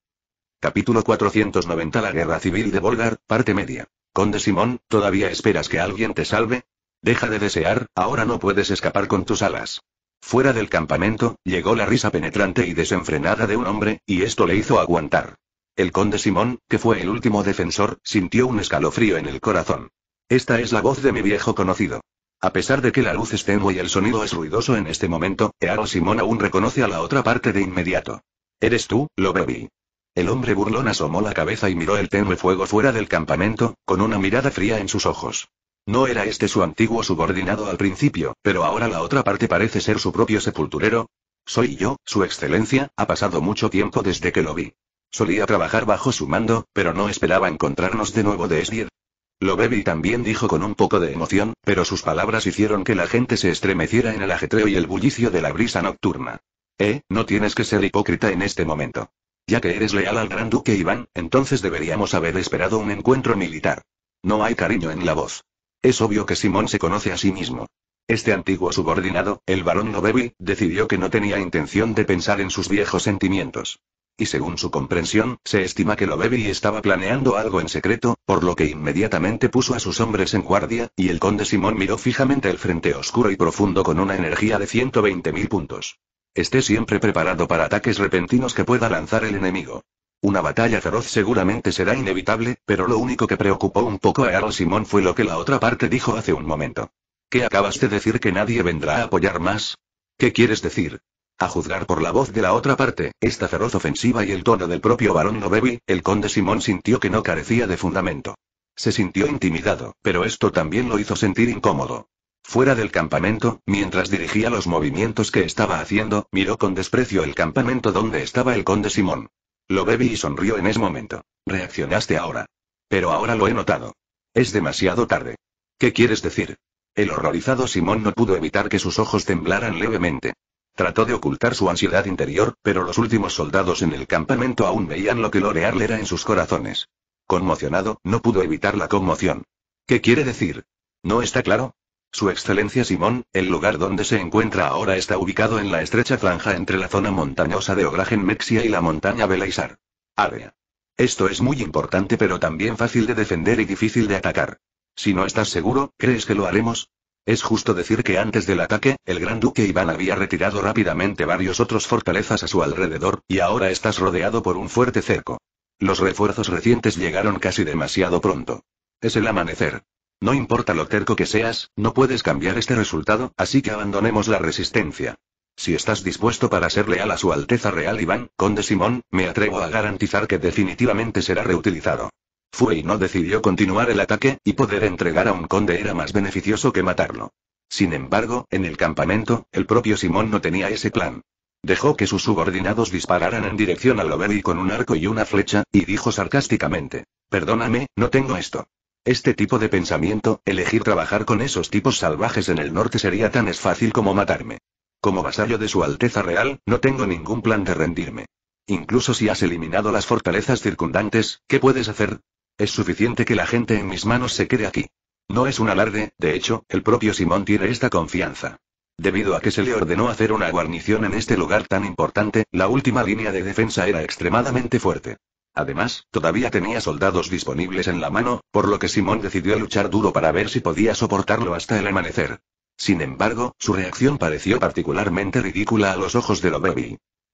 Capítulo 490 La Guerra Civil de Volgar, parte media. Conde Simón, ¿todavía esperas que alguien te salve? Deja de desear, ahora no puedes escapar con tus alas. Fuera del campamento, llegó la risa penetrante y desenfrenada de un hombre, y esto le hizo aguantar. El conde Simón, que fue el último defensor, sintió un escalofrío en el corazón. Esta es la voz de mi viejo conocido. A pesar de que la luz es tenue y el sonido es ruidoso en este momento, Earo Simón aún reconoce a la otra parte de inmediato. ¿Eres tú, lo bebí? El hombre burlón asomó la cabeza y miró el tenue fuego fuera del campamento, con una mirada fría en sus ojos. No era este su antiguo subordinado al principio, pero ahora la otra parte parece ser su propio sepulturero. Soy yo, Su Excelencia, ha pasado mucho tiempo desde que lo vi. Solía trabajar bajo su mando, pero no esperaba encontrarnos de nuevo de Esbir, lo también dijo con un poco de emoción, pero sus palabras hicieron que la gente se estremeciera en el ajetreo y el bullicio de la brisa nocturna. Eh, no tienes que ser hipócrita en este momento. Ya que eres leal al gran duque Iván, entonces deberíamos haber esperado un encuentro militar. No hay cariño en la voz. Es obvio que Simón se conoce a sí mismo. Este antiguo subordinado, el barón Lobevi, decidió que no tenía intención de pensar en sus viejos sentimientos. Y según su comprensión, se estima que lo y estaba planeando algo en secreto, por lo que inmediatamente puso a sus hombres en guardia, y el conde Simón miró fijamente el frente oscuro y profundo con una energía de 120.000 puntos. Esté siempre preparado para ataques repentinos que pueda lanzar el enemigo. Una batalla feroz seguramente será inevitable, pero lo único que preocupó un poco a Earl Simón fue lo que la otra parte dijo hace un momento. ¿Qué acabas de decir que nadie vendrá a apoyar más? ¿Qué quieres decir? A juzgar por la voz de la otra parte, esta feroz ofensiva y el tono del propio barón Lobevi, el conde Simón sintió que no carecía de fundamento. Se sintió intimidado, pero esto también lo hizo sentir incómodo. Fuera del campamento, mientras dirigía los movimientos que estaba haciendo, miró con desprecio el campamento donde estaba el conde Simón. Lo y sonrió en ese momento. Reaccionaste ahora. Pero ahora lo he notado. Es demasiado tarde. ¿Qué quieres decir? El horrorizado Simón no pudo evitar que sus ojos temblaran levemente. Trató de ocultar su ansiedad interior, pero los últimos soldados en el campamento aún veían lo que Loreal era en sus corazones. Conmocionado, no pudo evitar la conmoción. ¿Qué quiere decir? ¿No está claro? Su Excelencia Simón, el lugar donde se encuentra ahora está ubicado en la estrecha franja entre la zona montañosa de Ogragen Mexia y la montaña Belaisar. Área. Esto es muy importante pero también fácil de defender y difícil de atacar. Si no estás seguro, ¿crees que lo haremos? Es justo decir que antes del ataque, el gran duque Iván había retirado rápidamente varios otros fortalezas a su alrededor, y ahora estás rodeado por un fuerte cerco. Los refuerzos recientes llegaron casi demasiado pronto. Es el amanecer. No importa lo terco que seas, no puedes cambiar este resultado, así que abandonemos la resistencia. Si estás dispuesto para ser leal a su Alteza Real Iván, Conde Simón, me atrevo a garantizar que definitivamente será reutilizado. Fue y no decidió continuar el ataque, y poder entregar a un conde era más beneficioso que matarlo. Sin embargo, en el campamento, el propio Simón no tenía ese plan. Dejó que sus subordinados dispararan en dirección a Loveri con un arco y una flecha, y dijo sarcásticamente, Perdóname, no tengo esto. Este tipo de pensamiento, elegir trabajar con esos tipos salvajes en el norte sería tan es fácil como matarme. Como vasallo de su Alteza Real, no tengo ningún plan de rendirme. Incluso si has eliminado las fortalezas circundantes, ¿qué puedes hacer? Es suficiente que la gente en mis manos se quede aquí. No es un alarde, de hecho, el propio Simón tiene esta confianza. Debido a que se le ordenó hacer una guarnición en este lugar tan importante, la última línea de defensa era extremadamente fuerte. Además, todavía tenía soldados disponibles en la mano, por lo que Simón decidió luchar duro para ver si podía soportarlo hasta el amanecer. Sin embargo, su reacción pareció particularmente ridícula a los ojos de lo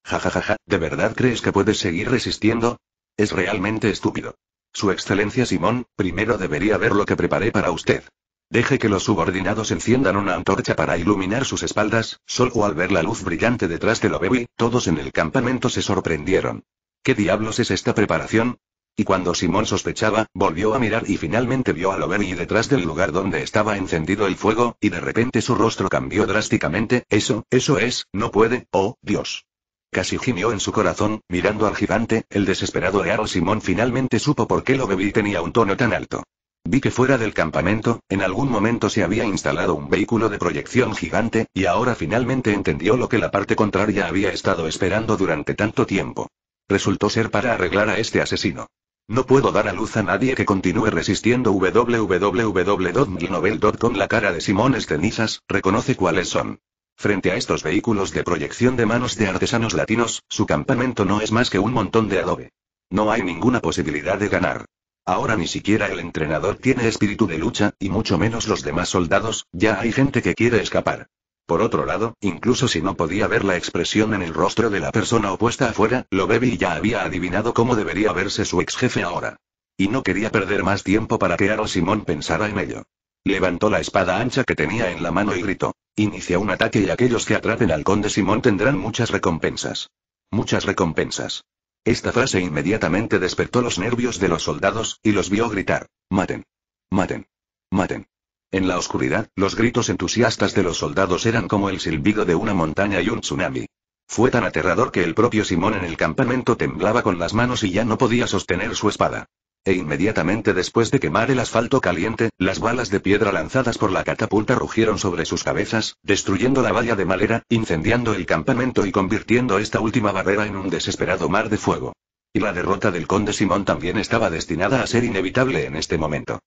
ja ja, ¿de verdad crees que puedes seguir resistiendo? Es realmente estúpido. Su Excelencia Simón, primero debería ver lo que preparé para usted. Deje que los subordinados enciendan una antorcha para iluminar sus espaldas, sol o al ver la luz brillante detrás de Lobewi, todos en el campamento se sorprendieron. ¿Qué diablos es esta preparación? Y cuando Simón sospechaba, volvió a mirar y finalmente vio a Lobewi detrás del lugar donde estaba encendido el fuego, y de repente su rostro cambió drásticamente, eso, eso es, no puede, oh, Dios. Casi gimió en su corazón, mirando al gigante, el desesperado Earo Simón finalmente supo por qué lo bebí tenía un tono tan alto. Vi que fuera del campamento, en algún momento se había instalado un vehículo de proyección gigante, y ahora finalmente entendió lo que la parte contraria había estado esperando durante tanto tiempo. Resultó ser para arreglar a este asesino. No puedo dar a luz a nadie que continúe resistiendo www.novel.com La cara de Simón es cenizas, reconoce cuáles son. Frente a estos vehículos de proyección de manos de artesanos latinos, su campamento no es más que un montón de adobe. No hay ninguna posibilidad de ganar. Ahora ni siquiera el entrenador tiene espíritu de lucha, y mucho menos los demás soldados, ya hay gente que quiere escapar. Por otro lado, incluso si no podía ver la expresión en el rostro de la persona opuesta afuera, lo y ya había adivinado cómo debería verse su ex jefe ahora. Y no quería perder más tiempo para que Aro Simón pensara en ello. Levantó la espada ancha que tenía en la mano y gritó. Inicia un ataque y aquellos que atrapen al conde Simón tendrán muchas recompensas. Muchas recompensas. Esta frase inmediatamente despertó los nervios de los soldados, y los vio gritar. Maten. Maten. Maten. En la oscuridad, los gritos entusiastas de los soldados eran como el silbido de una montaña y un tsunami. Fue tan aterrador que el propio Simón en el campamento temblaba con las manos y ya no podía sostener su espada e inmediatamente después de quemar el asfalto caliente, las balas de piedra lanzadas por la catapulta rugieron sobre sus cabezas, destruyendo la valla de madera, incendiando el campamento y convirtiendo esta última barrera en un desesperado mar de fuego. Y la derrota del conde Simón también estaba destinada a ser inevitable en este momento.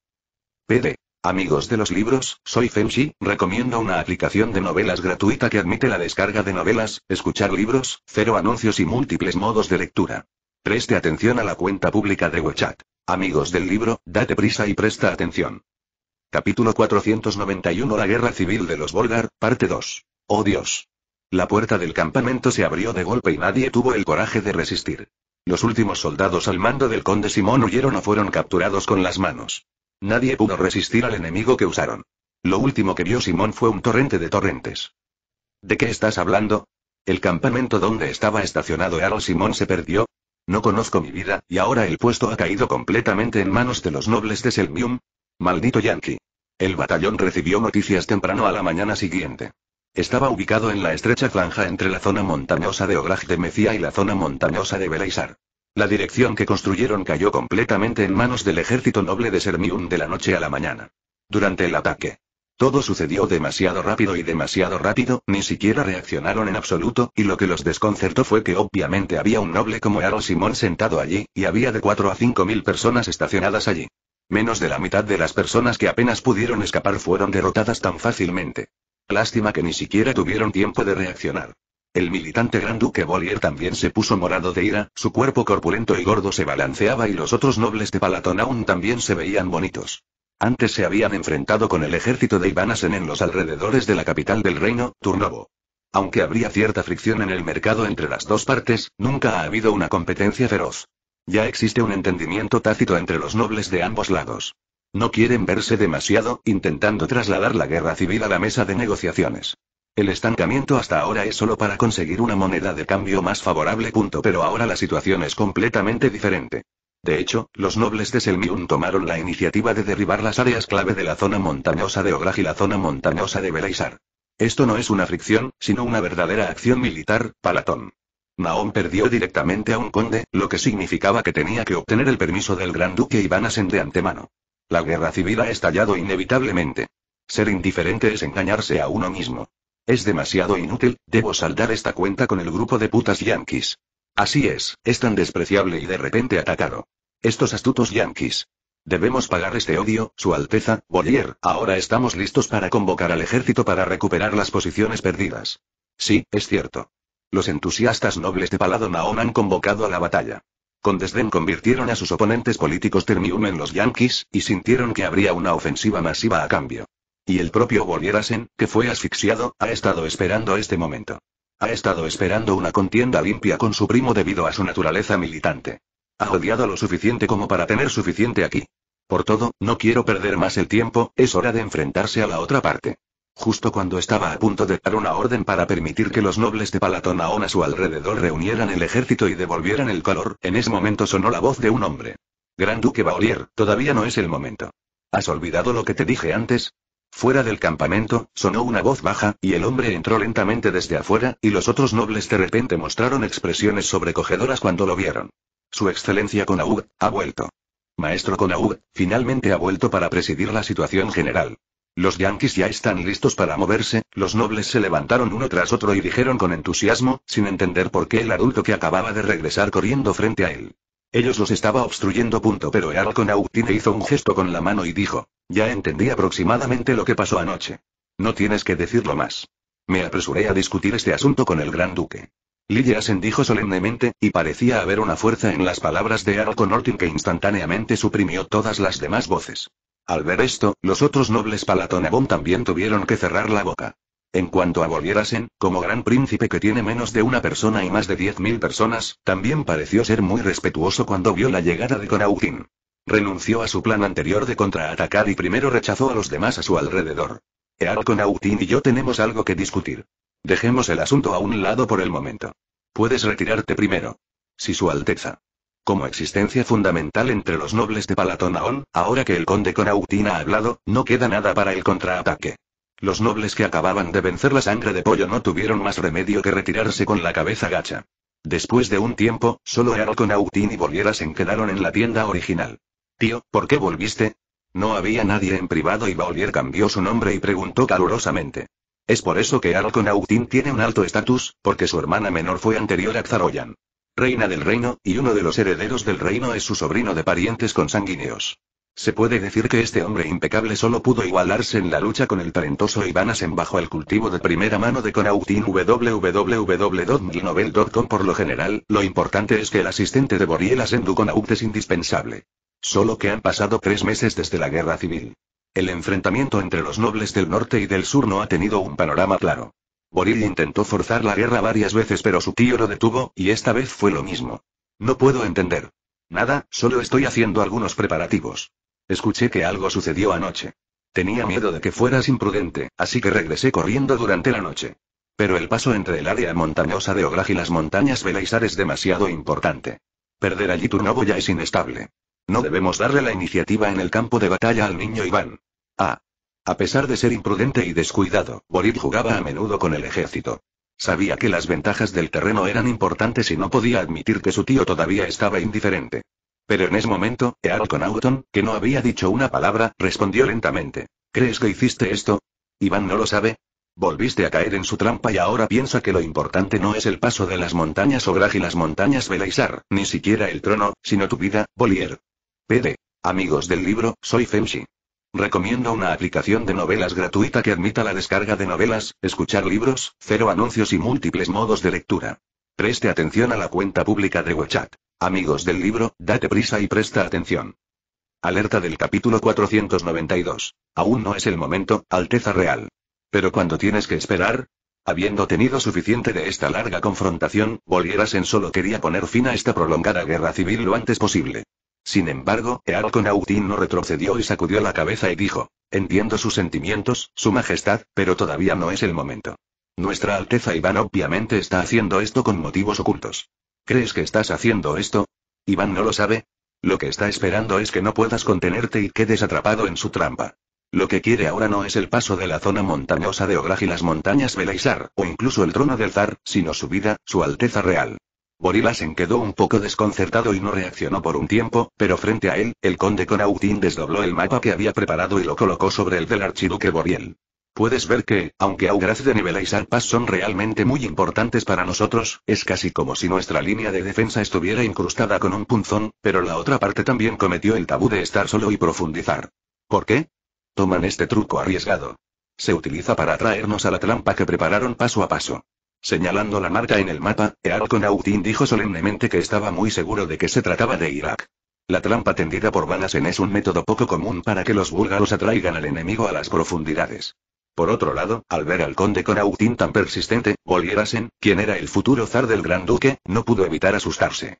PD. Amigos de los libros, soy Fenshi, recomiendo una aplicación de novelas gratuita que admite la descarga de novelas, escuchar libros, cero anuncios y múltiples modos de lectura. Preste atención a la cuenta pública de WeChat. Amigos del libro, date prisa y presta atención. Capítulo 491 La Guerra Civil de los Volgar, parte 2. Oh Dios. La puerta del campamento se abrió de golpe y nadie tuvo el coraje de resistir. Los últimos soldados al mando del conde Simón huyeron o fueron capturados con las manos. Nadie pudo resistir al enemigo que usaron. Lo último que vio Simón fue un torrente de torrentes. ¿De qué estás hablando? El campamento donde estaba estacionado Harold Simón se perdió, no conozco mi vida, y ahora el puesto ha caído completamente en manos de los nobles de Selmium. Maldito Yankee. El batallón recibió noticias temprano a la mañana siguiente. Estaba ubicado en la estrecha franja entre la zona montañosa de Ograj de Mecía y la zona montañosa de Belaisar. La dirección que construyeron cayó completamente en manos del ejército noble de Selmium de la noche a la mañana. Durante el ataque, todo sucedió demasiado rápido y demasiado rápido, ni siquiera reaccionaron en absoluto, y lo que los desconcertó fue que obviamente había un noble como Aro Simón sentado allí, y había de 4 a 5 mil personas estacionadas allí. Menos de la mitad de las personas que apenas pudieron escapar fueron derrotadas tan fácilmente. Lástima que ni siquiera tuvieron tiempo de reaccionar. El militante gran duque Bolier también se puso morado de ira, su cuerpo corpulento y gordo se balanceaba y los otros nobles de Palatón aún también se veían bonitos. Antes se habían enfrentado con el ejército de Ivanasen en los alrededores de la capital del reino, Turnovo. Aunque habría cierta fricción en el mercado entre las dos partes, nunca ha habido una competencia feroz. Ya existe un entendimiento tácito entre los nobles de ambos lados. No quieren verse demasiado, intentando trasladar la guerra civil a la mesa de negociaciones. El estancamiento hasta ahora es solo para conseguir una moneda de cambio más favorable. Punto, pero ahora la situación es completamente diferente. De hecho, los nobles de Selmiun tomaron la iniciativa de derribar las áreas clave de la zona montañosa de Ograj y la zona montañosa de Belaisar. Esto no es una fricción, sino una verdadera acción militar, Palatón. Mahón perdió directamente a un conde, lo que significaba que tenía que obtener el permiso del gran duque Ivanasen de antemano. La guerra civil ha estallado inevitablemente. Ser indiferente es engañarse a uno mismo. Es demasiado inútil, debo saldar esta cuenta con el grupo de putas yanquis. Así es, es tan despreciable y de repente atacado. Estos astutos yankees. Debemos pagar este odio, Su Alteza, Bollier, ahora estamos listos para convocar al ejército para recuperar las posiciones perdidas. Sí, es cierto. Los entusiastas nobles de Paladón han convocado a la batalla. Con desdén convirtieron a sus oponentes políticos Termium en los yankees, y sintieron que habría una ofensiva masiva a cambio. Y el propio Asen, que fue asfixiado, ha estado esperando este momento. Ha estado esperando una contienda limpia con su primo debido a su naturaleza militante. Ha odiado lo suficiente como para tener suficiente aquí. Por todo, no quiero perder más el tiempo, es hora de enfrentarse a la otra parte. Justo cuando estaba a punto de dar una orden para permitir que los nobles de Palatona aún a su alrededor reunieran el ejército y devolvieran el calor, en ese momento sonó la voz de un hombre. Gran Duque Baolier, todavía no es el momento. ¿Has olvidado lo que te dije antes? Fuera del campamento, sonó una voz baja, y el hombre entró lentamente desde afuera, y los otros nobles de repente mostraron expresiones sobrecogedoras cuando lo vieron. Su excelencia Conaug, ha vuelto. Maestro Conaug, finalmente ha vuelto para presidir la situación general. Los yanquis ya están listos para moverse, los nobles se levantaron uno tras otro y dijeron con entusiasmo, sin entender por qué el adulto que acababa de regresar corriendo frente a él. Ellos los estaba obstruyendo. Punto, pero Earl tiene hizo un gesto con la mano y dijo: ya entendí aproximadamente lo que pasó anoche. No tienes que decirlo más. Me apresuré a discutir este asunto con el gran duque. Lily dijo solemnemente, y parecía haber una fuerza en las palabras de Arco Conortin que instantáneamente suprimió todas las demás voces. Al ver esto, los otros nobles Palatonabón también tuvieron que cerrar la boca. En cuanto a Volvierasen, como gran príncipe que tiene menos de una persona y más de diez mil personas, también pareció ser muy respetuoso cuando vio la llegada de Conautin. Renunció a su plan anterior de contraatacar y primero rechazó a los demás a su alrededor. Earl con Autin y yo tenemos algo que discutir. Dejemos el asunto a un lado por el momento. Puedes retirarte primero. Si su Alteza. Como existencia fundamental entre los nobles de Palatonaon, ahora que el conde con ha hablado, no queda nada para el contraataque. Los nobles que acababan de vencer la sangre de pollo no tuvieron más remedio que retirarse con la cabeza gacha. Después de un tiempo, solo Earl con y Bolieras se quedaron en la tienda original. Tío, ¿por qué volviste? No había nadie en privado y Baulier cambió su nombre y preguntó calurosamente. Es por eso que Arconautin tiene un alto estatus, porque su hermana menor fue anterior a Xaroyan. Reina del reino, y uno de los herederos del reino es su sobrino de parientes consanguíneos. Se puede decir que este hombre impecable solo pudo igualarse en la lucha con el talentoso Ivanasen bajo el cultivo de primera mano de Conautin www.milnovel.com. Por lo general, lo importante es que el asistente de Boriel Asendu Conaut es indispensable. Solo que han pasado tres meses desde la guerra civil. El enfrentamiento entre los nobles del norte y del sur no ha tenido un panorama claro. Boril intentó forzar la guerra varias veces pero su tío lo detuvo, y esta vez fue lo mismo. No puedo entender. Nada, solo estoy haciendo algunos preparativos. Escuché que algo sucedió anoche. Tenía miedo de que fueras imprudente, así que regresé corriendo durante la noche. Pero el paso entre el área montañosa de Ograj y las montañas Belaysar es demasiado importante. Perder allí tu ya es inestable. No debemos darle la iniciativa en el campo de batalla al niño Iván. Ah. A pesar de ser imprudente y descuidado, Bolívar jugaba a menudo con el ejército. Sabía que las ventajas del terreno eran importantes y no podía admitir que su tío todavía estaba indiferente. Pero en ese momento, Earl Conaughton, que no había dicho una palabra, respondió lentamente. ¿Crees que hiciste esto? Iván no lo sabe. Volviste a caer en su trampa y ahora piensa que lo importante no es el paso de las montañas Obraj y las montañas Belaisar, ni siquiera el trono, sino tu vida, Bolier. Amigos del libro, soy Femshi. Recomiendo una aplicación de novelas gratuita que admita la descarga de novelas, escuchar libros, cero anuncios y múltiples modos de lectura. Preste atención a la cuenta pública de WeChat. Amigos del libro, date prisa y presta atención. Alerta del capítulo 492. Aún no es el momento, Alteza Real. Pero cuando tienes que esperar, Habiendo tenido suficiente de esta larga confrontación, volvieras en solo quería poner fin a esta prolongada guerra civil lo antes posible. Sin embargo, Earl Autin no retrocedió y sacudió la cabeza y dijo, entiendo sus sentimientos, Su Majestad, pero todavía no es el momento. Nuestra Alteza Iván obviamente está haciendo esto con motivos ocultos. ¿Crees que estás haciendo esto? Iván no lo sabe. Lo que está esperando es que no puedas contenerte y quedes atrapado en su trampa. Lo que quiere ahora no es el paso de la zona montañosa de Ograj y las montañas Belaisar, o incluso el trono del zar, sino su vida, su Alteza Real. Borilasen quedó un poco desconcertado y no reaccionó por un tiempo, pero frente a él, el conde Conautín desdobló el mapa que había preparado y lo colocó sobre el del archiduque Boriel. Puedes ver que, aunque Augraz de Nivela y Sarpas son realmente muy importantes para nosotros, es casi como si nuestra línea de defensa estuviera incrustada con un punzón, pero la otra parte también cometió el tabú de estar solo y profundizar. ¿Por qué? Toman este truco arriesgado. Se utiliza para atraernos a la trampa que prepararon paso a paso. Señalando la marca en el mapa, Earl Conautín dijo solemnemente que estaba muy seguro de que se trataba de Irak. La trampa tendida por Banasen es un método poco común para que los búlgaros atraigan al enemigo a las profundidades. Por otro lado, al ver al conde con tan persistente, Olierasen, quien era el futuro zar del Gran Duque, no pudo evitar asustarse.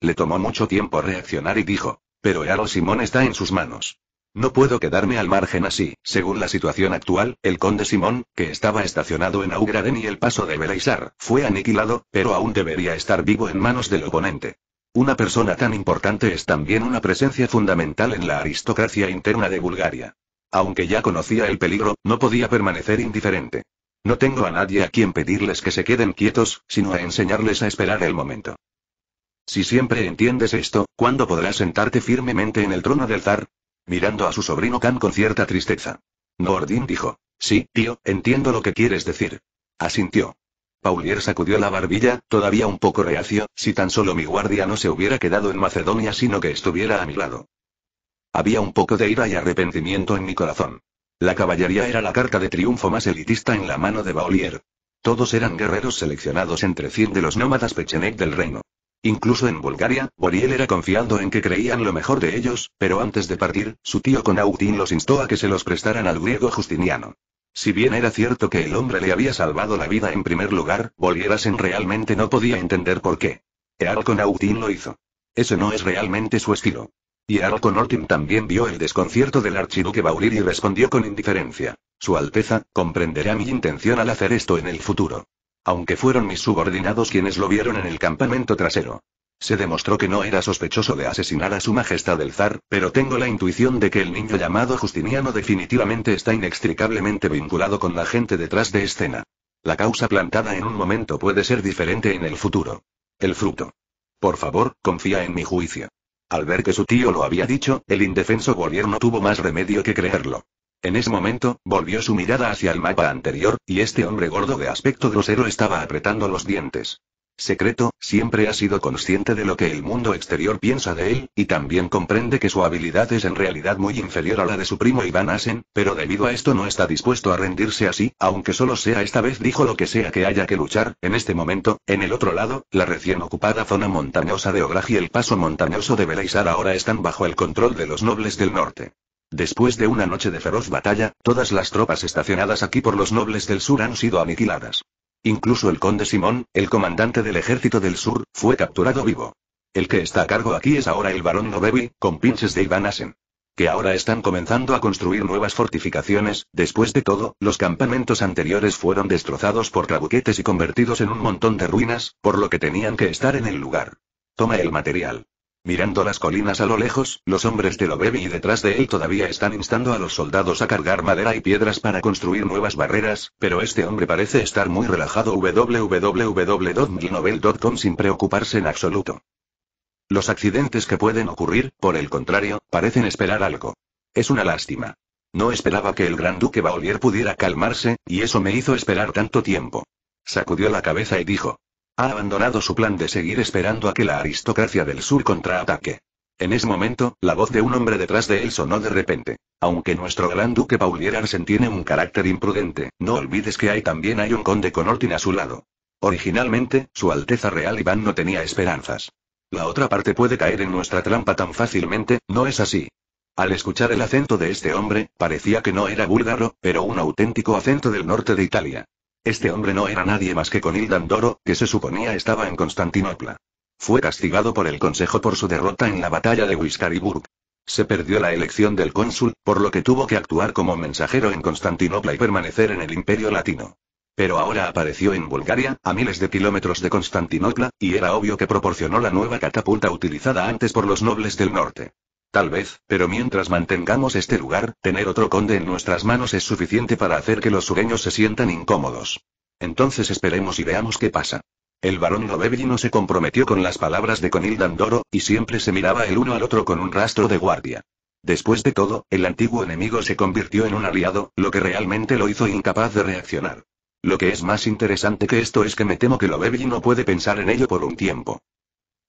Le tomó mucho tiempo reaccionar y dijo, pero Earo Simón está en sus manos. No puedo quedarme al margen así. Según la situación actual, el conde Simón, que estaba estacionado en Augraden y el paso de Belaisar, fue aniquilado, pero aún debería estar vivo en manos del oponente. Una persona tan importante es también una presencia fundamental en la aristocracia interna de Bulgaria. Aunque ya conocía el peligro, no podía permanecer indiferente. No tengo a nadie a quien pedirles que se queden quietos, sino a enseñarles a esperar el momento. Si siempre entiendes esto, ¿cuándo podrás sentarte firmemente en el trono del zar? mirando a su sobrino Khan con cierta tristeza. Nordin dijo. Sí, tío, entiendo lo que quieres decir. Asintió. Paulier sacudió la barbilla, todavía un poco reacio, si tan solo mi guardia no se hubiera quedado en Macedonia sino que estuviera a mi lado. Había un poco de ira y arrepentimiento en mi corazón. La caballería era la carta de triunfo más elitista en la mano de Baulier. Todos eran guerreros seleccionados entre cien de los nómadas Pechenek del reino. Incluso en Bulgaria, Boriel era confiado en que creían lo mejor de ellos, pero antes de partir, su tío Conautín los instó a que se los prestaran al griego Justiniano. Si bien era cierto que el hombre le había salvado la vida en primer lugar, Bolierasen realmente no podía entender por qué. Earl Conautín lo hizo. Eso no es realmente su estilo. Y Earl también vio el desconcierto del archiduque Baurir y respondió con indiferencia. Su Alteza, comprenderá mi intención al hacer esto en el futuro. Aunque fueron mis subordinados quienes lo vieron en el campamento trasero. Se demostró que no era sospechoso de asesinar a su majestad el zar, pero tengo la intuición de que el niño llamado Justiniano definitivamente está inextricablemente vinculado con la gente detrás de escena. La causa plantada en un momento puede ser diferente en el futuro. El fruto. Por favor, confía en mi juicio. Al ver que su tío lo había dicho, el indefenso gobierno tuvo más remedio que creerlo. En ese momento, volvió su mirada hacia el mapa anterior, y este hombre gordo de aspecto grosero estaba apretando los dientes. Secreto, siempre ha sido consciente de lo que el mundo exterior piensa de él, y también comprende que su habilidad es en realidad muy inferior a la de su primo Iván Asen, pero debido a esto no está dispuesto a rendirse así, aunque solo sea esta vez dijo lo que sea que haya que luchar, en este momento, en el otro lado, la recién ocupada zona montañosa de Ograj y el paso montañoso de Beleizar ahora están bajo el control de los nobles del norte. Después de una noche de feroz batalla, todas las tropas estacionadas aquí por los nobles del sur han sido aniquiladas. Incluso el conde Simón, el comandante del ejército del sur, fue capturado vivo. El que está a cargo aquí es ahora el barón Novevi, con pinches de Iván Asen. Que ahora están comenzando a construir nuevas fortificaciones, después de todo, los campamentos anteriores fueron destrozados por trabuquetes y convertidos en un montón de ruinas, por lo que tenían que estar en el lugar. Toma el material. Mirando las colinas a lo lejos, los hombres de bebé y detrás de él todavía están instando a los soldados a cargar madera y piedras para construir nuevas barreras, pero este hombre parece estar muy relajado www.mlinovel.com sin preocuparse en absoluto. Los accidentes que pueden ocurrir, por el contrario, parecen esperar algo. Es una lástima. No esperaba que el gran duque Baolier pudiera calmarse, y eso me hizo esperar tanto tiempo. Sacudió la cabeza y dijo, ha abandonado su plan de seguir esperando a que la aristocracia del sur contraataque. En ese momento, la voz de un hombre detrás de él sonó de repente. Aunque nuestro gran duque Paulier Arsen tiene un carácter imprudente, no olvides que hay también hay un conde con Ortin a su lado. Originalmente, su Alteza Real Iván no tenía esperanzas. La otra parte puede caer en nuestra trampa tan fácilmente, ¿no es así? Al escuchar el acento de este hombre, parecía que no era búlgaro, pero un auténtico acento del norte de Italia. Este hombre no era nadie más que Conildan Doro, que se suponía estaba en Constantinopla. Fue castigado por el Consejo por su derrota en la batalla de Wiskariburg. Se perdió la elección del cónsul, por lo que tuvo que actuar como mensajero en Constantinopla y permanecer en el Imperio Latino. Pero ahora apareció en Bulgaria, a miles de kilómetros de Constantinopla, y era obvio que proporcionó la nueva catapulta utilizada antes por los nobles del norte. Tal vez, pero mientras mantengamos este lugar, tener otro conde en nuestras manos es suficiente para hacer que los sureños se sientan incómodos. Entonces esperemos y veamos qué pasa. El barón Novelli no se comprometió con las palabras de Conil Dandoro, y siempre se miraba el uno al otro con un rastro de guardia. Después de todo, el antiguo enemigo se convirtió en un aliado, lo que realmente lo hizo incapaz de reaccionar. Lo que es más interesante que esto es que me temo que Lobevi no puede pensar en ello por un tiempo.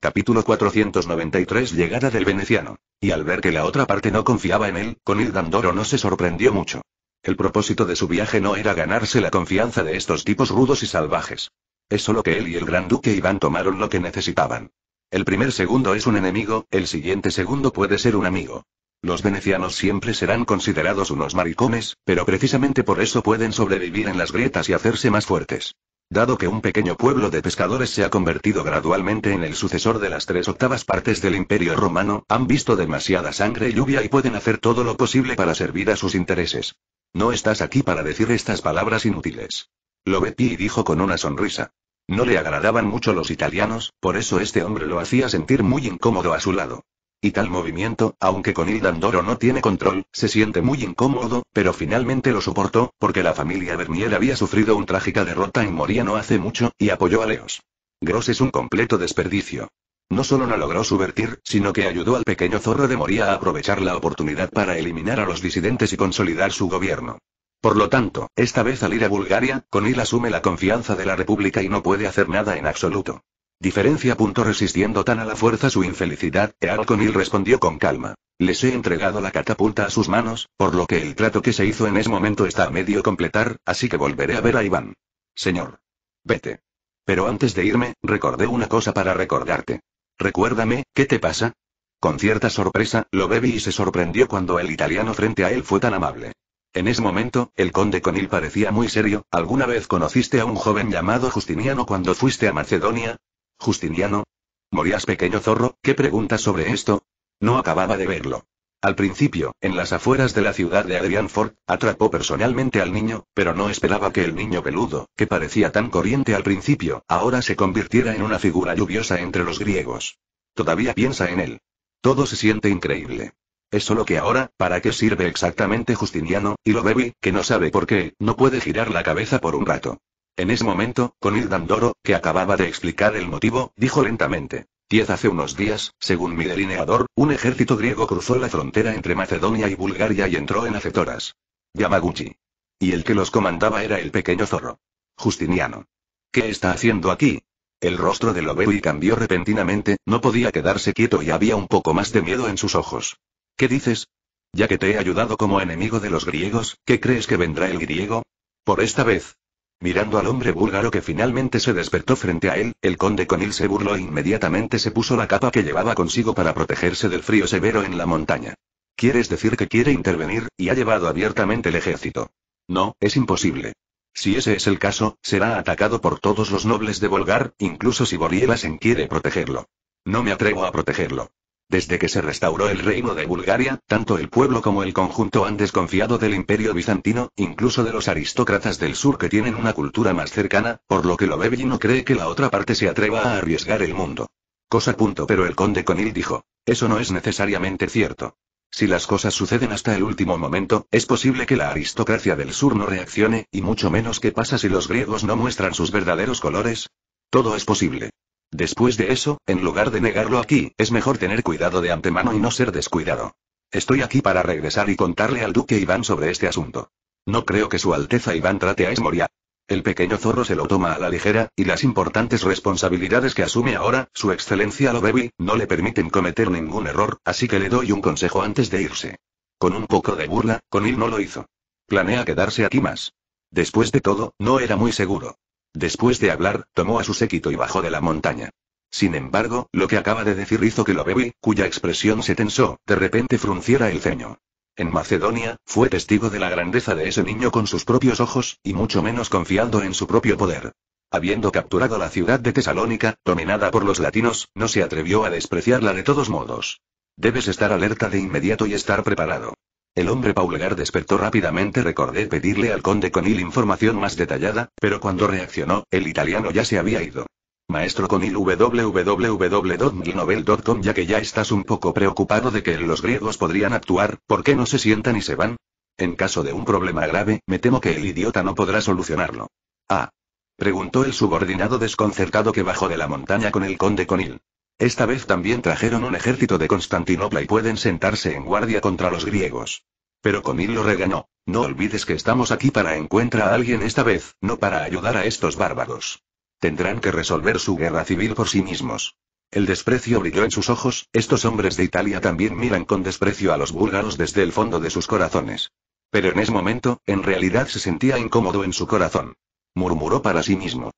Capítulo 493 Llegada del veneciano. Y al ver que la otra parte no confiaba en él, con Dandoro no se sorprendió mucho. El propósito de su viaje no era ganarse la confianza de estos tipos rudos y salvajes. Es solo que él y el gran duque Iván tomaron lo que necesitaban. El primer segundo es un enemigo, el siguiente segundo puede ser un amigo. Los venecianos siempre serán considerados unos maricones, pero precisamente por eso pueden sobrevivir en las grietas y hacerse más fuertes. Dado que un pequeño pueblo de pescadores se ha convertido gradualmente en el sucesor de las tres octavas partes del imperio romano, han visto demasiada sangre y lluvia y pueden hacer todo lo posible para servir a sus intereses. No estás aquí para decir estas palabras inútiles. Lo ve y dijo con una sonrisa. No le agradaban mucho los italianos, por eso este hombre lo hacía sentir muy incómodo a su lado. Y tal movimiento, aunque con Dandoro no tiene control, se siente muy incómodo, pero finalmente lo soportó, porque la familia Bernier había sufrido una trágica derrota en Moría no hace mucho, y apoyó a Leos. Gross es un completo desperdicio. No solo no logró subvertir, sino que ayudó al pequeño zorro de Moria a aprovechar la oportunidad para eliminar a los disidentes y consolidar su gobierno. Por lo tanto, esta vez al ir a Bulgaria, Conil asume la confianza de la República y no puede hacer nada en absoluto. Diferencia. Resistiendo tan a la fuerza su infelicidad, e. Conil respondió con calma. Les he entregado la catapulta a sus manos, por lo que el trato que se hizo en ese momento está a medio completar, así que volveré a ver a Iván. Señor. Vete. Pero antes de irme, recordé una cosa para recordarte. Recuérdame, ¿qué te pasa? Con cierta sorpresa, lo bebí y se sorprendió cuando el italiano frente a él fue tan amable. En ese momento, el conde Conil parecía muy serio. ¿Alguna vez conociste a un joven llamado Justiniano cuando fuiste a Macedonia? Justiniano. ¿Morías pequeño zorro? ¿Qué preguntas sobre esto? No acababa de verlo. Al principio, en las afueras de la ciudad de Adrianford, atrapó personalmente al niño, pero no esperaba que el niño peludo, que parecía tan corriente al principio, ahora se convirtiera en una figura lluviosa entre los griegos. Todavía piensa en él. Todo se siente increíble. Es solo que ahora, ¿para qué sirve exactamente Justiniano? Y lo bebé, que no sabe por qué, no puede girar la cabeza por un rato. En ese momento, con Dandoro, que acababa de explicar el motivo, dijo lentamente. Diez hace unos días, según mi delineador, un ejército griego cruzó la frontera entre Macedonia y Bulgaria y entró en Acetoras. Yamaguchi. Y el que los comandaba era el pequeño zorro. Justiniano. ¿Qué está haciendo aquí? El rostro de y cambió repentinamente, no podía quedarse quieto y había un poco más de miedo en sus ojos. ¿Qué dices? Ya que te he ayudado como enemigo de los griegos, ¿qué crees que vendrá el griego? Por esta vez, Mirando al hombre búlgaro que finalmente se despertó frente a él, el conde Conil se burló e inmediatamente se puso la capa que llevaba consigo para protegerse del frío severo en la montaña. ¿Quieres decir que quiere intervenir, y ha llevado abiertamente el ejército? No, es imposible. Si ese es el caso, será atacado por todos los nobles de Volgar, incluso si Borielasen quiere protegerlo. No me atrevo a protegerlo. Desde que se restauró el reino de Bulgaria, tanto el pueblo como el conjunto han desconfiado del imperio bizantino, incluso de los aristócratas del sur que tienen una cultura más cercana, por lo que y no cree que la otra parte se atreva a arriesgar el mundo. Cosa punto pero el conde Conil dijo, eso no es necesariamente cierto. Si las cosas suceden hasta el último momento, es posible que la aristocracia del sur no reaccione, y mucho menos que pasa si los griegos no muestran sus verdaderos colores. Todo es posible. Después de eso, en lugar de negarlo aquí, es mejor tener cuidado de antemano y no ser descuidado. Estoy aquí para regresar y contarle al duque Iván sobre este asunto. No creo que su Alteza Iván trate a Esmoria. El pequeño zorro se lo toma a la ligera, y las importantes responsabilidades que asume ahora, su excelencia lo bebi, no le permiten cometer ningún error, así que le doy un consejo antes de irse. Con un poco de burla, con él no lo hizo. Planea quedarse aquí más. Después de todo, no era muy seguro. Después de hablar, tomó a su séquito y bajó de la montaña. Sin embargo, lo que acaba de decir hizo que lo bebé, cuya expresión se tensó, de repente frunciera el ceño. En Macedonia, fue testigo de la grandeza de ese niño con sus propios ojos, y mucho menos confiando en su propio poder. Habiendo capturado la ciudad de Tesalónica, dominada por los latinos, no se atrevió a despreciarla de todos modos. Debes estar alerta de inmediato y estar preparado. El hombre paulegar despertó rápidamente. Recordé pedirle al conde Conil información más detallada, pero cuando reaccionó, el italiano ya se había ido. Maestro Conil www.novel.com ya que ya estás un poco preocupado de que los griegos podrían actuar, ¿por qué no se sientan y se van? En caso de un problema grave, me temo que el idiota no podrá solucionarlo. Ah. Preguntó el subordinado desconcertado que bajó de la montaña con el conde Conil. Esta vez también trajeron un ejército de Constantinopla y pueden sentarse en guardia contra los griegos. Pero Conil lo reganó. No olvides que estamos aquí para encontrar a alguien esta vez, no para ayudar a estos bárbaros. Tendrán que resolver su guerra civil por sí mismos. El desprecio brilló en sus ojos, estos hombres de Italia también miran con desprecio a los búlgaros desde el fondo de sus corazones. Pero en ese momento, en realidad se sentía incómodo en su corazón. Murmuró para sí mismo.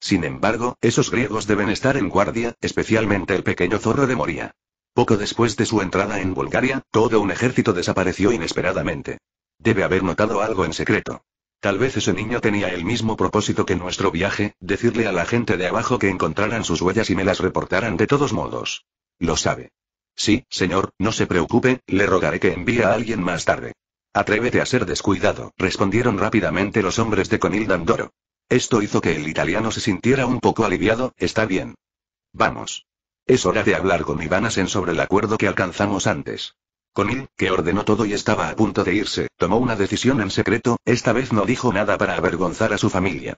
Sin embargo, esos griegos deben estar en guardia, especialmente el pequeño zorro de Moria. Poco después de su entrada en Bulgaria, todo un ejército desapareció inesperadamente. Debe haber notado algo en secreto. Tal vez ese niño tenía el mismo propósito que nuestro viaje, decirle a la gente de abajo que encontraran sus huellas y me las reportaran de todos modos. Lo sabe. Sí, señor, no se preocupe, le rogaré que envíe a alguien más tarde. Atrévete a ser descuidado, respondieron rápidamente los hombres de Conil esto hizo que el italiano se sintiera un poco aliviado, está bien. Vamos. Es hora de hablar con Ivanasen sobre el acuerdo que alcanzamos antes. Conil, que ordenó todo y estaba a punto de irse, tomó una decisión en secreto, esta vez no dijo nada para avergonzar a su familia.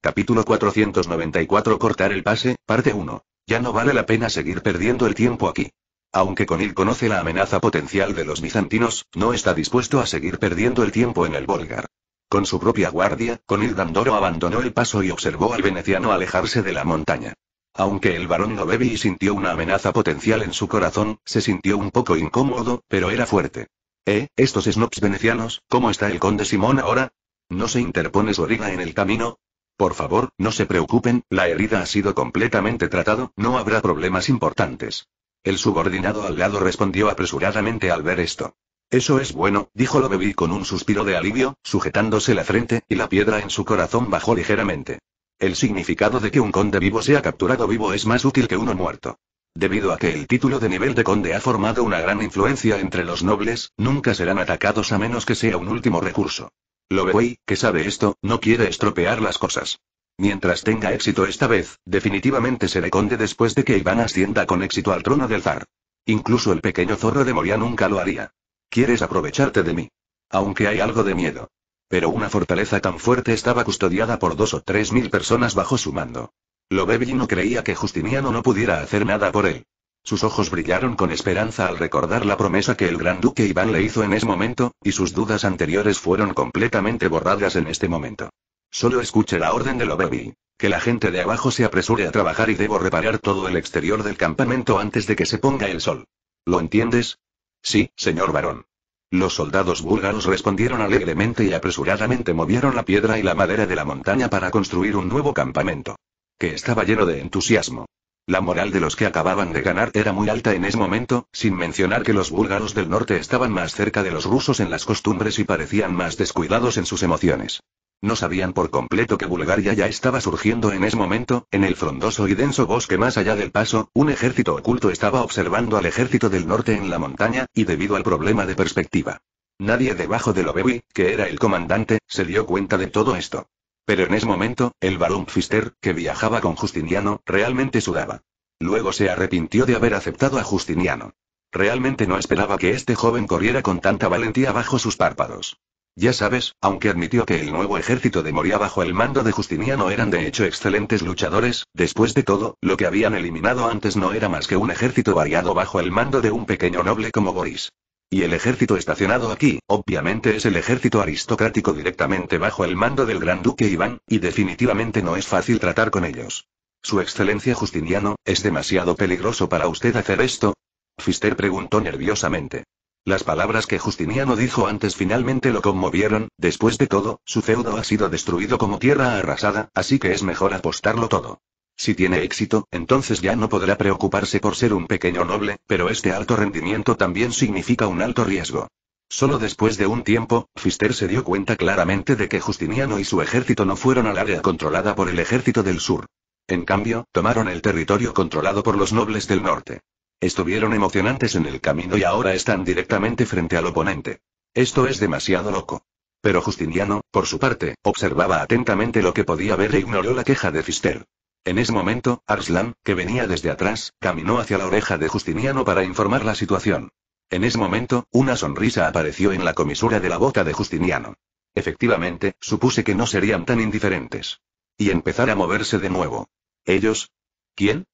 Capítulo 494 Cortar el pase, parte 1. Ya no vale la pena seguir perdiendo el tiempo aquí. Aunque Conil conoce la amenaza potencial de los bizantinos, no está dispuesto a seguir perdiendo el tiempo en el Volgar. Con su propia guardia, con Dandoro abandonó el paso y observó al veneciano alejarse de la montaña. Aunque el varón no bebe y sintió una amenaza potencial en su corazón, se sintió un poco incómodo, pero era fuerte. ¿Eh, estos snobs venecianos, cómo está el conde Simón ahora? ¿No se interpone su herida en el camino? Por favor, no se preocupen, la herida ha sido completamente tratado, no habrá problemas importantes. El subordinado al lado respondió apresuradamente al ver esto. Eso es bueno, dijo Lovebi con un suspiro de alivio, sujetándose la frente, y la piedra en su corazón bajó ligeramente. El significado de que un conde vivo sea capturado vivo es más útil que uno muerto. Debido a que el título de nivel de conde ha formado una gran influencia entre los nobles, nunca serán atacados a menos que sea un último recurso. Lobewey, que sabe esto, no quiere estropear las cosas. Mientras tenga éxito esta vez, definitivamente seré conde después de que Iván ascienda con éxito al trono del zar. Incluso el pequeño zorro de Moria nunca lo haría. Quieres aprovecharte de mí. Aunque hay algo de miedo. Pero una fortaleza tan fuerte estaba custodiada por dos o tres mil personas bajo su mando. Lobevi no creía que Justiniano no pudiera hacer nada por él. Sus ojos brillaron con esperanza al recordar la promesa que el gran duque Iván le hizo en ese momento, y sus dudas anteriores fueron completamente borradas en este momento. Solo escuche la orden de Lobevi. Que la gente de abajo se apresure a trabajar y debo reparar todo el exterior del campamento antes de que se ponga el sol. ¿Lo entiendes? Sí, señor varón. Los soldados búlgaros respondieron alegremente y apresuradamente movieron la piedra y la madera de la montaña para construir un nuevo campamento. Que estaba lleno de entusiasmo. La moral de los que acababan de ganar era muy alta en ese momento, sin mencionar que los búlgaros del norte estaban más cerca de los rusos en las costumbres y parecían más descuidados en sus emociones. No sabían por completo que Bulgaria ya estaba surgiendo en ese momento, en el frondoso y denso bosque más allá del paso, un ejército oculto estaba observando al ejército del norte en la montaña, y debido al problema de perspectiva. Nadie debajo de Lobewi, que era el comandante, se dio cuenta de todo esto. Pero en ese momento, el barón Pfister, que viajaba con Justiniano, realmente sudaba. Luego se arrepintió de haber aceptado a Justiniano. Realmente no esperaba que este joven corriera con tanta valentía bajo sus párpados. Ya sabes, aunque admitió que el nuevo ejército de Moria bajo el mando de Justiniano eran de hecho excelentes luchadores, después de todo, lo que habían eliminado antes no era más que un ejército variado bajo el mando de un pequeño noble como Boris. Y el ejército estacionado aquí, obviamente es el ejército aristocrático directamente bajo el mando del gran duque Iván, y definitivamente no es fácil tratar con ellos. Su excelencia Justiniano, ¿es demasiado peligroso para usted hacer esto? Fister preguntó nerviosamente. Las palabras que Justiniano dijo antes finalmente lo conmovieron, después de todo, su feudo ha sido destruido como tierra arrasada, así que es mejor apostarlo todo. Si tiene éxito, entonces ya no podrá preocuparse por ser un pequeño noble, pero este alto rendimiento también significa un alto riesgo. Solo después de un tiempo, Fister se dio cuenta claramente de que Justiniano y su ejército no fueron al área controlada por el ejército del sur. En cambio, tomaron el territorio controlado por los nobles del norte. Estuvieron emocionantes en el camino y ahora están directamente frente al oponente. Esto es demasiado loco. Pero Justiniano, por su parte, observaba atentamente lo que podía ver e ignoró la queja de Fister. En ese momento, Arslan, que venía desde atrás, caminó hacia la oreja de Justiniano para informar la situación. En ese momento, una sonrisa apareció en la comisura de la boca de Justiniano. Efectivamente, supuse que no serían tan indiferentes. Y empezar a moverse de nuevo. ¿Ellos? ¿Quién?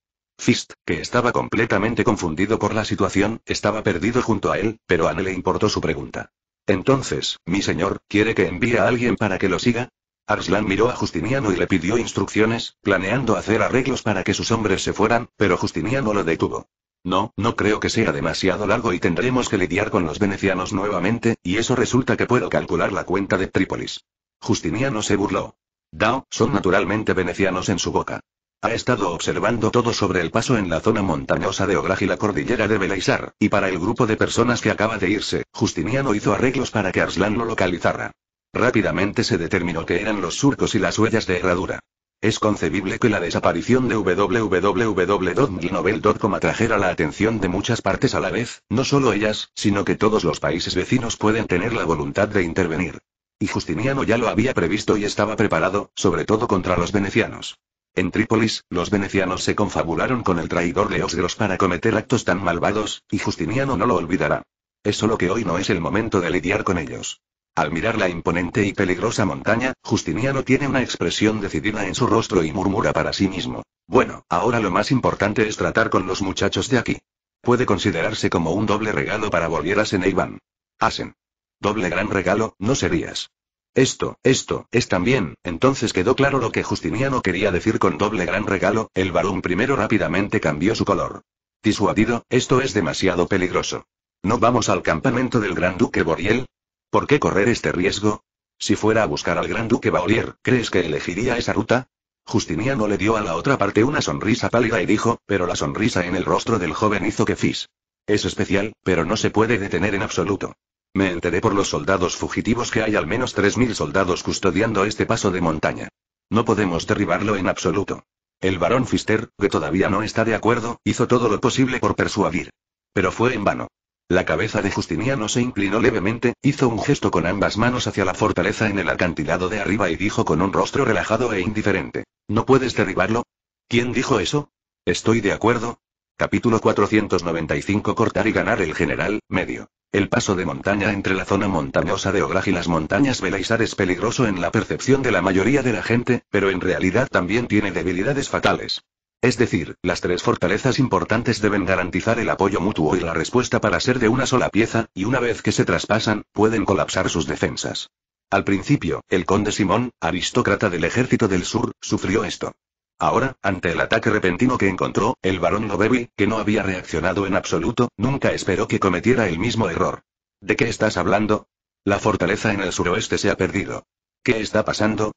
Fist, que estaba completamente confundido por la situación, estaba perdido junto a él, pero a no le importó su pregunta. Entonces, mi señor, ¿quiere que envíe a alguien para que lo siga? Arslan miró a Justiniano y le pidió instrucciones, planeando hacer arreglos para que sus hombres se fueran, pero Justiniano lo detuvo. No, no creo que sea demasiado largo y tendremos que lidiar con los venecianos nuevamente, y eso resulta que puedo calcular la cuenta de Trípolis. Justiniano se burló. Dao, son naturalmente venecianos en su boca. Ha estado observando todo sobre el paso en la zona montañosa de Ograj y la cordillera de Belaisar, y para el grupo de personas que acaba de irse, Justiniano hizo arreglos para que Arslan lo localizara. Rápidamente se determinó que eran los surcos y las huellas de herradura. Es concebible que la desaparición de www.novel.com atrajera la atención de muchas partes a la vez, no solo ellas, sino que todos los países vecinos pueden tener la voluntad de intervenir. Y Justiniano ya lo había previsto y estaba preparado, sobre todo contra los venecianos. En Trípolis, los venecianos se confabularon con el traidor Leosgros para cometer actos tan malvados, y Justiniano no lo olvidará. Es solo que hoy no es el momento de lidiar con ellos. Al mirar la imponente y peligrosa montaña, Justiniano tiene una expresión decidida en su rostro y murmura para sí mismo. Bueno, ahora lo más importante es tratar con los muchachos de aquí. Puede considerarse como un doble regalo para volver en Iván. Asen. Doble gran regalo, no serías. Esto, esto, es también, entonces quedó claro lo que Justiniano quería decir con doble gran regalo, el varón primero rápidamente cambió su color. Disuadido, esto es demasiado peligroso. ¿No vamos al campamento del gran duque Boriel? ¿Por qué correr este riesgo? Si fuera a buscar al gran duque Baurier, ¿crees que elegiría esa ruta? Justiniano le dio a la otra parte una sonrisa pálida y dijo, pero la sonrisa en el rostro del joven hizo que Fis. Es especial, pero no se puede detener en absoluto. Me enteré por los soldados fugitivos que hay al menos 3.000 soldados custodiando este paso de montaña. No podemos derribarlo en absoluto. El barón Fister, que todavía no está de acuerdo, hizo todo lo posible por persuadir. Pero fue en vano. La cabeza de Justiniano se inclinó levemente, hizo un gesto con ambas manos hacia la fortaleza en el acantilado de arriba y dijo con un rostro relajado e indiferente. ¿No puedes derribarlo? ¿Quién dijo eso? Estoy de acuerdo. Capítulo 495 Cortar y ganar el general, medio. El paso de montaña entre la zona montañosa de Ograj y las montañas Belaisar es peligroso en la percepción de la mayoría de la gente, pero en realidad también tiene debilidades fatales. Es decir, las tres fortalezas importantes deben garantizar el apoyo mutuo y la respuesta para ser de una sola pieza, y una vez que se traspasan, pueden colapsar sus defensas. Al principio, el conde Simón, aristócrata del ejército del sur, sufrió esto. Ahora, ante el ataque repentino que encontró, el barón lovey, que no había reaccionado en absoluto, nunca esperó que cometiera el mismo error. ¿De qué estás hablando? La fortaleza en el suroeste se ha perdido. ¿Qué está pasando?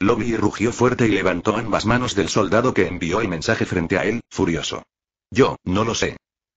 Lobby rugió fuerte y levantó ambas manos del soldado que envió el mensaje frente a él, furioso. Yo, no lo sé.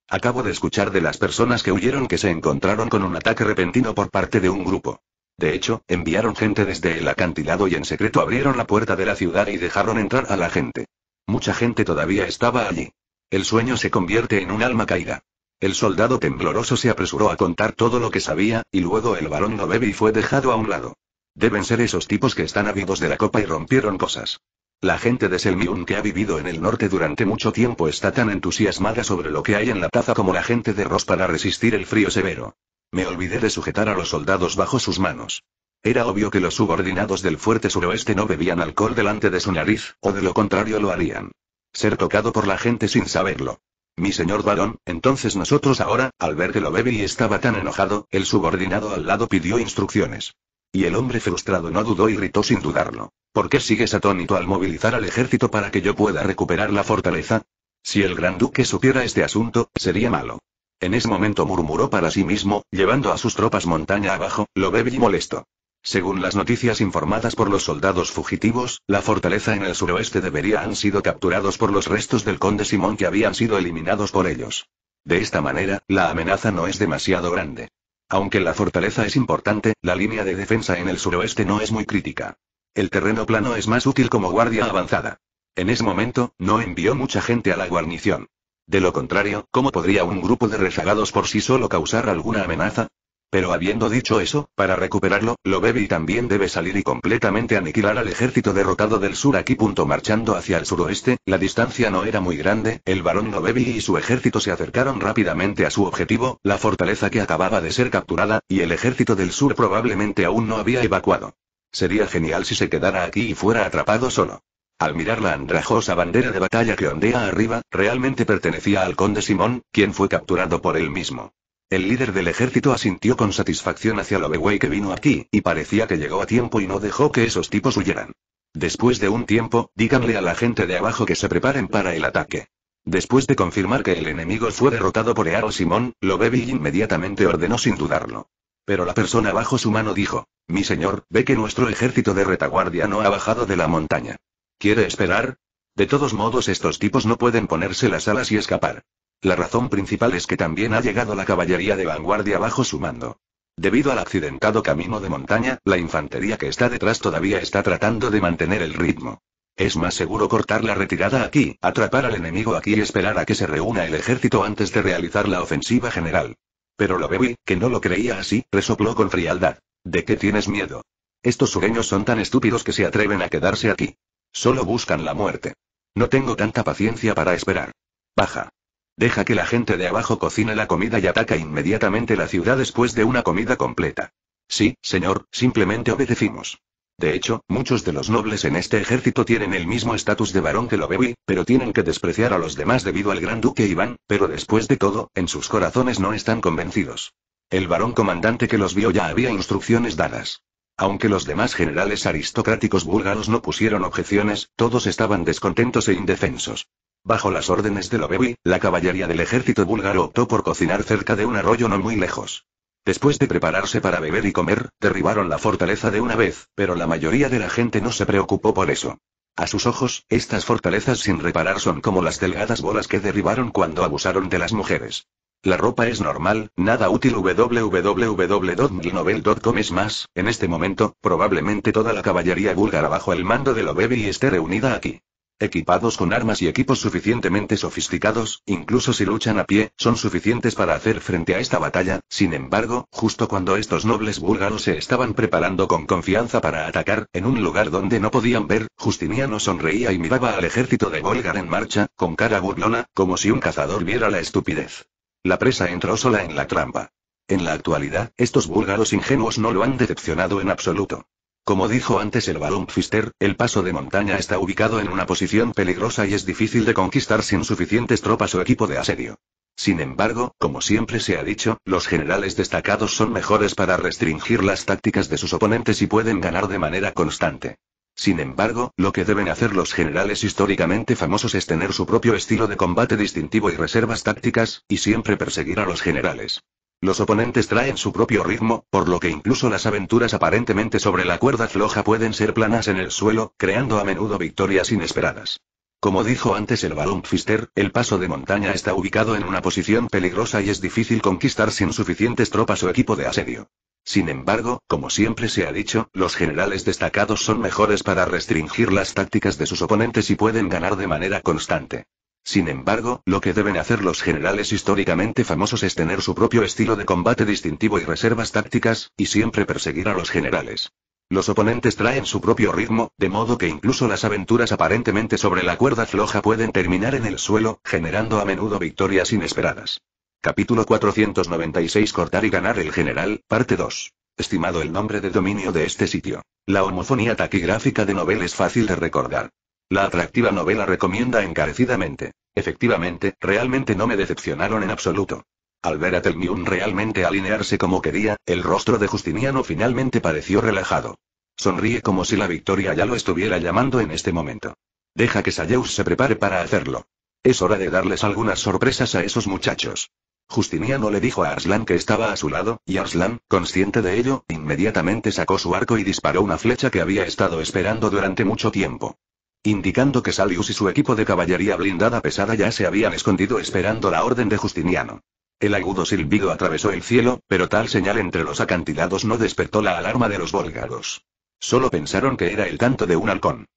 Acabo de escuchar de las personas que huyeron que se encontraron con un ataque repentino por parte de un grupo. De hecho, enviaron gente desde el acantilado y en secreto abrieron la puerta de la ciudad y dejaron entrar a la gente. Mucha gente todavía estaba allí. El sueño se convierte en un alma caída. El soldado tembloroso se apresuró a contar todo lo que sabía, y luego el varón y fue dejado a un lado. Deben ser esos tipos que están vivos de la copa y rompieron cosas. La gente de Selmiun que ha vivido en el norte durante mucho tiempo está tan entusiasmada sobre lo que hay en la taza como la gente de Ross para resistir el frío severo. Me olvidé de sujetar a los soldados bajo sus manos. Era obvio que los subordinados del fuerte suroeste no bebían alcohol delante de su nariz, o de lo contrario lo harían. Ser tocado por la gente sin saberlo. Mi señor varón, entonces nosotros ahora, al ver que lo bebe y estaba tan enojado, el subordinado al lado pidió instrucciones. Y el hombre frustrado no dudó y gritó sin dudarlo. ¿Por qué sigues atónito al movilizar al ejército para que yo pueda recuperar la fortaleza? Si el gran duque supiera este asunto, sería malo. En ese momento murmuró para sí mismo, llevando a sus tropas montaña abajo, lo bebé y molesto. Según las noticias informadas por los soldados fugitivos, la fortaleza en el suroeste debería han sido capturados por los restos del conde Simón que habían sido eliminados por ellos. De esta manera, la amenaza no es demasiado grande. Aunque la fortaleza es importante, la línea de defensa en el suroeste no es muy crítica. El terreno plano es más útil como guardia avanzada. En ese momento, no envió mucha gente a la guarnición. De lo contrario, ¿cómo podría un grupo de rezagados por sí solo causar alguna amenaza? Pero habiendo dicho eso, para recuperarlo, lo Lobevi también debe salir y completamente aniquilar al ejército derrotado del sur aquí. Punto marchando hacia el suroeste, la distancia no era muy grande, el barón Lobevi y su ejército se acercaron rápidamente a su objetivo, la fortaleza que acababa de ser capturada, y el ejército del sur probablemente aún no había evacuado. Sería genial si se quedara aquí y fuera atrapado solo. Al mirar la andrajosa bandera de batalla que ondea arriba, realmente pertenecía al conde Simón, quien fue capturado por él mismo. El líder del ejército asintió con satisfacción hacia Lobewey que vino aquí, y parecía que llegó a tiempo y no dejó que esos tipos huyeran. Después de un tiempo, díganle a la gente de abajo que se preparen para el ataque. Después de confirmar que el enemigo fue derrotado por Earo Simón, Lobewey inmediatamente ordenó sin dudarlo. Pero la persona bajo su mano dijo, mi señor, ve que nuestro ejército de retaguardia no ha bajado de la montaña. ¿Quiere esperar? De todos modos estos tipos no pueden ponerse las alas y escapar. La razón principal es que también ha llegado la caballería de vanguardia bajo su mando. Debido al accidentado camino de montaña, la infantería que está detrás todavía está tratando de mantener el ritmo. Es más seguro cortar la retirada aquí, atrapar al enemigo aquí y esperar a que se reúna el ejército antes de realizar la ofensiva general. Pero lo que no lo creía así, resopló con frialdad. ¿De qué tienes miedo? Estos sureños son tan estúpidos que se atreven a quedarse aquí. Solo buscan la muerte. No tengo tanta paciencia para esperar. Baja. Deja que la gente de abajo cocine la comida y ataca inmediatamente la ciudad después de una comida completa. Sí, señor, simplemente obedecimos. De hecho, muchos de los nobles en este ejército tienen el mismo estatus de varón que lo y, pero tienen que despreciar a los demás debido al gran duque Iván, pero después de todo, en sus corazones no están convencidos. El varón comandante que los vio ya había instrucciones dadas. Aunque los demás generales aristocráticos búlgaros no pusieron objeciones, todos estaban descontentos e indefensos. Bajo las órdenes de Lobevi, la caballería del ejército búlgaro optó por cocinar cerca de un arroyo no muy lejos. Después de prepararse para beber y comer, derribaron la fortaleza de una vez, pero la mayoría de la gente no se preocupó por eso. A sus ojos, estas fortalezas sin reparar son como las delgadas bolas que derribaron cuando abusaron de las mujeres. La ropa es normal, nada útil www.novel.com es más, en este momento, probablemente toda la caballería búlgara bajo el mando de y esté reunida aquí. Equipados con armas y equipos suficientemente sofisticados, incluso si luchan a pie, son suficientes para hacer frente a esta batalla, sin embargo, justo cuando estos nobles búlgaros se estaban preparando con confianza para atacar, en un lugar donde no podían ver, Justiniano sonreía y miraba al ejército de búlgar en marcha, con cara burlona, como si un cazador viera la estupidez. La presa entró sola en la trampa. En la actualidad, estos búlgaros ingenuos no lo han decepcionado en absoluto. Como dijo antes el Baron Pfister, el paso de montaña está ubicado en una posición peligrosa y es difícil de conquistar sin suficientes tropas o equipo de asedio. Sin embargo, como siempre se ha dicho, los generales destacados son mejores para restringir las tácticas de sus oponentes y pueden ganar de manera constante. Sin embargo, lo que deben hacer los generales históricamente famosos es tener su propio estilo de combate distintivo y reservas tácticas, y siempre perseguir a los generales. Los oponentes traen su propio ritmo, por lo que incluso las aventuras aparentemente sobre la cuerda floja pueden ser planas en el suelo, creando a menudo victorias inesperadas. Como dijo antes el barón Pfister, el paso de montaña está ubicado en una posición peligrosa y es difícil conquistar sin suficientes tropas o equipo de asedio. Sin embargo, como siempre se ha dicho, los generales destacados son mejores para restringir las tácticas de sus oponentes y pueden ganar de manera constante. Sin embargo, lo que deben hacer los generales históricamente famosos es tener su propio estilo de combate distintivo y reservas tácticas, y siempre perseguir a los generales. Los oponentes traen su propio ritmo, de modo que incluso las aventuras aparentemente sobre la cuerda floja pueden terminar en el suelo, generando a menudo victorias inesperadas. Capítulo 496 Cortar y ganar el general, parte 2. Estimado el nombre de dominio de este sitio. La homofonía taquigráfica de novel es fácil de recordar. La atractiva novela recomienda encarecidamente. Efectivamente, realmente no me decepcionaron en absoluto. Al ver a Telmiun realmente alinearse como quería, el rostro de Justiniano finalmente pareció relajado. Sonríe como si la victoria ya lo estuviera llamando en este momento. Deja que Salius se prepare para hacerlo. Es hora de darles algunas sorpresas a esos muchachos. Justiniano le dijo a Arslan que estaba a su lado, y Arslan, consciente de ello, inmediatamente sacó su arco y disparó una flecha que había estado esperando durante mucho tiempo indicando que Salius y su equipo de caballería blindada pesada ya se habían escondido esperando la orden de Justiniano. El agudo silbido atravesó el cielo, pero tal señal entre los acantilados no despertó la alarma de los bólgaros. Solo pensaron que era el canto de un halcón.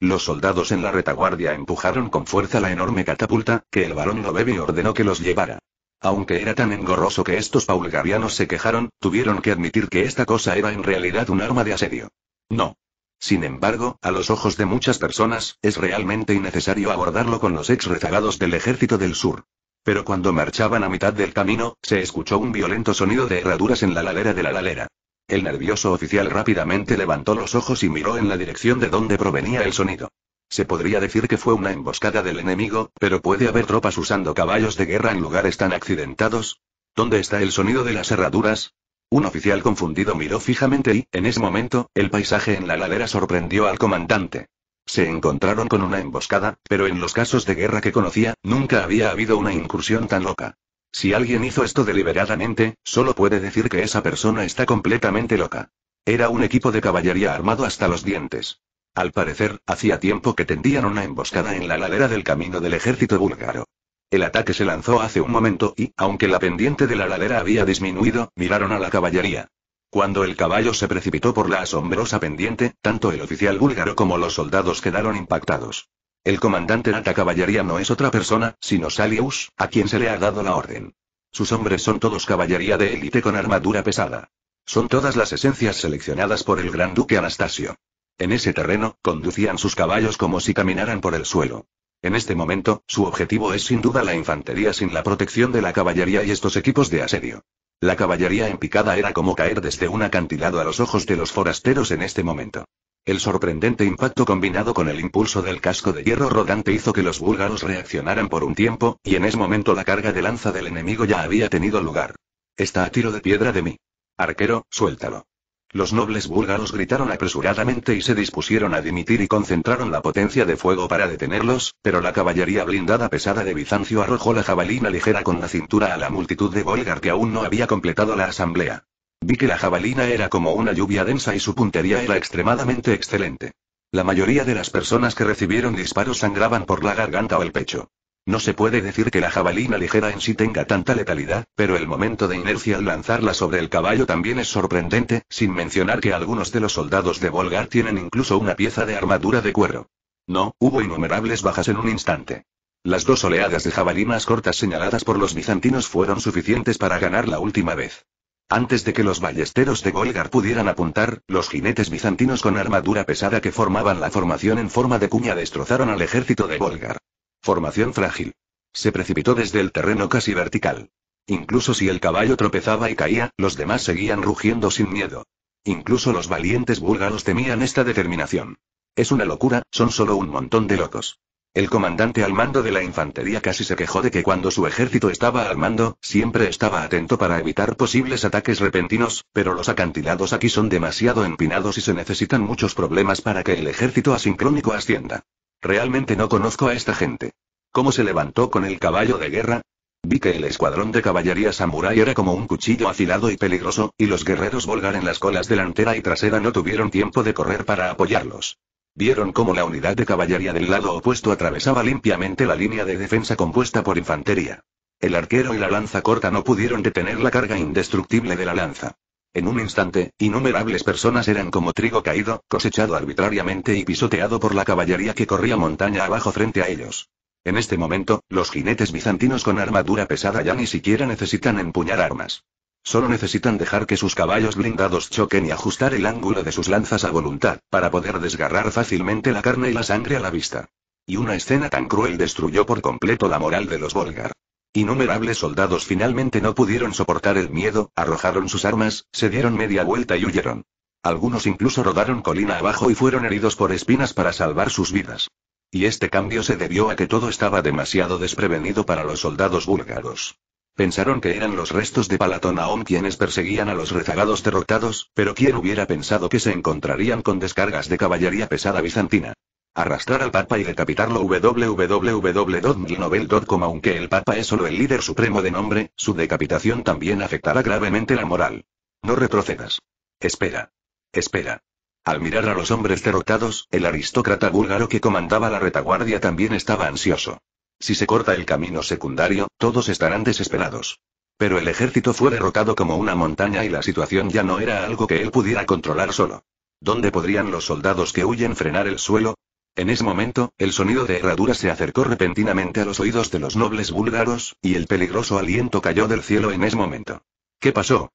Los soldados en la retaguardia empujaron con fuerza la enorme catapulta, que el barón Lobebe ordenó que los llevara. Aunque era tan engorroso que estos paulgarianos se quejaron, tuvieron que admitir que esta cosa era en realidad un arma de asedio. No. Sin embargo, a los ojos de muchas personas, es realmente innecesario abordarlo con los ex rezagados del ejército del sur. Pero cuando marchaban a mitad del camino, se escuchó un violento sonido de herraduras en la ladera de la ladera. El nervioso oficial rápidamente levantó los ojos y miró en la dirección de donde provenía el sonido. Se podría decir que fue una emboscada del enemigo, pero puede haber tropas usando caballos de guerra en lugares tan accidentados. ¿Dónde está el sonido de las herraduras? Un oficial confundido miró fijamente y, en ese momento, el paisaje en la ladera sorprendió al comandante. Se encontraron con una emboscada, pero en los casos de guerra que conocía, nunca había habido una incursión tan loca. Si alguien hizo esto deliberadamente, solo puede decir que esa persona está completamente loca. Era un equipo de caballería armado hasta los dientes. Al parecer, hacía tiempo que tendían una emboscada en la ladera del camino del ejército búlgaro. El ataque se lanzó hace un momento y, aunque la pendiente de la ladera había disminuido, miraron a la caballería. Cuando el caballo se precipitó por la asombrosa pendiente, tanto el oficial búlgaro como los soldados quedaron impactados. El comandante de la caballería no es otra persona, sino Salius, a quien se le ha dado la orden. Sus hombres son todos caballería de élite con armadura pesada. Son todas las esencias seleccionadas por el gran duque Anastasio. En ese terreno, conducían sus caballos como si caminaran por el suelo. En este momento, su objetivo es sin duda la infantería sin la protección de la caballería y estos equipos de asedio. La caballería empicada era como caer desde un acantilado a los ojos de los forasteros en este momento. El sorprendente impacto combinado con el impulso del casco de hierro rodante hizo que los búlgaros reaccionaran por un tiempo, y en ese momento la carga de lanza del enemigo ya había tenido lugar. Está a tiro de piedra de mí. Arquero, suéltalo. Los nobles búlgaros gritaron apresuradamente y se dispusieron a dimitir y concentraron la potencia de fuego para detenerlos, pero la caballería blindada pesada de Bizancio arrojó la jabalina ligera con la cintura a la multitud de búlgar que aún no había completado la asamblea. Vi que la jabalina era como una lluvia densa y su puntería era extremadamente excelente. La mayoría de las personas que recibieron disparos sangraban por la garganta o el pecho. No se puede decir que la jabalina ligera en sí tenga tanta letalidad, pero el momento de inercia al lanzarla sobre el caballo también es sorprendente, sin mencionar que algunos de los soldados de Volgar tienen incluso una pieza de armadura de cuero. No, hubo innumerables bajas en un instante. Las dos oleadas de jabalinas cortas señaladas por los bizantinos fueron suficientes para ganar la última vez. Antes de que los ballesteros de Volgar pudieran apuntar, los jinetes bizantinos con armadura pesada que formaban la formación en forma de cuña destrozaron al ejército de Volgar. Formación frágil. Se precipitó desde el terreno casi vertical. Incluso si el caballo tropezaba y caía, los demás seguían rugiendo sin miedo. Incluso los valientes búlgaros temían esta determinación. Es una locura, son solo un montón de locos. El comandante al mando de la infantería casi se quejó de que cuando su ejército estaba al mando, siempre estaba atento para evitar posibles ataques repentinos, pero los acantilados aquí son demasiado empinados y se necesitan muchos problemas para que el ejército asincrónico ascienda. Realmente no conozco a esta gente. ¿Cómo se levantó con el caballo de guerra? Vi que el escuadrón de caballería samurái era como un cuchillo afilado y peligroso, y los guerreros volgar en las colas delantera y trasera no tuvieron tiempo de correr para apoyarlos. Vieron cómo la unidad de caballería del lado opuesto atravesaba limpiamente la línea de defensa compuesta por infantería. El arquero y la lanza corta no pudieron detener la carga indestructible de la lanza. En un instante, innumerables personas eran como trigo caído, cosechado arbitrariamente y pisoteado por la caballería que corría montaña abajo frente a ellos. En este momento, los jinetes bizantinos con armadura pesada ya ni siquiera necesitan empuñar armas. Solo necesitan dejar que sus caballos blindados choquen y ajustar el ángulo de sus lanzas a voluntad, para poder desgarrar fácilmente la carne y la sangre a la vista. Y una escena tan cruel destruyó por completo la moral de los Volgar. Innumerables soldados finalmente no pudieron soportar el miedo, arrojaron sus armas, se dieron media vuelta y huyeron. Algunos incluso rodaron colina abajo y fueron heridos por espinas para salvar sus vidas. Y este cambio se debió a que todo estaba demasiado desprevenido para los soldados búlgaros. Pensaron que eran los restos de Palatonaón quienes perseguían a los rezagados derrotados, pero quién hubiera pensado que se encontrarían con descargas de caballería pesada bizantina. Arrastrar al Papa y decapitarlo www.dotnovel.com Aunque el Papa es solo el líder supremo de nombre, su decapitación también afectará gravemente la moral. No retrocedas. Espera. Espera. Al mirar a los hombres derrotados, el aristócrata búlgaro que comandaba la retaguardia también estaba ansioso. Si se corta el camino secundario, todos estarán desesperados. Pero el ejército fue derrotado como una montaña y la situación ya no era algo que él pudiera controlar solo. ¿Dónde podrían los soldados que huyen frenar el suelo? En ese momento, el sonido de herradura se acercó repentinamente a los oídos de los nobles búlgaros, y el peligroso aliento cayó del cielo en ese momento. ¿Qué pasó?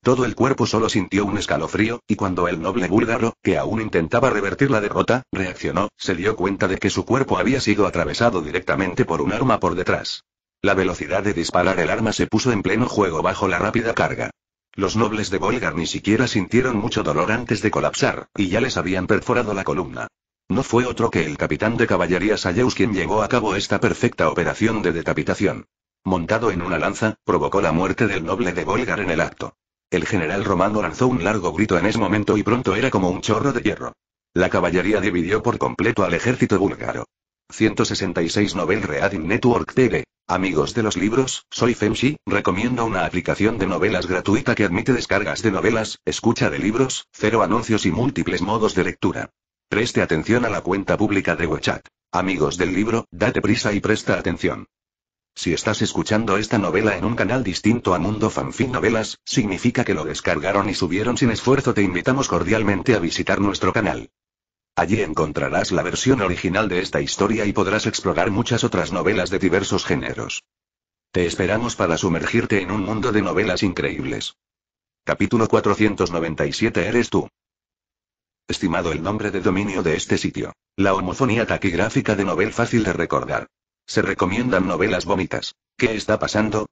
Todo el cuerpo solo sintió un escalofrío, y cuando el noble búlgaro, que aún intentaba revertir la derrota, reaccionó, se dio cuenta de que su cuerpo había sido atravesado directamente por un arma por detrás. La velocidad de disparar el arma se puso en pleno juego bajo la rápida carga. Los nobles de Volgar ni siquiera sintieron mucho dolor antes de colapsar, y ya les habían perforado la columna. No fue otro que el capitán de caballería Sayeus quien llevó a cabo esta perfecta operación de decapitación. Montado en una lanza, provocó la muerte del noble de Volgar en el acto. El general romano lanzó un largo grito en ese momento y pronto era como un chorro de hierro. La caballería dividió por completo al ejército búlgaro. 166 Novel Reading Network TV. Amigos de los libros, soy Femshi, recomiendo una aplicación de novelas gratuita que admite descargas de novelas, escucha de libros, cero anuncios y múltiples modos de lectura. Preste atención a la cuenta pública de WeChat. Amigos del libro, date prisa y presta atención. Si estás escuchando esta novela en un canal distinto a Mundo Fanfic Novelas, significa que lo descargaron y subieron sin esfuerzo. Te invitamos cordialmente a visitar nuestro canal. Allí encontrarás la versión original de esta historia y podrás explorar muchas otras novelas de diversos géneros. Te esperamos para sumergirte en un mundo de novelas increíbles. Capítulo 497 Eres tú estimado el nombre de dominio de este sitio. La homofonía taquigráfica de novel fácil de recordar. Se recomiendan novelas bonitas. ¿Qué está pasando?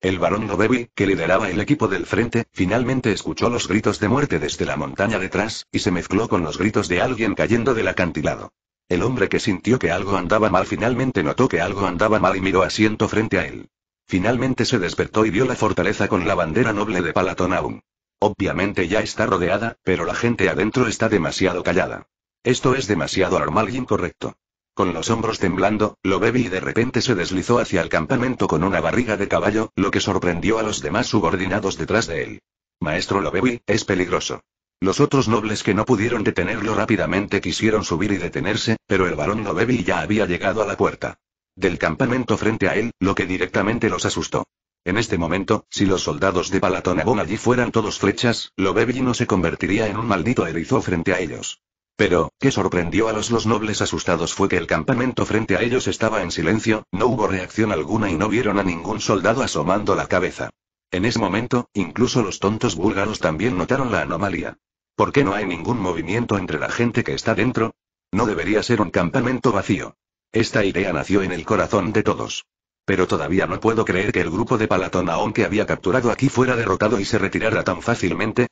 El barón Nobevi, que lideraba el equipo del frente, finalmente escuchó los gritos de muerte desde la montaña detrás, y se mezcló con los gritos de alguien cayendo del acantilado. El hombre que sintió que algo andaba mal finalmente notó que algo andaba mal y miró asiento frente a él. Finalmente se despertó y vio la fortaleza con la bandera noble de Palatonaum. Obviamente ya está rodeada, pero la gente adentro está demasiado callada. Esto es demasiado anormal y incorrecto. Con los hombros temblando, lo de repente se deslizó hacia el campamento con una barriga de caballo, lo que sorprendió a los demás subordinados detrás de él. Maestro Lobevi, es peligroso. Los otros nobles que no pudieron detenerlo rápidamente quisieron subir y detenerse, pero el barón Lobevi ya había llegado a la puerta del campamento frente a él, lo que directamente los asustó. En este momento, si los soldados de Palatón allí fueran todos flechas, lo no se convertiría en un maldito erizo frente a ellos. Pero, ¿qué sorprendió a los, los nobles asustados fue que el campamento frente a ellos estaba en silencio, no hubo reacción alguna y no vieron a ningún soldado asomando la cabeza. En ese momento, incluso los tontos búlgaros también notaron la anomalía. ¿Por qué no hay ningún movimiento entre la gente que está dentro? No debería ser un campamento vacío. Esta idea nació en el corazón de todos. Pero todavía no puedo creer que el grupo de Palatonaón que había capturado aquí fuera derrotado y se retirara tan fácilmente.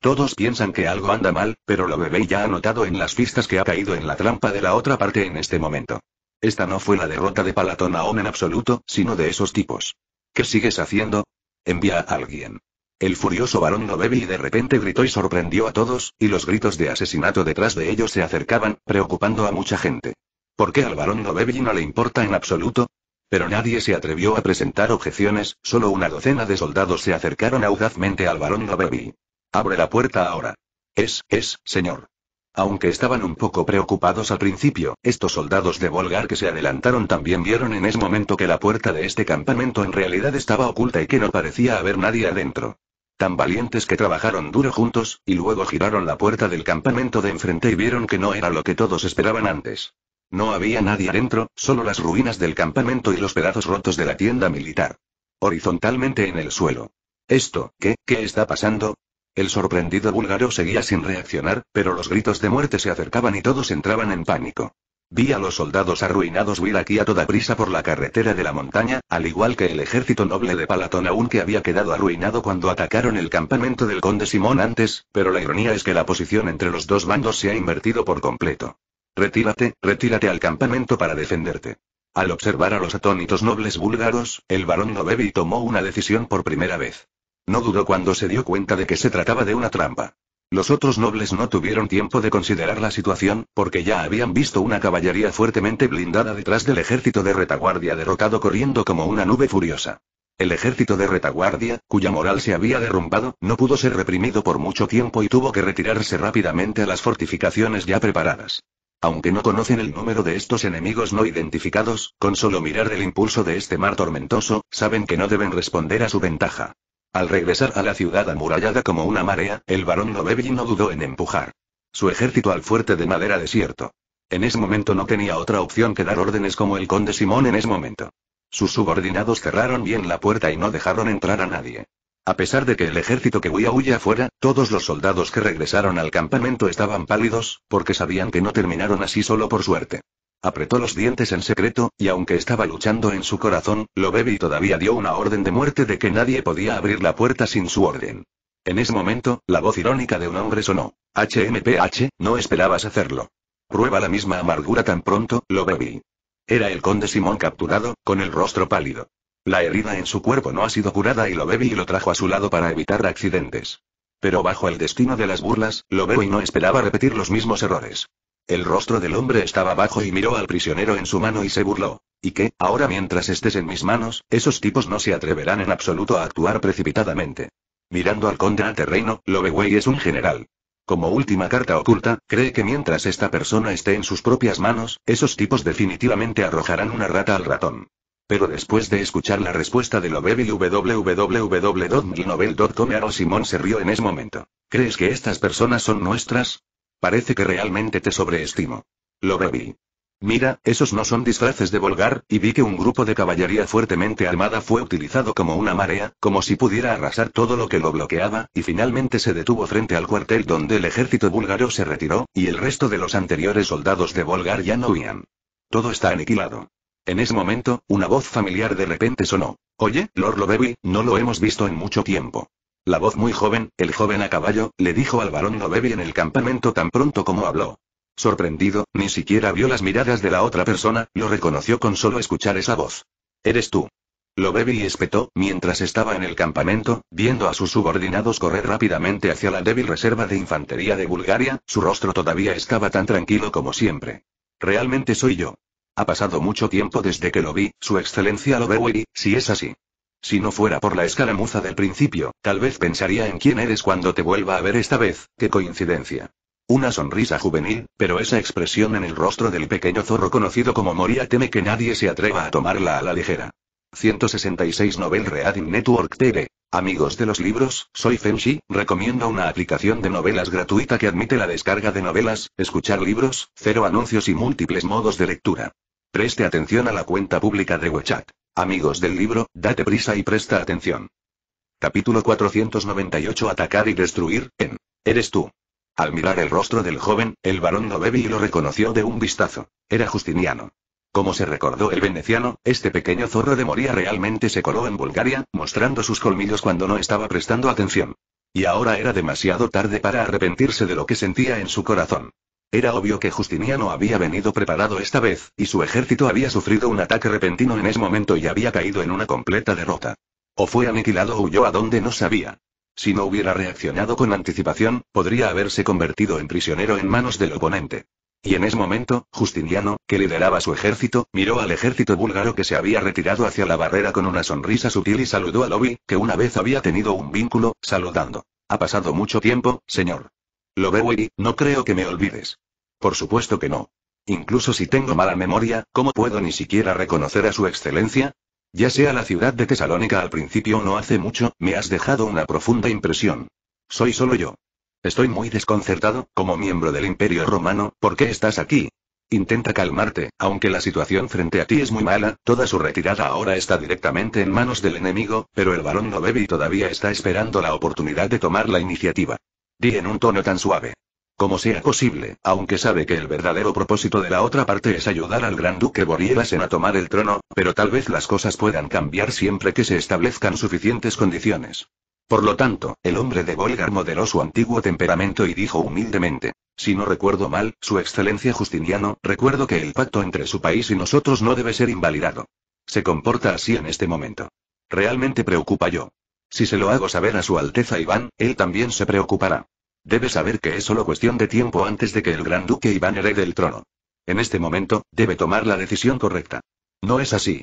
Todos piensan que algo anda mal, pero lo bebé ya ha notado en las pistas que ha caído en la trampa de la otra parte en este momento. Esta no fue la derrota de Palatonaón en absoluto, sino de esos tipos. ¿Qué sigues haciendo? Envía a alguien. El furioso varón lo bebé y de repente gritó y sorprendió a todos, y los gritos de asesinato detrás de ellos se acercaban, preocupando a mucha gente. ¿Por qué al varón lo bebé no le importa en absoluto? Pero nadie se atrevió a presentar objeciones, solo una docena de soldados se acercaron audazmente al barón Noverby. Abre la puerta ahora. Es, es, señor. Aunque estaban un poco preocupados al principio, estos soldados de Volgar que se adelantaron también vieron en ese momento que la puerta de este campamento en realidad estaba oculta y que no parecía haber nadie adentro. Tan valientes que trabajaron duro juntos, y luego giraron la puerta del campamento de enfrente y vieron que no era lo que todos esperaban antes. No había nadie adentro, solo las ruinas del campamento y los pedazos rotos de la tienda militar. Horizontalmente en el suelo. ¿Esto, qué, qué está pasando? El sorprendido búlgaro seguía sin reaccionar, pero los gritos de muerte se acercaban y todos entraban en pánico. Vi a los soldados arruinados huir aquí a toda prisa por la carretera de la montaña, al igual que el ejército noble de Palatón aún que había quedado arruinado cuando atacaron el campamento del conde Simón antes, pero la ironía es que la posición entre los dos bandos se ha invertido por completo. Retírate, retírate al campamento para defenderte. Al observar a los atónitos nobles búlgaros, el barón Novevi tomó una decisión por primera vez. No dudó cuando se dio cuenta de que se trataba de una trampa. Los otros nobles no tuvieron tiempo de considerar la situación, porque ya habían visto una caballería fuertemente blindada detrás del ejército de retaguardia derrotado corriendo como una nube furiosa. El ejército de retaguardia, cuya moral se había derrumbado, no pudo ser reprimido por mucho tiempo y tuvo que retirarse rápidamente a las fortificaciones ya preparadas. Aunque no conocen el número de estos enemigos no identificados, con solo mirar el impulso de este mar tormentoso, saben que no deben responder a su ventaja. Al regresar a la ciudad amurallada como una marea, el barón Novevi no dudó en empujar su ejército al fuerte de madera desierto. En ese momento no tenía otra opción que dar órdenes como el conde Simón en ese momento. Sus subordinados cerraron bien la puerta y no dejaron entrar a nadie. A pesar de que el ejército que huía huya fuera, todos los soldados que regresaron al campamento estaban pálidos, porque sabían que no terminaron así solo por suerte. Apretó los dientes en secreto, y aunque estaba luchando en su corazón, lo Lobevi todavía dio una orden de muerte de que nadie podía abrir la puerta sin su orden. En ese momento, la voz irónica de un hombre sonó. HMPH, no esperabas hacerlo. Prueba la misma amargura tan pronto, lo bebí. Era el conde Simón capturado, con el rostro pálido. La herida en su cuerpo no ha sido curada y lo bebe y lo trajo a su lado para evitar accidentes. Pero bajo el destino de las burlas, lo veo y no esperaba repetir los mismos errores. El rostro del hombre estaba bajo y miró al prisionero en su mano y se burló. ¿Y qué? Ahora mientras estés en mis manos, esos tipos no se atreverán en absoluto a actuar precipitadamente. Mirando al conde a terreno, y es un general. Como última carta oculta, cree que mientras esta persona esté en sus propias manos, esos tipos definitivamente arrojarán una rata al ratón. Pero después de escuchar la respuesta de lo www.novel.com, Aro Simón se rió en ese momento. ¿Crees que estas personas son nuestras? Parece que realmente te sobreestimo. Loveville. Mira, esos no son disfraces de volgar, y vi que un grupo de caballería fuertemente armada fue utilizado como una marea, como si pudiera arrasar todo lo que lo bloqueaba, y finalmente se detuvo frente al cuartel donde el ejército búlgaro se retiró, y el resto de los anteriores soldados de Volgar ya no huían. Todo está aniquilado. En ese momento, una voz familiar de repente sonó. Oye, Lord Lovebi, no lo hemos visto en mucho tiempo. La voz muy joven, el joven a caballo, le dijo al barón Lovebi en el campamento tan pronto como habló. Sorprendido, ni siquiera vio las miradas de la otra persona, lo reconoció con solo escuchar esa voz. Eres tú. y espetó, mientras estaba en el campamento, viendo a sus subordinados correr rápidamente hacia la débil reserva de infantería de Bulgaria, su rostro todavía estaba tan tranquilo como siempre. Realmente soy yo. Ha pasado mucho tiempo desde que lo vi, su excelencia lo y si es así. Si no fuera por la escaramuza del principio, tal vez pensaría en quién eres cuando te vuelva a ver esta vez, qué coincidencia. Una sonrisa juvenil, pero esa expresión en el rostro del pequeño zorro conocido como Moria teme que nadie se atreva a tomarla a la ligera. 166 Novel Reading Network TV. Amigos de los libros, soy Fenshi, recomiendo una aplicación de novelas gratuita que admite la descarga de novelas, escuchar libros, cero anuncios y múltiples modos de lectura. Preste atención a la cuenta pública de WeChat. Amigos del libro, date prisa y presta atención. Capítulo 498 Atacar y destruir, en. Eres tú. Al mirar el rostro del joven, el varón y lo reconoció de un vistazo. Era Justiniano. Como se recordó el veneciano, este pequeño zorro de Moría realmente se coló en Bulgaria, mostrando sus colmillos cuando no estaba prestando atención. Y ahora era demasiado tarde para arrepentirse de lo que sentía en su corazón. Era obvio que Justiniano había venido preparado esta vez, y su ejército había sufrido un ataque repentino en ese momento y había caído en una completa derrota. O fue aniquilado o huyó a donde no sabía. Si no hubiera reaccionado con anticipación, podría haberse convertido en prisionero en manos del oponente. Y en ese momento, Justiniano, que lideraba su ejército, miró al ejército búlgaro que se había retirado hacia la barrera con una sonrisa sutil y saludó a Lobby, que una vez había tenido un vínculo, saludando. Ha pasado mucho tiempo, señor. Lo veo y, no creo que me olvides. Por supuesto que no. Incluso si tengo mala memoria, ¿cómo puedo ni siquiera reconocer a su excelencia? Ya sea la ciudad de Tesalónica al principio o no hace mucho, me has dejado una profunda impresión. Soy solo yo. Estoy muy desconcertado, como miembro del Imperio Romano, ¿por qué estás aquí? Intenta calmarte, aunque la situación frente a ti es muy mala, toda su retirada ahora está directamente en manos del enemigo, pero el varón y todavía está esperando la oportunidad de tomar la iniciativa. Di en un tono tan suave. Como sea posible, aunque sabe que el verdadero propósito de la otra parte es ayudar al gran duque Borielasen a tomar el trono, pero tal vez las cosas puedan cambiar siempre que se establezcan suficientes condiciones. Por lo tanto, el hombre de Volgar moderó su antiguo temperamento y dijo humildemente, si no recuerdo mal, Su Excelencia Justiniano, recuerdo que el pacto entre su país y nosotros no debe ser invalidado. Se comporta así en este momento. Realmente preocupa yo. Si se lo hago saber a su Alteza Iván, él también se preocupará. Debe saber que es solo cuestión de tiempo antes de que el gran duque Iván herede el trono. En este momento, debe tomar la decisión correcta. No es así.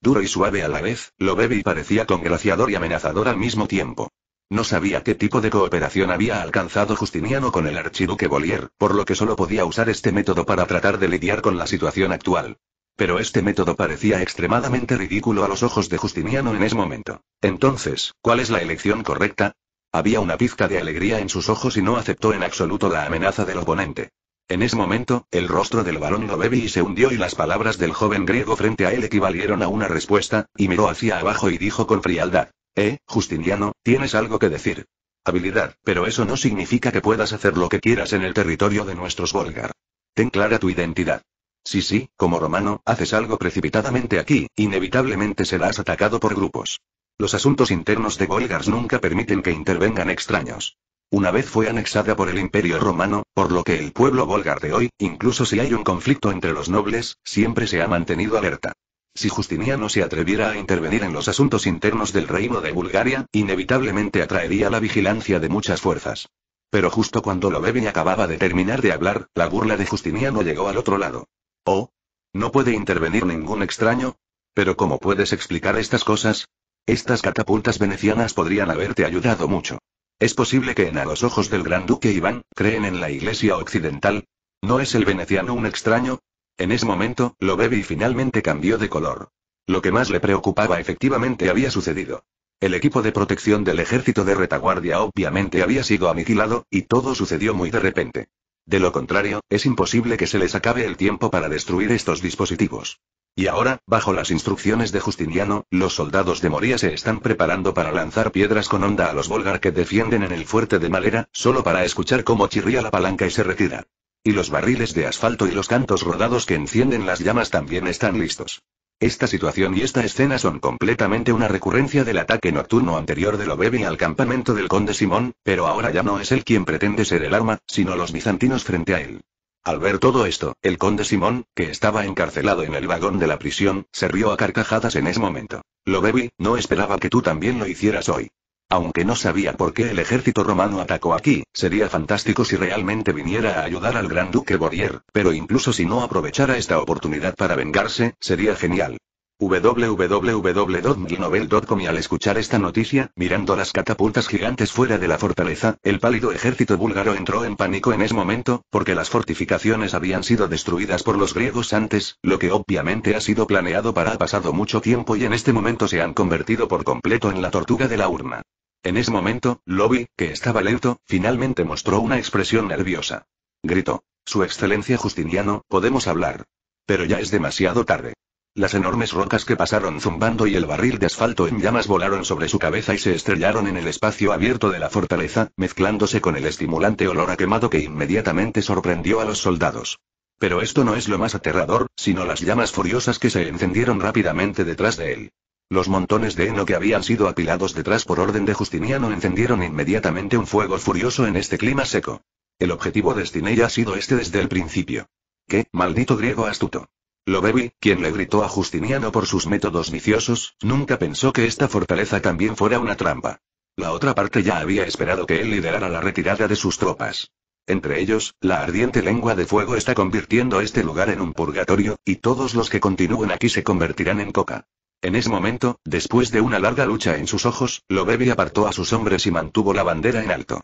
Duro y suave a la vez, lo bebe y parecía congraciador y amenazador al mismo tiempo. No sabía qué tipo de cooperación había alcanzado Justiniano con el archiduque Bolier, por lo que solo podía usar este método para tratar de lidiar con la situación actual. Pero este método parecía extremadamente ridículo a los ojos de Justiniano en ese momento. Entonces, ¿cuál es la elección correcta? Había una pizca de alegría en sus ojos y no aceptó en absoluto la amenaza del oponente. En ese momento, el rostro del varón lo bebí y se hundió y las palabras del joven griego frente a él equivalieron a una respuesta, y miró hacia abajo y dijo con frialdad. Eh, Justiniano, tienes algo que decir. Habilidad, pero eso no significa que puedas hacer lo que quieras en el territorio de nuestros Volgar. Ten clara tu identidad. Sí, sí, como romano, haces algo precipitadamente aquí, inevitablemente serás atacado por grupos. Los asuntos internos de Volgars nunca permiten que intervengan extraños. Una vez fue anexada por el Imperio Romano, por lo que el pueblo bólgar de hoy, incluso si hay un conflicto entre los nobles, siempre se ha mantenido alerta. Si Justiniano se atreviera a intervenir en los asuntos internos del reino de Bulgaria, inevitablemente atraería la vigilancia de muchas fuerzas. Pero justo cuando y acababa de terminar de hablar, la burla de Justiniano llegó al otro lado. Oh. No puede intervenir ningún extraño. Pero ¿cómo puedes explicar estas cosas? Estas catapultas venecianas podrían haberte ayudado mucho. Es posible que en a los ojos del gran duque Iván, creen en la iglesia occidental. ¿No es el veneciano un extraño? En ese momento, lo bebe y finalmente cambió de color. Lo que más le preocupaba efectivamente había sucedido. El equipo de protección del ejército de retaguardia obviamente había sido aniquilado, y todo sucedió muy de repente. De lo contrario, es imposible que se les acabe el tiempo para destruir estos dispositivos. Y ahora, bajo las instrucciones de Justiniano, los soldados de Moria se están preparando para lanzar piedras con onda a los Volgar que defienden en el fuerte de Malera, solo para escuchar cómo chirría la palanca y se retira. Y los barriles de asfalto y los cantos rodados que encienden las llamas también están listos. Esta situación y esta escena son completamente una recurrencia del ataque nocturno anterior de Lobevi al campamento del conde Simón, pero ahora ya no es él quien pretende ser el arma, sino los bizantinos frente a él. Al ver todo esto, el conde Simón, que estaba encarcelado en el vagón de la prisión, se rió a carcajadas en ese momento. Lobevi, no esperaba que tú también lo hicieras hoy. Aunque no sabía por qué el ejército romano atacó aquí, sería fantástico si realmente viniera a ayudar al gran duque Borier, pero incluso si no aprovechara esta oportunidad para vengarse, sería genial www.novel.com y al escuchar esta noticia, mirando las catapultas gigantes fuera de la fortaleza, el pálido ejército búlgaro entró en pánico en ese momento, porque las fortificaciones habían sido destruidas por los griegos antes, lo que obviamente ha sido planeado para ha pasado mucho tiempo y en este momento se han convertido por completo en la tortuga de la urna. En ese momento, Lobby, que estaba lento, finalmente mostró una expresión nerviosa. Gritó. Su Excelencia Justiniano, podemos hablar. Pero ya es demasiado tarde. Las enormes rocas que pasaron zumbando y el barril de asfalto en llamas volaron sobre su cabeza y se estrellaron en el espacio abierto de la fortaleza, mezclándose con el estimulante olor a quemado que inmediatamente sorprendió a los soldados. Pero esto no es lo más aterrador, sino las llamas furiosas que se encendieron rápidamente detrás de él. Los montones de heno que habían sido apilados detrás por orden de Justiniano encendieron inmediatamente un fuego furioso en este clima seco. El objetivo de ya ha sido este desde el principio. ¡Qué, maldito griego astuto! Lobevi, quien le gritó a Justiniano por sus métodos viciosos, nunca pensó que esta fortaleza también fuera una trampa. La otra parte ya había esperado que él liderara la retirada de sus tropas. Entre ellos, la ardiente lengua de fuego está convirtiendo este lugar en un purgatorio, y todos los que continúen aquí se convertirán en coca. En ese momento, después de una larga lucha en sus ojos, lo Lobevi apartó a sus hombres y mantuvo la bandera en alto.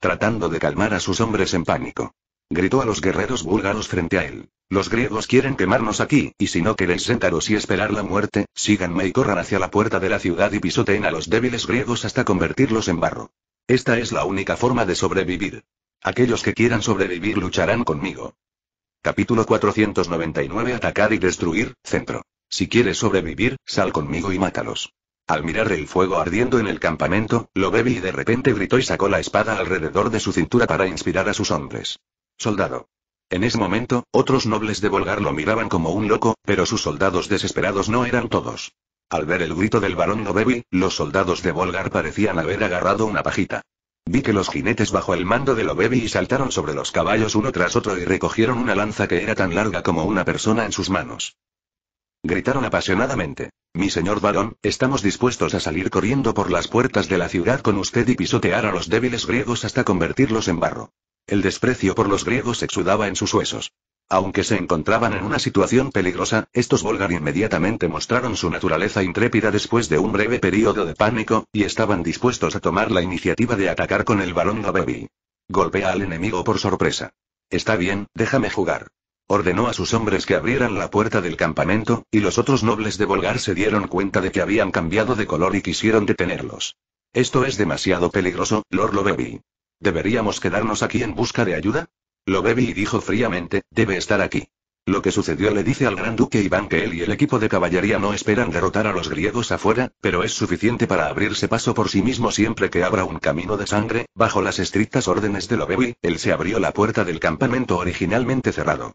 Tratando de calmar a sus hombres en pánico. Gritó a los guerreros búlgaros frente a él. Los griegos quieren quemarnos aquí, y si no queréis sentaros y esperar la muerte, síganme y corran hacia la puerta de la ciudad y pisoteen a los débiles griegos hasta convertirlos en barro. Esta es la única forma de sobrevivir. Aquellos que quieran sobrevivir lucharán conmigo. Capítulo 499 Atacar y destruir, centro. Si quieres sobrevivir, sal conmigo y mátalos. Al mirar el fuego ardiendo en el campamento, lo de repente gritó y sacó la espada alrededor de su cintura para inspirar a sus hombres. Soldado. En ese momento, otros nobles de Volgar lo miraban como un loco, pero sus soldados desesperados no eran todos. Al ver el grito del varón Lobevi, los soldados de Volgar parecían haber agarrado una pajita. Vi que los jinetes bajo el mando de Lobevi saltaron sobre los caballos uno tras otro y recogieron una lanza que era tan larga como una persona en sus manos. Gritaron apasionadamente. Mi señor varón, estamos dispuestos a salir corriendo por las puertas de la ciudad con usted y pisotear a los débiles griegos hasta convertirlos en barro. El desprecio por los griegos exudaba en sus huesos. Aunque se encontraban en una situación peligrosa, estos Volgar inmediatamente mostraron su naturaleza intrépida después de un breve periodo de pánico, y estaban dispuestos a tomar la iniciativa de atacar con el varón Nobevi. Golpea al enemigo por sorpresa. Está bien, déjame jugar. Ordenó a sus hombres que abrieran la puerta del campamento, y los otros nobles de Volgar se dieron cuenta de que habían cambiado de color y quisieron detenerlos. Esto es demasiado peligroso, Lord Lobevi. ¿Deberíamos quedarnos aquí en busca de ayuda? Lobevi dijo fríamente, debe estar aquí. Lo que sucedió le dice al gran duque Iván que él y el equipo de caballería no esperan derrotar a los griegos afuera, pero es suficiente para abrirse paso por sí mismo siempre que abra un camino de sangre, bajo las estrictas órdenes de Lobevi, él se abrió la puerta del campamento originalmente cerrado.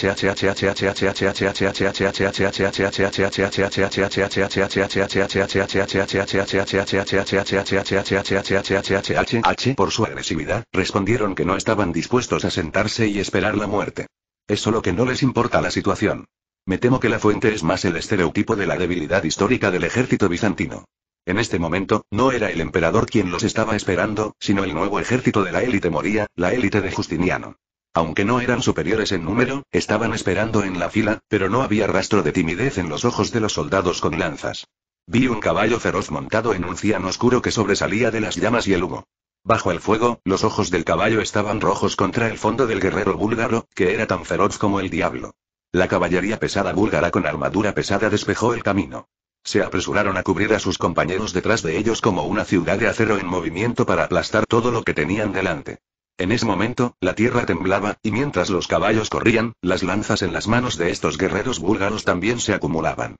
por su agresividad, respondieron que no estaban dispuestos a sentarse y esperar la muerte. Es solo que no les importa la situación. Me temo que la fuente es más el estereotipo de la debilidad histórica del ejército bizantino. En este momento, no era el emperador quien los estaba esperando, sino el nuevo ejército de la élite moría, la élite de Justiniano. Aunque no eran superiores en número, estaban esperando en la fila, pero no había rastro de timidez en los ojos de los soldados con lanzas. Vi un caballo feroz montado en un cian oscuro que sobresalía de las llamas y el humo. Bajo el fuego, los ojos del caballo estaban rojos contra el fondo del guerrero búlgaro, que era tan feroz como el diablo. La caballería pesada búlgara con armadura pesada despejó el camino. Se apresuraron a cubrir a sus compañeros detrás de ellos como una ciudad de acero en movimiento para aplastar todo lo que tenían delante. En ese momento, la tierra temblaba, y mientras los caballos corrían, las lanzas en las manos de estos guerreros búlgaros también se acumulaban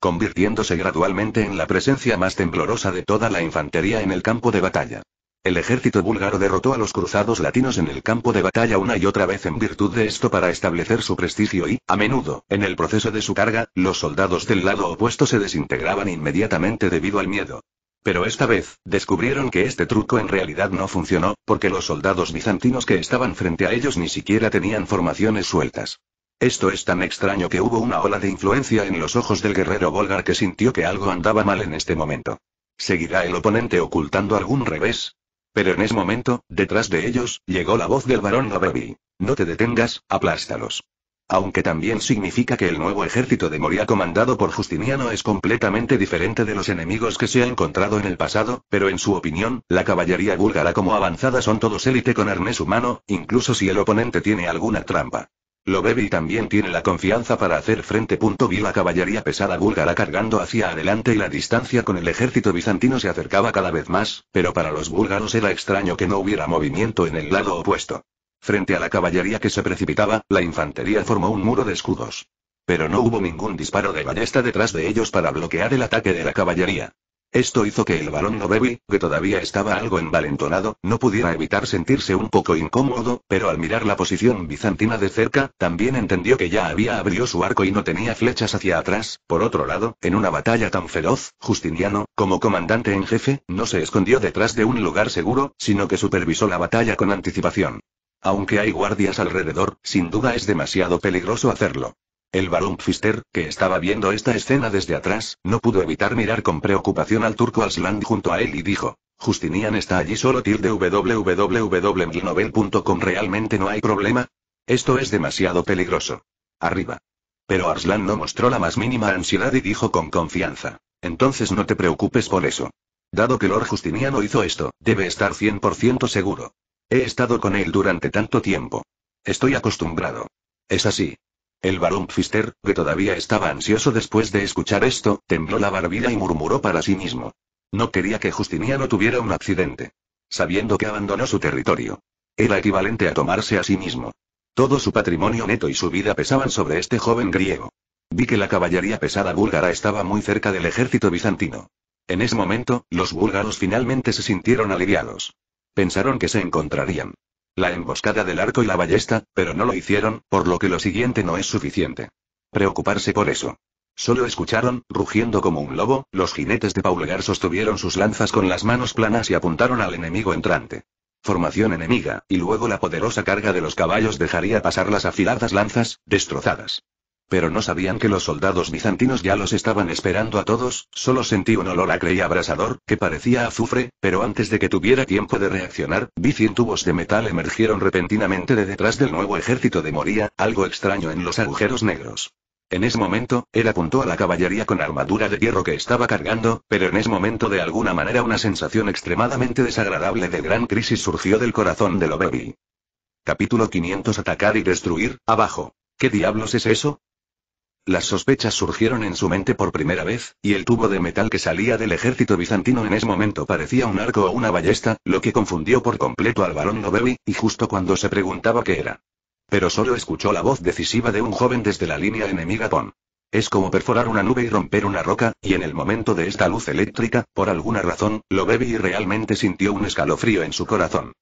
convirtiéndose gradualmente en la presencia más temblorosa de toda la infantería en el campo de batalla. El ejército búlgaro derrotó a los cruzados latinos en el campo de batalla una y otra vez en virtud de esto para establecer su prestigio y, a menudo, en el proceso de su carga, los soldados del lado opuesto se desintegraban inmediatamente debido al miedo. Pero esta vez, descubrieron que este truco en realidad no funcionó, porque los soldados bizantinos que estaban frente a ellos ni siquiera tenían formaciones sueltas. Esto es tan extraño que hubo una ola de influencia en los ojos del guerrero bólgar que sintió que algo andaba mal en este momento. ¿Seguirá el oponente ocultando algún revés? Pero en ese momento, detrás de ellos, llegó la voz del varón Laverby. No te detengas, aplástalos. Aunque también significa que el nuevo ejército de Moria comandado por Justiniano es completamente diferente de los enemigos que se ha encontrado en el pasado, pero en su opinión, la caballería búlgara como avanzada son todos élite con arnés humano, incluso si el oponente tiene alguna trampa. Lo y también tiene la confianza para hacer frente. Vi la caballería pesada búlgara cargando hacia adelante y la distancia con el ejército bizantino se acercaba cada vez más, pero para los búlgaros era extraño que no hubiera movimiento en el lado opuesto. Frente a la caballería que se precipitaba, la infantería formó un muro de escudos. Pero no hubo ningún disparo de ballesta detrás de ellos para bloquear el ataque de la caballería. Esto hizo que el barón Novevi, que todavía estaba algo envalentonado, no pudiera evitar sentirse un poco incómodo, pero al mirar la posición bizantina de cerca, también entendió que ya había abrió su arco y no tenía flechas hacia atrás. Por otro lado, en una batalla tan feroz, Justiniano, como comandante en jefe, no se escondió detrás de un lugar seguro, sino que supervisó la batalla con anticipación. Aunque hay guardias alrededor, sin duda es demasiado peligroso hacerlo. El Baron Pfister, que estaba viendo esta escena desde atrás, no pudo evitar mirar con preocupación al turco Arslan junto a él y dijo, Justinian está allí solo tilde realmente no hay problema. Esto es demasiado peligroso. Arriba. Pero Arslan no mostró la más mínima ansiedad y dijo con confianza. Entonces no te preocupes por eso. Dado que Lord Justinian no hizo esto, debe estar 100% seguro. He estado con él durante tanto tiempo. Estoy acostumbrado. Es así. El barón Pfister, que todavía estaba ansioso después de escuchar esto, tembló la barbilla y murmuró para sí mismo. No quería que Justiniano tuviera un accidente. Sabiendo que abandonó su territorio. Era equivalente a tomarse a sí mismo. Todo su patrimonio neto y su vida pesaban sobre este joven griego. Vi que la caballería pesada búlgara estaba muy cerca del ejército bizantino. En ese momento, los búlgaros finalmente se sintieron aliviados. Pensaron que se encontrarían. La emboscada del arco y la ballesta, pero no lo hicieron, por lo que lo siguiente no es suficiente. Preocuparse por eso. Solo escucharon, rugiendo como un lobo, los jinetes de Paulegar sostuvieron sus lanzas con las manos planas y apuntaron al enemigo entrante. Formación enemiga, y luego la poderosa carga de los caballos dejaría pasar las afiladas lanzas, destrozadas. Pero no sabían que los soldados bizantinos ya los estaban esperando a todos, solo sentí un olor acre y abrasador, que parecía azufre, pero antes de que tuviera tiempo de reaccionar, vi tubos de metal emergieron repentinamente de detrás del nuevo ejército de Moria, algo extraño en los agujeros negros. En ese momento, él apuntó a la caballería con armadura de hierro que estaba cargando, pero en ese momento de alguna manera una sensación extremadamente desagradable de gran crisis surgió del corazón de baby. Capítulo 500 Atacar y destruir, abajo. ¿Qué diablos es eso? Las sospechas surgieron en su mente por primera vez, y el tubo de metal que salía del ejército bizantino en ese momento parecía un arco o una ballesta, lo que confundió por completo al varón Novelli, y justo cuando se preguntaba qué era. Pero solo escuchó la voz decisiva de un joven desde la línea enemiga Pon. Es como perforar una nube y romper una roca, y en el momento de esta luz eléctrica, por alguna razón, Lobevi realmente sintió un escalofrío en su corazón.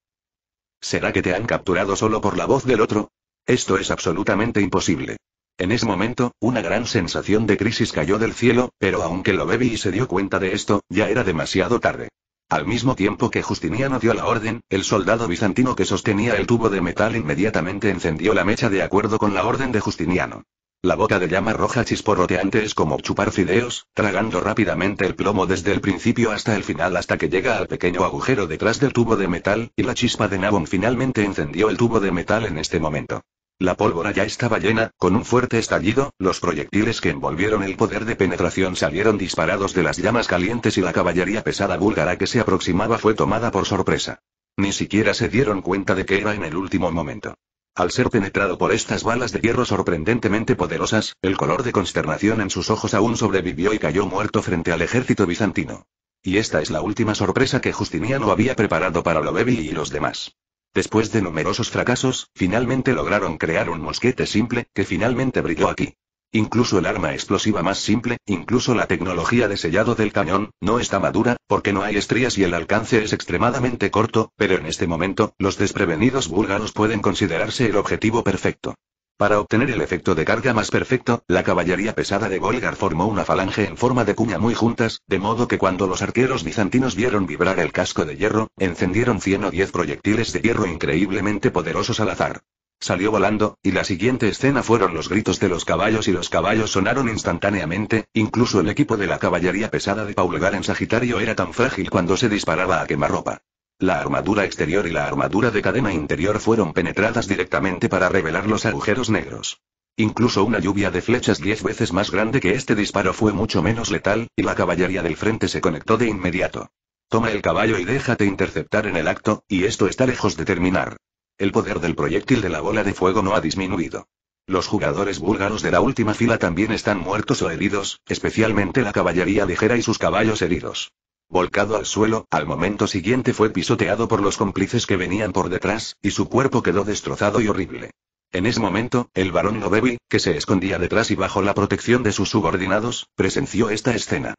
¿Será que te han capturado solo por la voz del otro? Esto es absolutamente imposible. En ese momento, una gran sensación de crisis cayó del cielo, pero aunque lo bebí y se dio cuenta de esto, ya era demasiado tarde. Al mismo tiempo que Justiniano dio la orden, el soldado bizantino que sostenía el tubo de metal inmediatamente encendió la mecha de acuerdo con la orden de Justiniano. La boca de llama roja chisporroteante es como chupar fideos, tragando rápidamente el plomo desde el principio hasta el final hasta que llega al pequeño agujero detrás del tubo de metal, y la chispa de Nabon finalmente encendió el tubo de metal en este momento. La pólvora ya estaba llena, con un fuerte estallido, los proyectiles que envolvieron el poder de penetración salieron disparados de las llamas calientes y la caballería pesada búlgara que se aproximaba fue tomada por sorpresa. Ni siquiera se dieron cuenta de que era en el último momento. Al ser penetrado por estas balas de hierro sorprendentemente poderosas, el color de consternación en sus ojos aún sobrevivió y cayó muerto frente al ejército bizantino. Y esta es la última sorpresa que Justiniano había preparado para lo y los demás. Después de numerosos fracasos, finalmente lograron crear un mosquete simple, que finalmente brilló aquí. Incluso el arma explosiva más simple, incluso la tecnología de sellado del cañón, no está madura, porque no hay estrías y el alcance es extremadamente corto, pero en este momento, los desprevenidos búlgaros pueden considerarse el objetivo perfecto. Para obtener el efecto de carga más perfecto, la caballería pesada de Golgar formó una falange en forma de cuña muy juntas, de modo que cuando los arqueros bizantinos vieron vibrar el casco de hierro, encendieron 100 o 10 proyectiles de hierro increíblemente poderosos al azar. Salió volando, y la siguiente escena fueron los gritos de los caballos y los caballos sonaron instantáneamente, incluso el equipo de la caballería pesada de Paulgar en Sagitario era tan frágil cuando se disparaba a quemarropa. La armadura exterior y la armadura de cadena interior fueron penetradas directamente para revelar los agujeros negros. Incluso una lluvia de flechas diez veces más grande que este disparo fue mucho menos letal, y la caballería del frente se conectó de inmediato. Toma el caballo y déjate interceptar en el acto, y esto está lejos de terminar. El poder del proyectil de la bola de fuego no ha disminuido. Los jugadores búlgaros de la última fila también están muertos o heridos, especialmente la caballería ligera y sus caballos heridos. Volcado al suelo, al momento siguiente fue pisoteado por los cómplices que venían por detrás, y su cuerpo quedó destrozado y horrible. En ese momento, el varón Lobevi, que se escondía detrás y bajo la protección de sus subordinados, presenció esta escena.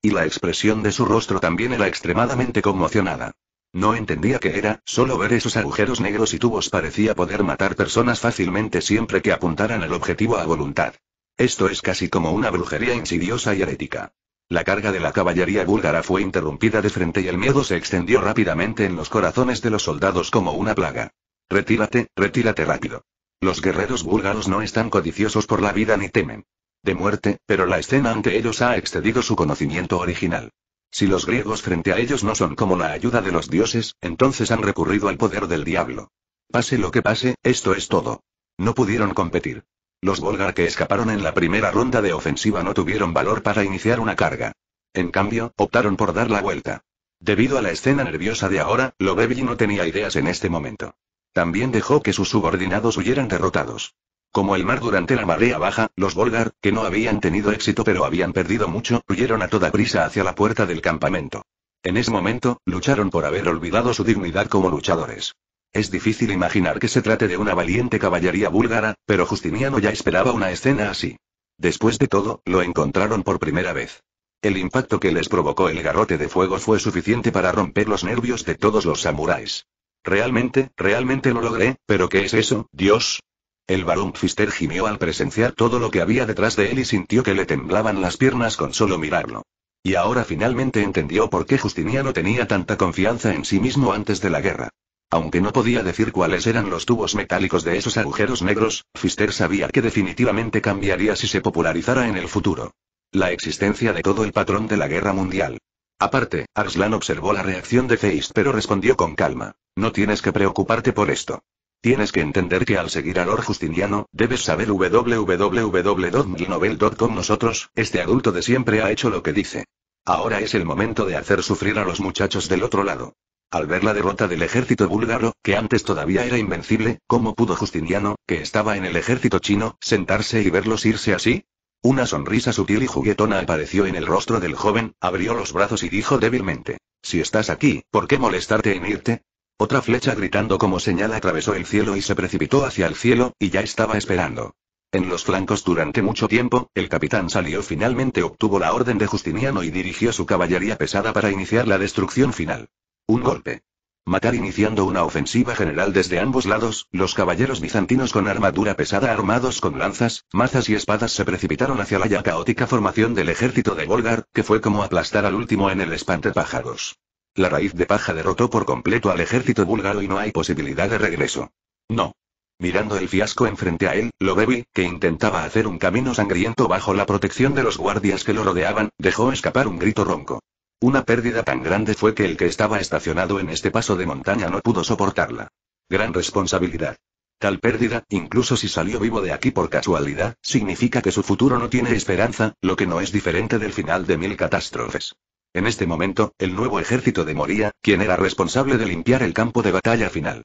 Y la expresión de su rostro también era extremadamente conmocionada. No entendía qué era, solo ver esos agujeros negros y tubos parecía poder matar personas fácilmente siempre que apuntaran al objetivo a voluntad. Esto es casi como una brujería insidiosa y herética. La carga de la caballería búlgara fue interrumpida de frente y el miedo se extendió rápidamente en los corazones de los soldados como una plaga. Retírate, retírate rápido. Los guerreros búlgaros no están codiciosos por la vida ni temen de muerte, pero la escena ante ellos ha excedido su conocimiento original. Si los griegos frente a ellos no son como la ayuda de los dioses, entonces han recurrido al poder del diablo. Pase lo que pase, esto es todo. No pudieron competir. Los Volgar que escaparon en la primera ronda de ofensiva no tuvieron valor para iniciar una carga. En cambio, optaron por dar la vuelta. Debido a la escena nerviosa de ahora, Lobeville no tenía ideas en este momento. También dejó que sus subordinados huyeran derrotados. Como el mar durante la marea baja, los Volgar, que no habían tenido éxito pero habían perdido mucho, huyeron a toda prisa hacia la puerta del campamento. En ese momento, lucharon por haber olvidado su dignidad como luchadores. Es difícil imaginar que se trate de una valiente caballería búlgara, pero Justiniano ya esperaba una escena así. Después de todo, lo encontraron por primera vez. El impacto que les provocó el garrote de fuego fue suficiente para romper los nervios de todos los samuráis. Realmente, realmente lo logré, pero ¿qué es eso, Dios? El barón Pfister gimió al presenciar todo lo que había detrás de él y sintió que le temblaban las piernas con solo mirarlo. Y ahora finalmente entendió por qué Justiniano tenía tanta confianza en sí mismo antes de la guerra. Aunque no podía decir cuáles eran los tubos metálicos de esos agujeros negros, Fister sabía que definitivamente cambiaría si se popularizara en el futuro. La existencia de todo el patrón de la guerra mundial. Aparte, Arslan observó la reacción de Feist pero respondió con calma. No tienes que preocuparte por esto. Tienes que entender que al seguir al Lord Justiniano, debes saber www.novel.com nosotros, este adulto de siempre ha hecho lo que dice. Ahora es el momento de hacer sufrir a los muchachos del otro lado. Al ver la derrota del ejército búlgaro, que antes todavía era invencible, ¿cómo pudo Justiniano, que estaba en el ejército chino, sentarse y verlos irse así? Una sonrisa sutil y juguetona apareció en el rostro del joven, abrió los brazos y dijo débilmente, Si estás aquí, ¿por qué molestarte en irte? Otra flecha gritando como señal atravesó el cielo y se precipitó hacia el cielo, y ya estaba esperando. En los flancos durante mucho tiempo, el capitán salió finalmente obtuvo la orden de Justiniano y dirigió su caballería pesada para iniciar la destrucción final. Un golpe. Matar iniciando una ofensiva general desde ambos lados, los caballeros bizantinos con armadura pesada armados con lanzas, mazas y espadas se precipitaron hacia la ya caótica formación del ejército de Volgar, que fue como aplastar al último en el pájaros. La raíz de paja derrotó por completo al ejército búlgaro y no hay posibilidad de regreso. No. Mirando el fiasco enfrente a él, Lobevi, que intentaba hacer un camino sangriento bajo la protección de los guardias que lo rodeaban, dejó escapar un grito ronco. Una pérdida tan grande fue que el que estaba estacionado en este paso de montaña no pudo soportarla. Gran responsabilidad. Tal pérdida, incluso si salió vivo de aquí por casualidad, significa que su futuro no tiene esperanza, lo que no es diferente del final de mil catástrofes. En este momento, el nuevo ejército de Moria, quien era responsable de limpiar el campo de batalla final.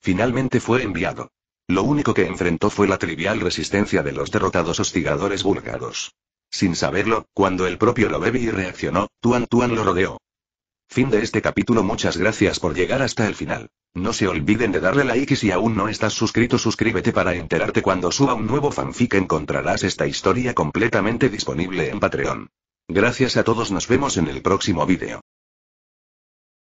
Finalmente fue enviado. Lo único que enfrentó fue la trivial resistencia de los derrotados hostigadores búlgaros. Sin saberlo, cuando el propio lo y reaccionó, Tuan Tuan lo rodeó. Fin de este capítulo Muchas gracias por llegar hasta el final. No se olviden de darle like y si aún no estás suscrito suscríbete para enterarte cuando suba un nuevo fanfic encontrarás esta historia completamente disponible en Patreon. Gracias a todos nos vemos en el próximo vídeo.